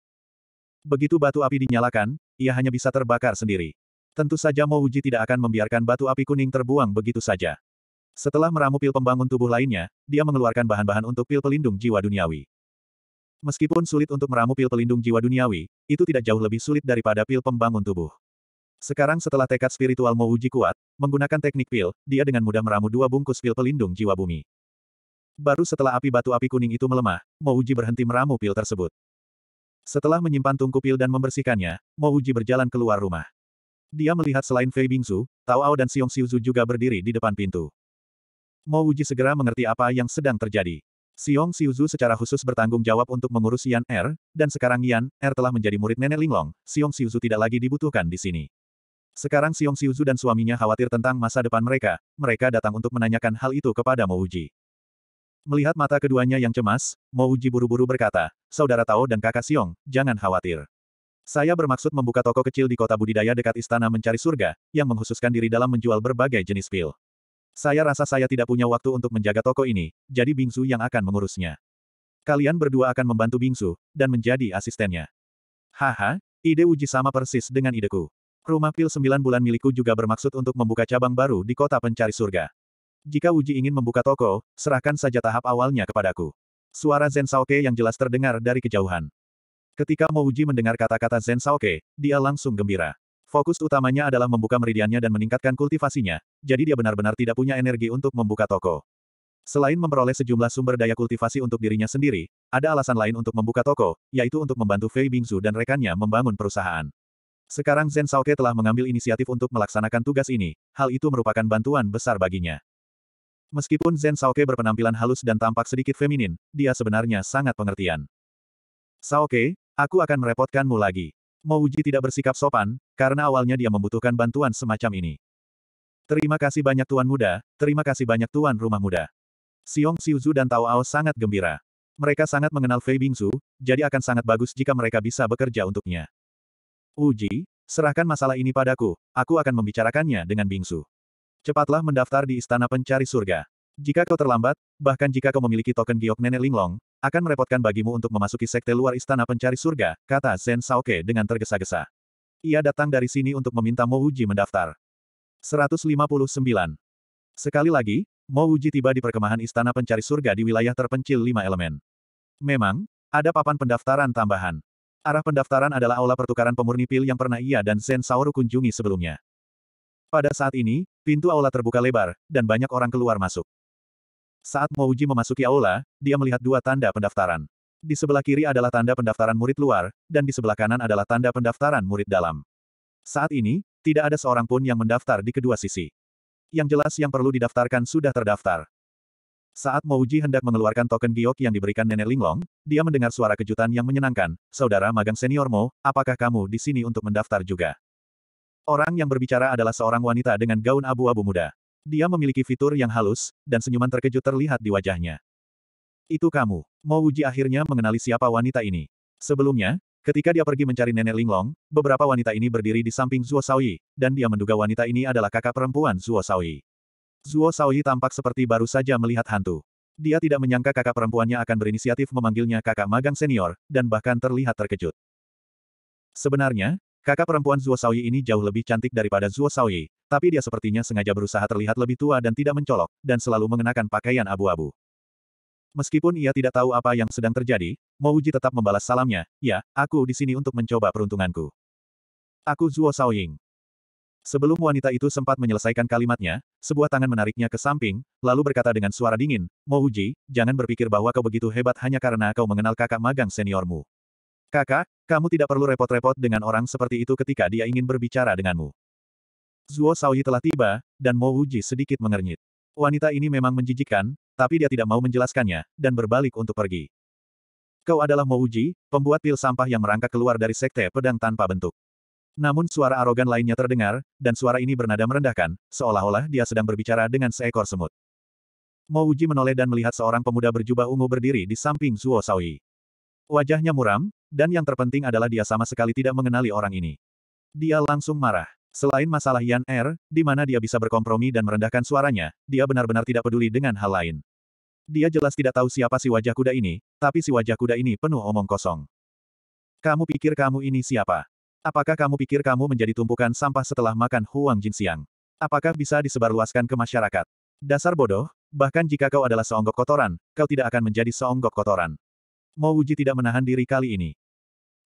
Begitu batu api dinyalakan, ia hanya bisa terbakar sendiri. Tentu saja Mo Wuji tidak akan membiarkan batu api kuning terbuang begitu saja. Setelah meramu pil pembangun tubuh lainnya, dia mengeluarkan bahan-bahan untuk pil pelindung jiwa duniawi. Meskipun sulit untuk meramu pil pelindung jiwa duniawi, itu tidak jauh lebih sulit daripada pil pembangun tubuh. Sekarang setelah tekad spiritual Mo Wuji kuat, menggunakan teknik pil, dia dengan mudah meramu dua bungkus pil pelindung jiwa bumi. Baru setelah api batu api kuning itu melemah, Mo Wuji berhenti meramu pil tersebut. Setelah menyimpan tungku pil dan membersihkannya, Mo Wuji berjalan keluar rumah. Dia melihat selain Fei Bingzu, Tao Ao dan Xiong Xiuzu juga berdiri di depan pintu. Mo Wuji segera mengerti apa yang sedang terjadi. Xiong Xiuzu secara khusus bertanggung jawab untuk mengurus Yan Er, dan sekarang Yan Er telah menjadi murid nenek Linglong, Xiong Xiuzu tidak lagi dibutuhkan di sini. Sekarang Xiong Xiuzu dan suaminya khawatir tentang masa depan mereka, mereka datang untuk menanyakan hal itu kepada Mo Wuji. Melihat mata keduanya yang cemas, Mo Wuji buru-buru berkata, Saudara Tao dan kakak Xiong, jangan khawatir. Saya bermaksud membuka toko kecil di kota budidaya dekat istana mencari surga, yang menghususkan diri dalam menjual berbagai jenis pil. Saya rasa saya tidak punya waktu untuk menjaga toko ini, jadi Bingsu yang akan mengurusnya. Kalian berdua akan membantu Bingsu, dan menjadi asistennya. Haha, ide uji sama persis dengan ideku. Rumah pil sembilan bulan milikku juga bermaksud untuk membuka cabang baru di kota pencari surga. Jika Uji ingin membuka toko, serahkan saja tahap awalnya kepadaku. Suara Zen Saoke yang jelas terdengar dari kejauhan. Ketika Mo Uji mendengar kata-kata Zen Saoke, dia langsung gembira. Fokus utamanya adalah membuka meridiannya dan meningkatkan kultivasinya, jadi dia benar-benar tidak punya energi untuk membuka toko. Selain memperoleh sejumlah sumber daya kultivasi untuk dirinya sendiri, ada alasan lain untuk membuka toko, yaitu untuk membantu Fei Bingzu dan rekannya membangun perusahaan. Sekarang Zen Saoke telah mengambil inisiatif untuk melaksanakan tugas ini, hal itu merupakan bantuan besar baginya. Meskipun Zen Saoke berpenampilan halus dan tampak sedikit feminin, dia sebenarnya sangat pengertian. Saoke, Aku akan merepotkanmu lagi. Mouji tidak bersikap sopan, karena awalnya dia membutuhkan bantuan semacam ini. Terima kasih banyak Tuan Muda, terima kasih banyak Tuan Rumah Muda. Xiong Xiuzu dan Tao Ao sangat gembira. Mereka sangat mengenal Fei Bingzu, jadi akan sangat bagus jika mereka bisa bekerja untuknya. Uji, serahkan masalah ini padaku, aku akan membicarakannya dengan Bingsu. Cepatlah mendaftar di Istana Pencari Surga. Jika kau terlambat, bahkan jika kau memiliki token giok nenek Linglong, akan merepotkan bagimu untuk memasuki sekte luar istana pencari surga, kata Zen Saoke dengan tergesa-gesa. Ia datang dari sini untuk meminta Mo Uji mendaftar. 159. Sekali lagi, Mo Uji tiba di perkemahan istana pencari surga di wilayah terpencil lima elemen. Memang, ada papan pendaftaran tambahan. Arah pendaftaran adalah aula pertukaran pemurni pil yang pernah ia dan Zen Saoru kunjungi sebelumnya. Pada saat ini, pintu aula terbuka lebar, dan banyak orang keluar masuk. Saat Mouji memasuki aula, dia melihat dua tanda pendaftaran. Di sebelah kiri adalah tanda pendaftaran murid luar, dan di sebelah kanan adalah tanda pendaftaran murid dalam. Saat ini, tidak ada seorang pun yang mendaftar di kedua sisi. Yang jelas yang perlu didaftarkan sudah terdaftar. Saat Mouji hendak mengeluarkan token giok yang diberikan Nenek Linglong, dia mendengar suara kejutan yang menyenangkan, Saudara magang senior Mo, apakah kamu di sini untuk mendaftar juga? Orang yang berbicara adalah seorang wanita dengan gaun abu-abu muda. Dia memiliki fitur yang halus, dan senyuman terkejut terlihat di wajahnya. Itu kamu. Mo Wuji akhirnya mengenali siapa wanita ini. Sebelumnya, ketika dia pergi mencari nenek Linglong, beberapa wanita ini berdiri di samping Zuo Saoyi, dan dia menduga wanita ini adalah kakak perempuan Zuo Saoyi. Zuo Saoyi tampak seperti baru saja melihat hantu. Dia tidak menyangka kakak perempuannya akan berinisiatif memanggilnya kakak magang senior, dan bahkan terlihat terkejut. Sebenarnya, Kakak perempuan Zuo Saoyi ini jauh lebih cantik daripada Zuo Saoyi, tapi dia sepertinya sengaja berusaha terlihat lebih tua dan tidak mencolok, dan selalu mengenakan pakaian abu-abu. Meskipun ia tidak tahu apa yang sedang terjadi, Mouji tetap membalas salamnya, ya, aku di sini untuk mencoba peruntunganku. Aku Zuo Saoying. Sebelum wanita itu sempat menyelesaikan kalimatnya, sebuah tangan menariknya ke samping, lalu berkata dengan suara dingin, Mouji, jangan berpikir bahwa kau begitu hebat hanya karena kau mengenal kakak magang seniormu. Kakak, kamu tidak perlu repot-repot dengan orang seperti itu ketika dia ingin berbicara denganmu. Zuo Saoyi telah tiba, dan Mo Wuji sedikit mengernyit. Wanita ini memang menjijikkan, tapi dia tidak mau menjelaskannya, dan berbalik untuk pergi. Kau adalah Mo Wuji, pembuat pil sampah yang merangkak keluar dari sekte pedang tanpa bentuk. Namun suara arogan lainnya terdengar, dan suara ini bernada merendahkan, seolah-olah dia sedang berbicara dengan seekor semut. Mo Wujie menoleh dan melihat seorang pemuda berjubah ungu berdiri di samping Zuo Saoyi. Wajahnya muram, dan yang terpenting adalah dia sama sekali tidak mengenali orang ini. Dia langsung marah. Selain masalah Yan Er, di mana dia bisa berkompromi dan merendahkan suaranya, dia benar-benar tidak peduli dengan hal lain. Dia jelas tidak tahu siapa si wajah kuda ini, tapi si wajah kuda ini penuh omong kosong. Kamu pikir kamu ini siapa? Apakah kamu pikir kamu menjadi tumpukan sampah setelah makan Huang Jin siang? Apakah bisa disebarluaskan ke masyarakat? Dasar bodoh, bahkan jika kau adalah seonggok kotoran, kau tidak akan menjadi seonggok kotoran. Mo Wuji tidak menahan diri kali ini.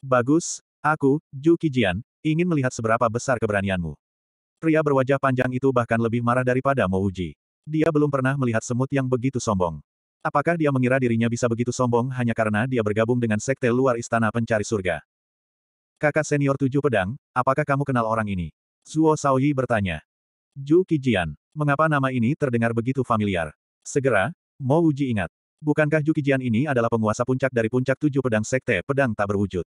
Bagus, aku, Ju Kijian, ingin melihat seberapa besar keberanianmu. Pria berwajah panjang itu bahkan lebih marah daripada Mo Uji. Dia belum pernah melihat semut yang begitu sombong. Apakah dia mengira dirinya bisa begitu sombong hanya karena dia bergabung dengan sekte luar istana pencari surga? Kakak senior tujuh pedang, apakah kamu kenal orang ini? Zuo Shaoyi bertanya. Ju Kijian, mengapa nama ini terdengar begitu familiar? Segera, Mo Uji ingat. Bukankah Ju Kijian ini adalah penguasa puncak dari puncak tujuh pedang sekte pedang tak berwujud?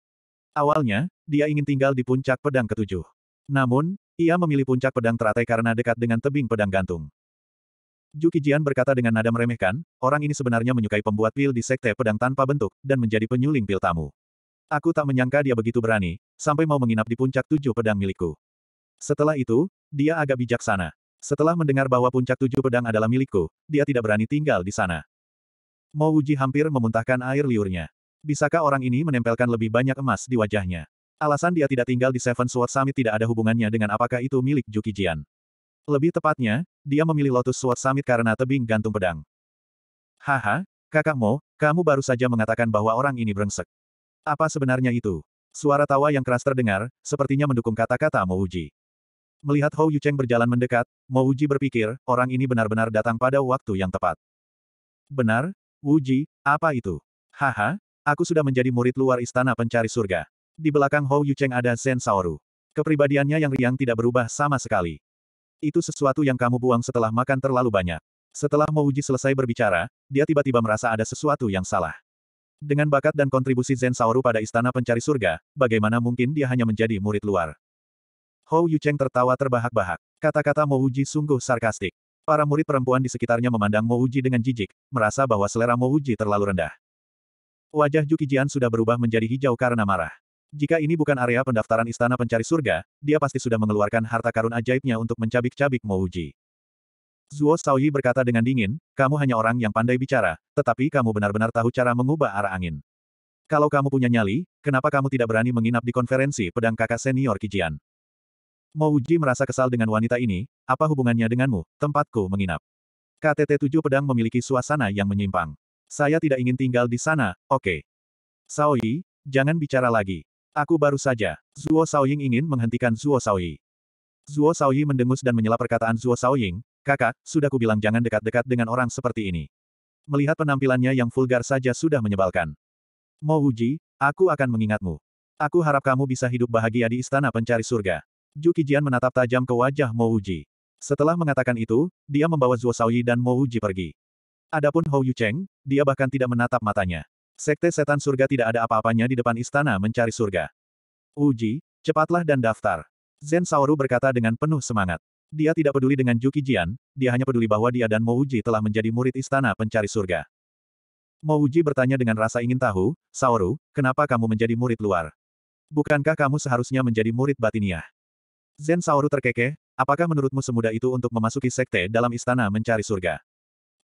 Awalnya, dia ingin tinggal di puncak pedang ketujuh. Namun, ia memilih puncak pedang teratai karena dekat dengan tebing pedang gantung. Jukijian Jian berkata dengan nada meremehkan, orang ini sebenarnya menyukai pembuat pil di sekte pedang tanpa bentuk, dan menjadi penyuling pil tamu. Aku tak menyangka dia begitu berani, sampai mau menginap di puncak tujuh pedang milikku. Setelah itu, dia agak bijaksana. Setelah mendengar bahwa puncak tujuh pedang adalah milikku, dia tidak berani tinggal di sana. Mouji hampir memuntahkan air liurnya. Bisakah orang ini menempelkan lebih banyak emas di wajahnya? Alasan dia tidak tinggal di Seven Sword Summit tidak ada hubungannya dengan apakah itu milik Juki Jian. Lebih tepatnya, dia memilih Lotus Sword Summit karena tebing gantung pedang. Haha, kakak Mo, kamu baru saja mengatakan bahwa orang ini brengsek. Apa sebenarnya itu? Suara tawa yang keras terdengar, sepertinya mendukung kata-kata Mo Uji. Melihat Hou Yucheng berjalan mendekat, Mo Uji berpikir, orang ini benar-benar datang pada waktu yang tepat. Benar, Uji, apa itu? Haha, Aku sudah menjadi murid luar istana pencari surga. Di belakang Hou Yucheng ada Zen Saoru. Kepribadiannya yang riang tidak berubah sama sekali. Itu sesuatu yang kamu buang setelah makan terlalu banyak. Setelah Mo Mouji selesai berbicara, dia tiba-tiba merasa ada sesuatu yang salah. Dengan bakat dan kontribusi Zen Saoru pada istana pencari surga, bagaimana mungkin dia hanya menjadi murid luar? Hou Yucheng tertawa terbahak-bahak. Kata-kata Mo Mouji sungguh sarkastik. Para murid perempuan di sekitarnya memandang Mo Mouji dengan jijik, merasa bahwa selera Mo Mouji terlalu rendah. Wajah Jukijian sudah berubah menjadi hijau karena marah. Jika ini bukan area pendaftaran istana pencari surga, dia pasti sudah mengeluarkan harta karun ajaibnya untuk mencabik-cabik Mouji. Zuo Shaoyi berkata dengan dingin, kamu hanya orang yang pandai bicara, tetapi kamu benar-benar tahu cara mengubah arah angin. Kalau kamu punya nyali, kenapa kamu tidak berani menginap di konferensi pedang kakak senior Kijian? Mouji merasa kesal dengan wanita ini, apa hubungannya denganmu, tempatku menginap. KTT 7 pedang memiliki suasana yang menyimpang. Saya tidak ingin tinggal di sana, oke. Okay. Saoyi, jangan bicara lagi. Aku baru saja. Zuo Saoying ingin menghentikan Zuo Saoyi. Zuo Saoyi mendengus dan menyela perkataan Zuo Saoying, kakak, sudah kubilang jangan dekat-dekat dengan orang seperti ini. Melihat penampilannya yang vulgar saja sudah menyebalkan. Mo Wuji, aku akan mengingatmu. Aku harap kamu bisa hidup bahagia di istana pencari surga. Ju Qijian menatap tajam ke wajah Mo Wuji. Setelah mengatakan itu, dia membawa Zuo Saoyi dan Mo Wuji pergi. Adapun Hou Yucheng, dia bahkan tidak menatap matanya. Sekte setan surga tidak ada apa-apanya di depan istana mencari surga. Uji, cepatlah dan daftar. Zen Saoru berkata dengan penuh semangat. Dia tidak peduli dengan Juki Jian, dia hanya peduli bahwa dia dan Mouji telah menjadi murid istana pencari surga. Mouji bertanya dengan rasa ingin tahu, Saoru, kenapa kamu menjadi murid luar? Bukankah kamu seharusnya menjadi murid batiniah? Zen Saoru terkekeh, apakah menurutmu semudah itu untuk memasuki sekte dalam istana mencari surga?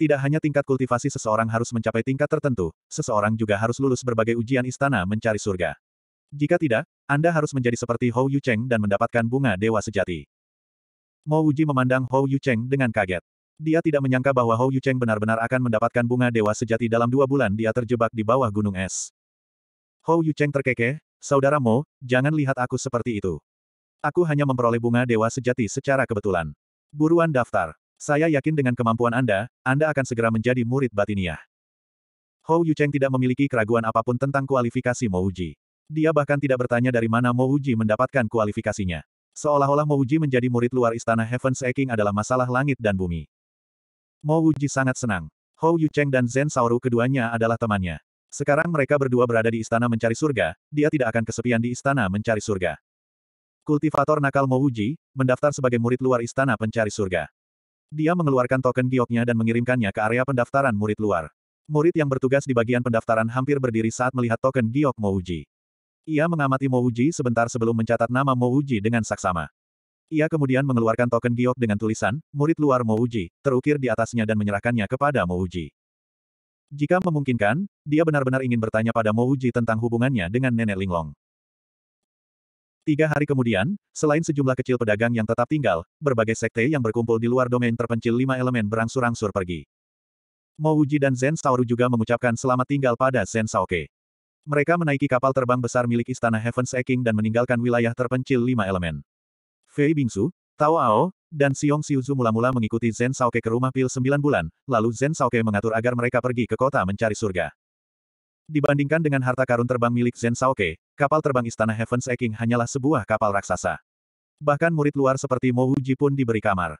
Tidak hanya tingkat kultivasi seseorang harus mencapai tingkat tertentu, seseorang juga harus lulus berbagai ujian istana mencari surga. Jika tidak, Anda harus menjadi seperti Hou Yucheng dan mendapatkan bunga dewa sejati. Mo Uji memandang Hou Yucheng dengan kaget. Dia tidak menyangka bahwa Hou Yucheng benar-benar akan mendapatkan bunga dewa sejati dalam dua bulan dia terjebak di bawah gunung es. Hou Yucheng terkekeh, Saudara Mo, jangan lihat aku seperti itu. Aku hanya memperoleh bunga dewa sejati secara kebetulan. Buruan daftar. Saya yakin dengan kemampuan Anda, Anda akan segera menjadi murid batiniah. Hou Yucheng tidak memiliki keraguan apapun tentang kualifikasi Mo Uji. Dia bahkan tidak bertanya dari mana Mo Uji mendapatkan kualifikasinya. Seolah-olah Mo Uji menjadi murid luar istana Heaven's Eking adalah masalah langit dan bumi. Mo Uji sangat senang. Hou Yucheng dan Zen Saoru keduanya adalah temannya. Sekarang mereka berdua berada di istana mencari surga, dia tidak akan kesepian di istana mencari surga. Kultivator nakal Mo Uji mendaftar sebagai murid luar istana pencari surga. Dia mengeluarkan token gioknya dan mengirimkannya ke area pendaftaran murid luar. Murid yang bertugas di bagian pendaftaran hampir berdiri saat melihat token giok Mouji. Ia mengamati Mouji sebentar sebelum mencatat nama Mouji dengan saksama. Ia kemudian mengeluarkan token giok dengan tulisan, murid luar Mouji, terukir di atasnya dan menyerahkannya kepada Mouji. Jika memungkinkan, dia benar-benar ingin bertanya pada Mouji tentang hubungannya dengan nenek Linglong. Tiga hari kemudian, selain sejumlah kecil pedagang yang tetap tinggal, berbagai sekte yang berkumpul di luar domain terpencil lima elemen berangsur-angsur pergi. Mouji dan Zen Saoru juga mengucapkan selamat tinggal pada Zen Saoke. Mereka menaiki kapal terbang besar milik Istana Heaven's Eking dan meninggalkan wilayah terpencil lima elemen. Fei Bingsu, Tao Ao, dan Xiong Xiuzu mula-mula mengikuti Zen Saoke ke rumah pil sembilan bulan, lalu Zen Saoke mengatur agar mereka pergi ke kota mencari surga. Dibandingkan dengan harta karun terbang milik Zen Saoke, kapal terbang Istana Heaven's Eking hanyalah sebuah kapal raksasa. Bahkan murid luar seperti Mo Uji pun diberi kamar.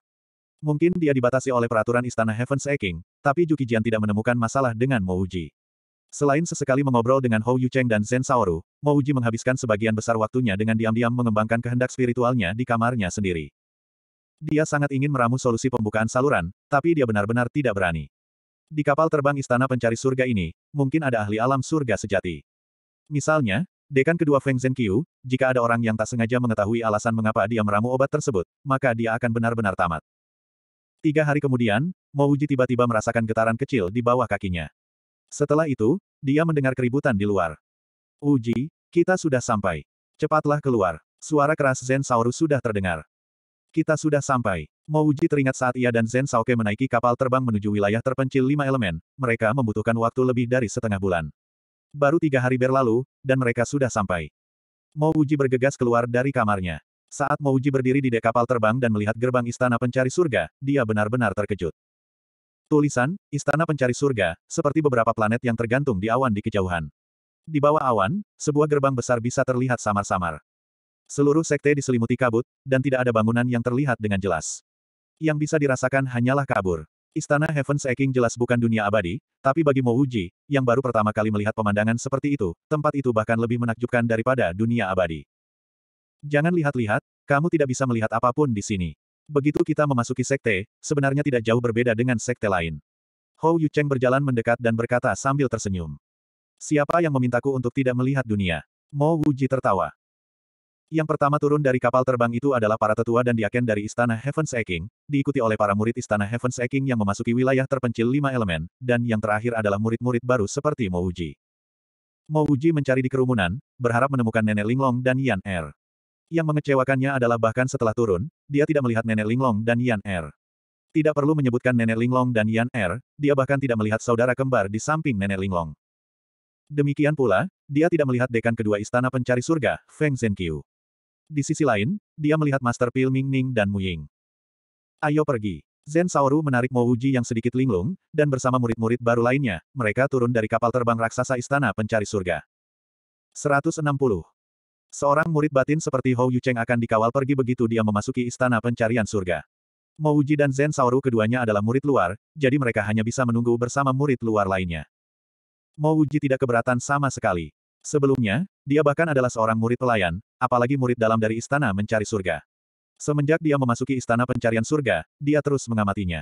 Mungkin dia dibatasi oleh peraturan Istana Heaven's Eking, tapi Juki Jian tidak menemukan masalah dengan Mo Uji. Selain sesekali mengobrol dengan Hou Yucheng dan Zen Saoru, Mo Uji menghabiskan sebagian besar waktunya dengan diam-diam mengembangkan kehendak spiritualnya di kamarnya sendiri. Dia sangat ingin meramu solusi pembukaan saluran, tapi dia benar-benar tidak berani. Di kapal terbang istana pencari surga ini, mungkin ada ahli alam surga sejati. Misalnya, dekan kedua Feng Zhenqiu, jika ada orang yang tak sengaja mengetahui alasan mengapa dia meramu obat tersebut, maka dia akan benar-benar tamat. Tiga hari kemudian, Mo Uji tiba-tiba merasakan getaran kecil di bawah kakinya. Setelah itu, dia mendengar keributan di luar. Uji, kita sudah sampai. Cepatlah keluar. Suara keras Zen Saurus sudah terdengar. Kita sudah sampai. Uji teringat saat ia dan Zen Saoke menaiki kapal terbang menuju wilayah terpencil lima elemen, mereka membutuhkan waktu lebih dari setengah bulan. Baru tiga hari berlalu, dan mereka sudah sampai. Uji bergegas keluar dari kamarnya. Saat Uji berdiri di dek kapal terbang dan melihat gerbang istana pencari surga, dia benar-benar terkejut. Tulisan, Istana Pencari Surga, seperti beberapa planet yang tergantung di awan di kejauhan. Di bawah awan, sebuah gerbang besar bisa terlihat samar-samar. Seluruh sekte diselimuti kabut, dan tidak ada bangunan yang terlihat dengan jelas. Yang bisa dirasakan hanyalah kabur. Istana Heaven's Eking jelas bukan dunia abadi, tapi bagi Mo Uji, yang baru pertama kali melihat pemandangan seperti itu, tempat itu bahkan lebih menakjubkan daripada dunia abadi. Jangan lihat-lihat, kamu tidak bisa melihat apapun di sini. Begitu kita memasuki sekte, sebenarnya tidak jauh berbeda dengan sekte lain. Hou Yucheng berjalan mendekat dan berkata sambil tersenyum. Siapa yang memintaku untuk tidak melihat dunia? Mo Wuji tertawa. Yang pertama turun dari kapal terbang itu adalah para tetua dan diaken dari Istana Heaven's Eking, diikuti oleh para murid Istana Heaven's Eking yang memasuki wilayah terpencil lima elemen, dan yang terakhir adalah murid-murid baru seperti Mouji. Mouji mencari di kerumunan, berharap menemukan Nenek Linglong dan Yan Er. Yang mengecewakannya adalah bahkan setelah turun, dia tidak melihat Nenek Linglong dan Yan Er. Tidak perlu menyebutkan Nenek Linglong dan Yan Er, dia bahkan tidak melihat saudara kembar di samping Nenek Linglong. Demikian pula, dia tidak melihat dekan kedua istana pencari surga, Feng Zhenqiu. Di sisi lain, dia melihat Master Pil Mingning dan Mu Ying. Ayo pergi. Zen Saoru menarik Uji yang sedikit linglung, dan bersama murid-murid baru lainnya, mereka turun dari kapal terbang raksasa Istana Pencari Surga. 160. Seorang murid batin seperti Hou Yucheng akan dikawal pergi begitu dia memasuki Istana Pencarian Surga. Uji dan Zen Saoru keduanya adalah murid luar, jadi mereka hanya bisa menunggu bersama murid luar lainnya. Uji tidak keberatan sama sekali. Sebelumnya, dia bahkan adalah seorang murid pelayan, apalagi murid dalam dari istana mencari surga. Semenjak dia memasuki istana pencarian surga, dia terus mengamatinya.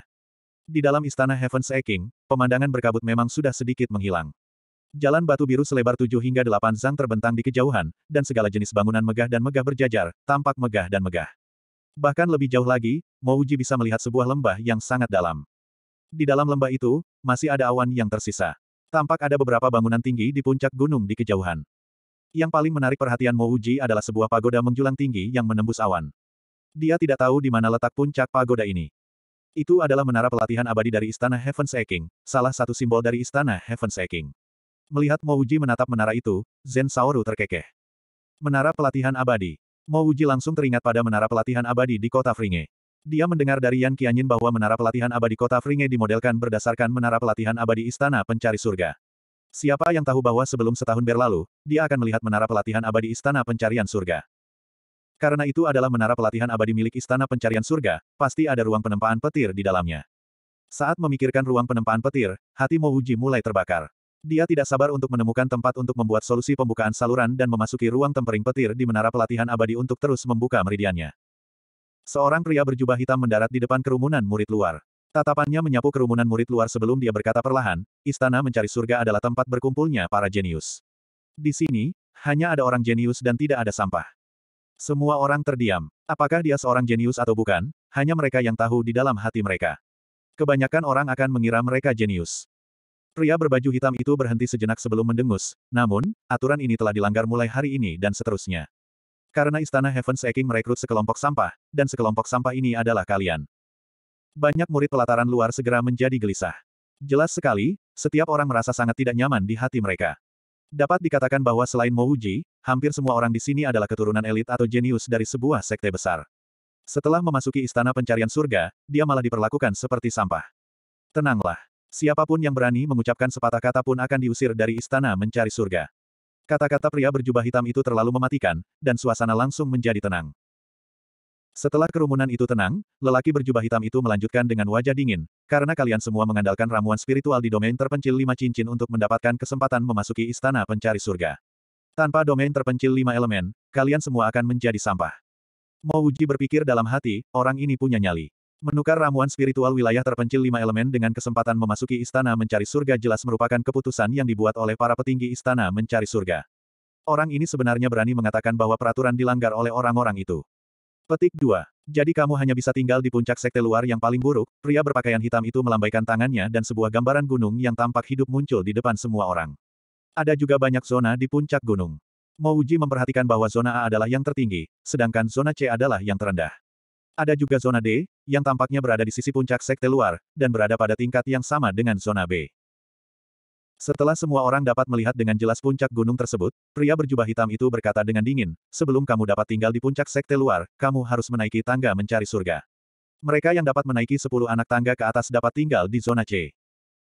Di dalam istana Heaven's Eking, pemandangan berkabut memang sudah sedikit menghilang. Jalan batu biru selebar tujuh hingga delapan zang terbentang di kejauhan, dan segala jenis bangunan megah dan megah berjajar, tampak megah dan megah. Bahkan lebih jauh lagi, Mouji bisa melihat sebuah lembah yang sangat dalam. Di dalam lembah itu, masih ada awan yang tersisa. Tampak ada beberapa bangunan tinggi di puncak gunung di kejauhan. Yang paling menarik perhatian Mo Uji adalah sebuah pagoda menjulang tinggi yang menembus awan. Dia tidak tahu di mana letak puncak pagoda ini. Itu adalah menara pelatihan abadi dari Istana Heaven's Eking, salah satu simbol dari Istana Heaven's Eking. Melihat Mo Uji menatap menara itu, Zen Saoru terkekeh. Menara pelatihan abadi. Mo Uji langsung teringat pada menara pelatihan abadi di kota Fringe. Dia mendengar dari Yan Qianyin bahwa menara pelatihan abadi kota Fringe dimodelkan berdasarkan menara pelatihan abadi istana pencari surga. Siapa yang tahu bahwa sebelum setahun berlalu, dia akan melihat menara pelatihan abadi istana pencarian surga. Karena itu adalah menara pelatihan abadi milik istana pencarian surga, pasti ada ruang penempaan petir di dalamnya. Saat memikirkan ruang penempaan petir, hati Mo Uji mulai terbakar. Dia tidak sabar untuk menemukan tempat untuk membuat solusi pembukaan saluran dan memasuki ruang tempering petir di menara pelatihan abadi untuk terus membuka meridiannya. Seorang pria berjubah hitam mendarat di depan kerumunan murid luar. Tatapannya menyapu kerumunan murid luar sebelum dia berkata perlahan, istana mencari surga adalah tempat berkumpulnya para jenius. Di sini, hanya ada orang jenius dan tidak ada sampah. Semua orang terdiam. Apakah dia seorang jenius atau bukan, hanya mereka yang tahu di dalam hati mereka. Kebanyakan orang akan mengira mereka jenius. Pria berbaju hitam itu berhenti sejenak sebelum mendengus, namun, aturan ini telah dilanggar mulai hari ini dan seterusnya. Karena istana Heaven Eking merekrut sekelompok sampah, dan sekelompok sampah ini adalah kalian. Banyak murid pelataran luar segera menjadi gelisah. Jelas sekali, setiap orang merasa sangat tidak nyaman di hati mereka. Dapat dikatakan bahwa selain Mo hampir semua orang di sini adalah keturunan elit atau jenius dari sebuah sekte besar. Setelah memasuki istana pencarian surga, dia malah diperlakukan seperti sampah. Tenanglah. Siapapun yang berani mengucapkan sepatah kata pun akan diusir dari istana mencari surga. Kata-kata pria berjubah hitam itu terlalu mematikan, dan suasana langsung menjadi tenang. Setelah kerumunan itu tenang, lelaki berjubah hitam itu melanjutkan dengan wajah dingin, karena kalian semua mengandalkan ramuan spiritual di domain terpencil lima cincin untuk mendapatkan kesempatan memasuki istana pencari surga. Tanpa domain terpencil lima elemen, kalian semua akan menjadi sampah. Mouji berpikir dalam hati, orang ini punya nyali. Menukar ramuan spiritual wilayah terpencil lima elemen dengan kesempatan memasuki istana mencari surga jelas merupakan keputusan yang dibuat oleh para petinggi istana mencari surga. Orang ini sebenarnya berani mengatakan bahwa peraturan dilanggar oleh orang-orang itu. Petik 2. Jadi kamu hanya bisa tinggal di puncak sekte luar yang paling buruk, pria berpakaian hitam itu melambaikan tangannya dan sebuah gambaran gunung yang tampak hidup muncul di depan semua orang. Ada juga banyak zona di puncak gunung. Mouji memperhatikan bahwa zona A adalah yang tertinggi, sedangkan zona C adalah yang terendah. Ada juga zona D, yang tampaknya berada di sisi puncak sekte luar, dan berada pada tingkat yang sama dengan zona B. Setelah semua orang dapat melihat dengan jelas puncak gunung tersebut, pria berjubah hitam itu berkata dengan dingin, sebelum kamu dapat tinggal di puncak sekte luar, kamu harus menaiki tangga mencari surga. Mereka yang dapat menaiki 10 anak tangga ke atas dapat tinggal di zona C.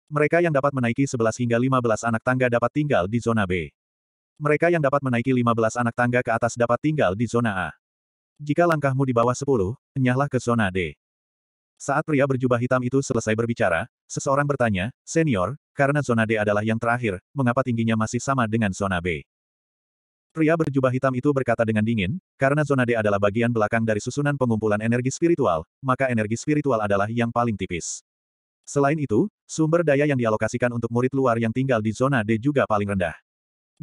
Mereka yang dapat menaiki 11 hingga 15 anak tangga dapat tinggal di zona B. Mereka yang dapat menaiki 15 anak tangga ke atas dapat tinggal di zona A. Jika langkahmu di bawah 10, enyahlah ke zona D. Saat pria berjubah hitam itu selesai berbicara, seseorang bertanya, Senior, karena zona D adalah yang terakhir, mengapa tingginya masih sama dengan zona B? Pria berjubah hitam itu berkata dengan dingin, karena zona D adalah bagian belakang dari susunan pengumpulan energi spiritual, maka energi spiritual adalah yang paling tipis. Selain itu, sumber daya yang dialokasikan untuk murid luar yang tinggal di zona D juga paling rendah.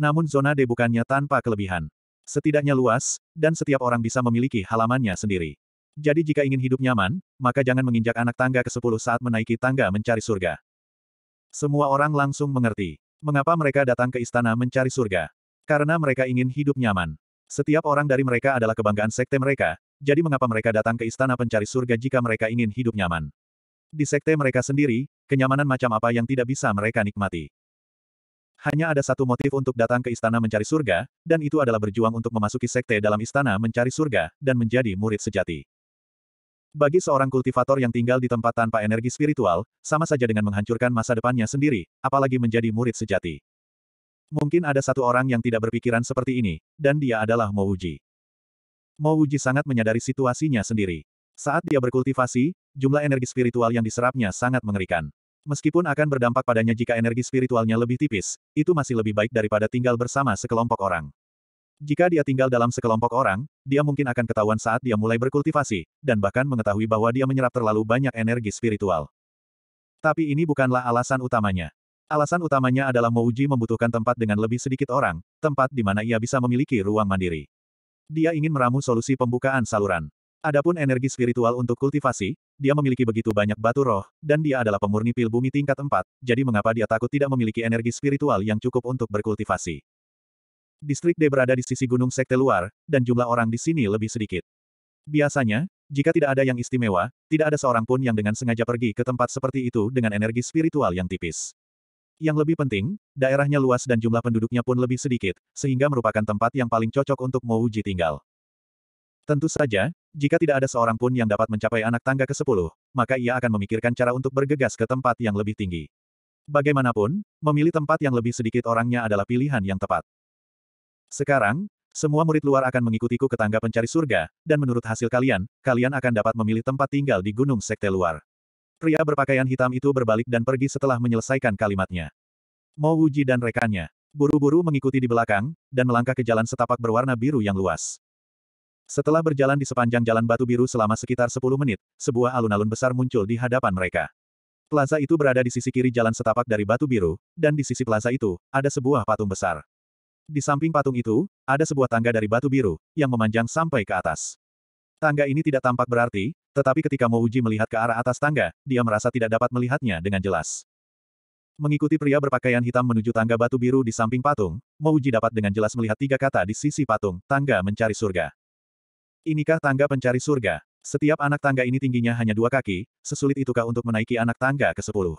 Namun zona D bukannya tanpa kelebihan. Setidaknya luas, dan setiap orang bisa memiliki halamannya sendiri. Jadi jika ingin hidup nyaman, maka jangan menginjak anak tangga ke-10 saat menaiki tangga mencari surga. Semua orang langsung mengerti. Mengapa mereka datang ke istana mencari surga? Karena mereka ingin hidup nyaman. Setiap orang dari mereka adalah kebanggaan sekte mereka, jadi mengapa mereka datang ke istana pencari surga jika mereka ingin hidup nyaman? Di sekte mereka sendiri, kenyamanan macam apa yang tidak bisa mereka nikmati? Hanya ada satu motif untuk datang ke istana mencari surga, dan itu adalah berjuang untuk memasuki sekte dalam istana mencari surga, dan menjadi murid sejati. Bagi seorang kultivator yang tinggal di tempat tanpa energi spiritual, sama saja dengan menghancurkan masa depannya sendiri, apalagi menjadi murid sejati. Mungkin ada satu orang yang tidak berpikiran seperti ini, dan dia adalah Mouji. Mouji sangat menyadari situasinya sendiri. Saat dia berkultivasi, jumlah energi spiritual yang diserapnya sangat mengerikan. Meskipun akan berdampak padanya jika energi spiritualnya lebih tipis, itu masih lebih baik daripada tinggal bersama sekelompok orang. Jika dia tinggal dalam sekelompok orang, dia mungkin akan ketahuan saat dia mulai berkultivasi, dan bahkan mengetahui bahwa dia menyerap terlalu banyak energi spiritual. Tapi ini bukanlah alasan utamanya. Alasan utamanya adalah Mouji membutuhkan tempat dengan lebih sedikit orang, tempat di mana ia bisa memiliki ruang mandiri. Dia ingin meramu solusi pembukaan saluran. Adapun energi spiritual untuk kultivasi, dia memiliki begitu banyak batu roh, dan dia adalah pemurni pil bumi tingkat 4, jadi mengapa dia takut tidak memiliki energi spiritual yang cukup untuk berkultivasi. Distrik D berada di sisi gunung sekte luar, dan jumlah orang di sini lebih sedikit. Biasanya, jika tidak ada yang istimewa, tidak ada seorang pun yang dengan sengaja pergi ke tempat seperti itu dengan energi spiritual yang tipis. Yang lebih penting, daerahnya luas dan jumlah penduduknya pun lebih sedikit, sehingga merupakan tempat yang paling cocok untuk Mouji tinggal. Tentu saja, jika tidak ada seorang pun yang dapat mencapai anak tangga ke-10, maka ia akan memikirkan cara untuk bergegas ke tempat yang lebih tinggi. Bagaimanapun, memilih tempat yang lebih sedikit orangnya adalah pilihan yang tepat. Sekarang, semua murid luar akan mengikutiku ke tangga pencari surga, dan menurut hasil kalian, kalian akan dapat memilih tempat tinggal di gunung sekte luar. Pria berpakaian hitam itu berbalik dan pergi setelah menyelesaikan kalimatnya. Mo Wuji dan rekannya, buru-buru mengikuti di belakang, dan melangkah ke jalan setapak berwarna biru yang luas. Setelah berjalan di sepanjang jalan batu biru selama sekitar 10 menit, sebuah alun-alun besar muncul di hadapan mereka. Plaza itu berada di sisi kiri jalan setapak dari batu biru, dan di sisi plaza itu, ada sebuah patung besar. Di samping patung itu, ada sebuah tangga dari batu biru, yang memanjang sampai ke atas. Tangga ini tidak tampak berarti, tetapi ketika Mouji melihat ke arah atas tangga, dia merasa tidak dapat melihatnya dengan jelas. Mengikuti pria berpakaian hitam menuju tangga batu biru di samping patung, Mouji dapat dengan jelas melihat tiga kata di sisi patung, tangga mencari surga. Inikah tangga pencari surga? Setiap anak tangga ini tingginya hanya dua kaki, sesulit itukah untuk menaiki anak tangga ke sepuluh?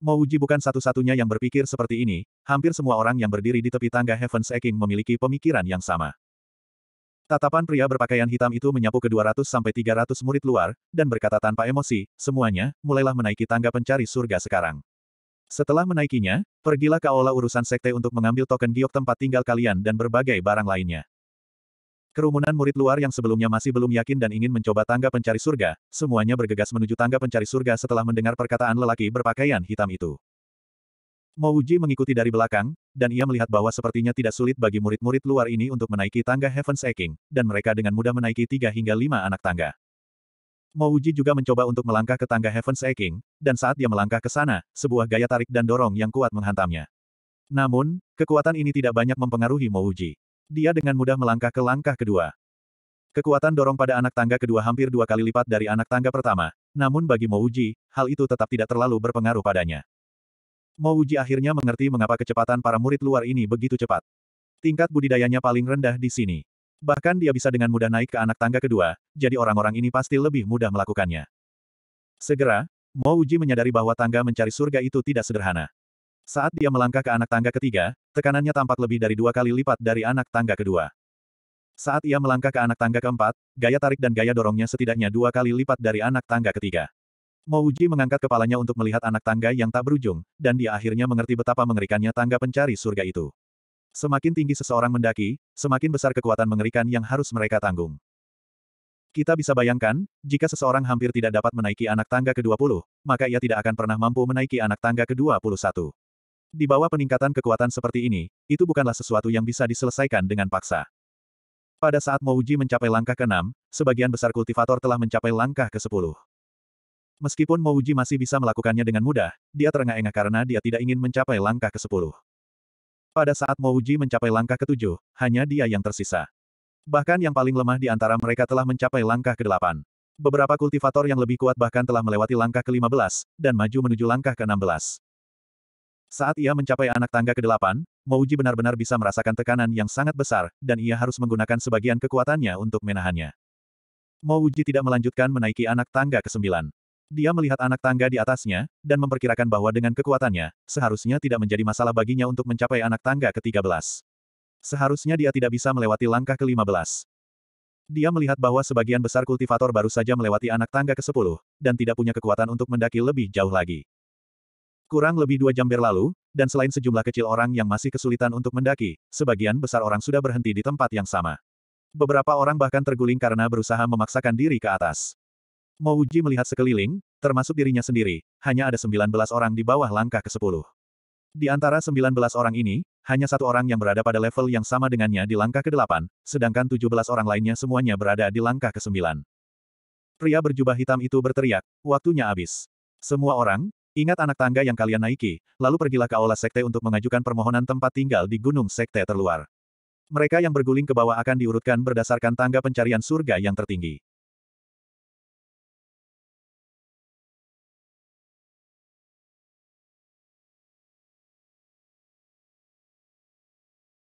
Mouji bukan satu-satunya yang berpikir seperti ini, hampir semua orang yang berdiri di tepi tangga Heaven's Eking memiliki pemikiran yang sama. Tatapan pria berpakaian hitam itu menyapu ke 200 sampai 300 murid luar, dan berkata tanpa emosi, semuanya, mulailah menaiki tangga pencari surga sekarang. Setelah menaikinya, pergilah ke aula urusan sekte untuk mengambil token giok tempat tinggal kalian dan berbagai barang lainnya. Kerumunan murid luar yang sebelumnya masih belum yakin dan ingin mencoba tangga pencari surga, semuanya bergegas menuju tangga pencari surga setelah mendengar perkataan lelaki berpakaian hitam itu. Mouji mengikuti dari belakang, dan ia melihat bahwa sepertinya tidak sulit bagi murid-murid luar ini untuk menaiki tangga Heaven's Eking, dan mereka dengan mudah menaiki tiga hingga lima anak tangga. Mouji juga mencoba untuk melangkah ke tangga Heaven's Eking, dan saat dia melangkah ke sana, sebuah gaya tarik dan dorong yang kuat menghantamnya. Namun, kekuatan ini tidak banyak mempengaruhi Mouji. Dia dengan mudah melangkah ke langkah kedua. Kekuatan dorong pada anak tangga kedua hampir dua kali lipat dari anak tangga pertama, namun bagi Mouji, hal itu tetap tidak terlalu berpengaruh padanya. Mouji akhirnya mengerti mengapa kecepatan para murid luar ini begitu cepat. Tingkat budidayanya paling rendah di sini. Bahkan dia bisa dengan mudah naik ke anak tangga kedua, jadi orang-orang ini pasti lebih mudah melakukannya. Segera, Mouji menyadari bahwa tangga mencari surga itu tidak sederhana. Saat dia melangkah ke anak tangga ketiga, tekanannya tampak lebih dari dua kali lipat dari anak tangga kedua. Saat ia melangkah ke anak tangga keempat, gaya tarik dan gaya dorongnya setidaknya dua kali lipat dari anak tangga ketiga. Mouji mengangkat kepalanya untuk melihat anak tangga yang tak berujung, dan dia akhirnya mengerti betapa mengerikannya tangga pencari surga itu. Semakin tinggi seseorang mendaki, semakin besar kekuatan mengerikan yang harus mereka tanggung. Kita bisa bayangkan, jika seseorang hampir tidak dapat menaiki anak tangga ke-20, maka ia tidak akan pernah mampu menaiki anak tangga ke-21. Di bawah peningkatan kekuatan seperti ini, itu bukanlah sesuatu yang bisa diselesaikan dengan paksa. Pada saat Mouji mencapai langkah ke-6, sebagian besar kultivator telah mencapai langkah ke-10. Meskipun Mouji masih bisa melakukannya dengan mudah, dia terengah-engah karena dia tidak ingin mencapai langkah ke-10. Pada saat Mouji mencapai langkah ke-7, hanya dia yang tersisa. Bahkan yang paling lemah di antara mereka telah mencapai langkah ke-8. Beberapa kultivator yang lebih kuat bahkan telah melewati langkah ke-15, dan maju menuju langkah ke-16. Saat ia mencapai anak tangga ke-8, Mouji benar-benar bisa merasakan tekanan yang sangat besar, dan ia harus menggunakan sebagian kekuatannya untuk menahannya. Mouji tidak melanjutkan menaiki anak tangga ke-9. Dia melihat anak tangga di atasnya, dan memperkirakan bahwa dengan kekuatannya, seharusnya tidak menjadi masalah baginya untuk mencapai anak tangga ke-13. Seharusnya dia tidak bisa melewati langkah ke-15. Dia melihat bahwa sebagian besar kultivator baru saja melewati anak tangga ke-10, dan tidak punya kekuatan untuk mendaki lebih jauh lagi. Kurang lebih dua jam berlalu, dan selain sejumlah kecil orang yang masih kesulitan untuk mendaki, sebagian besar orang sudah berhenti di tempat yang sama. Beberapa orang bahkan terguling karena berusaha memaksakan diri ke atas. Mouji melihat sekeliling, termasuk dirinya sendiri, hanya ada 19 orang di bawah langkah ke-10. Di antara 19 orang ini, hanya satu orang yang berada pada level yang sama dengannya di langkah ke-8, sedangkan 17 orang lainnya semuanya berada di langkah ke-9. Pria berjubah hitam itu berteriak, waktunya habis. Semua orang, Ingat anak tangga yang kalian naiki, lalu pergilah ke aula sekte untuk mengajukan permohonan tempat tinggal di gunung sekte terluar. Mereka yang berguling ke bawah akan diurutkan berdasarkan tangga pencarian surga yang tertinggi.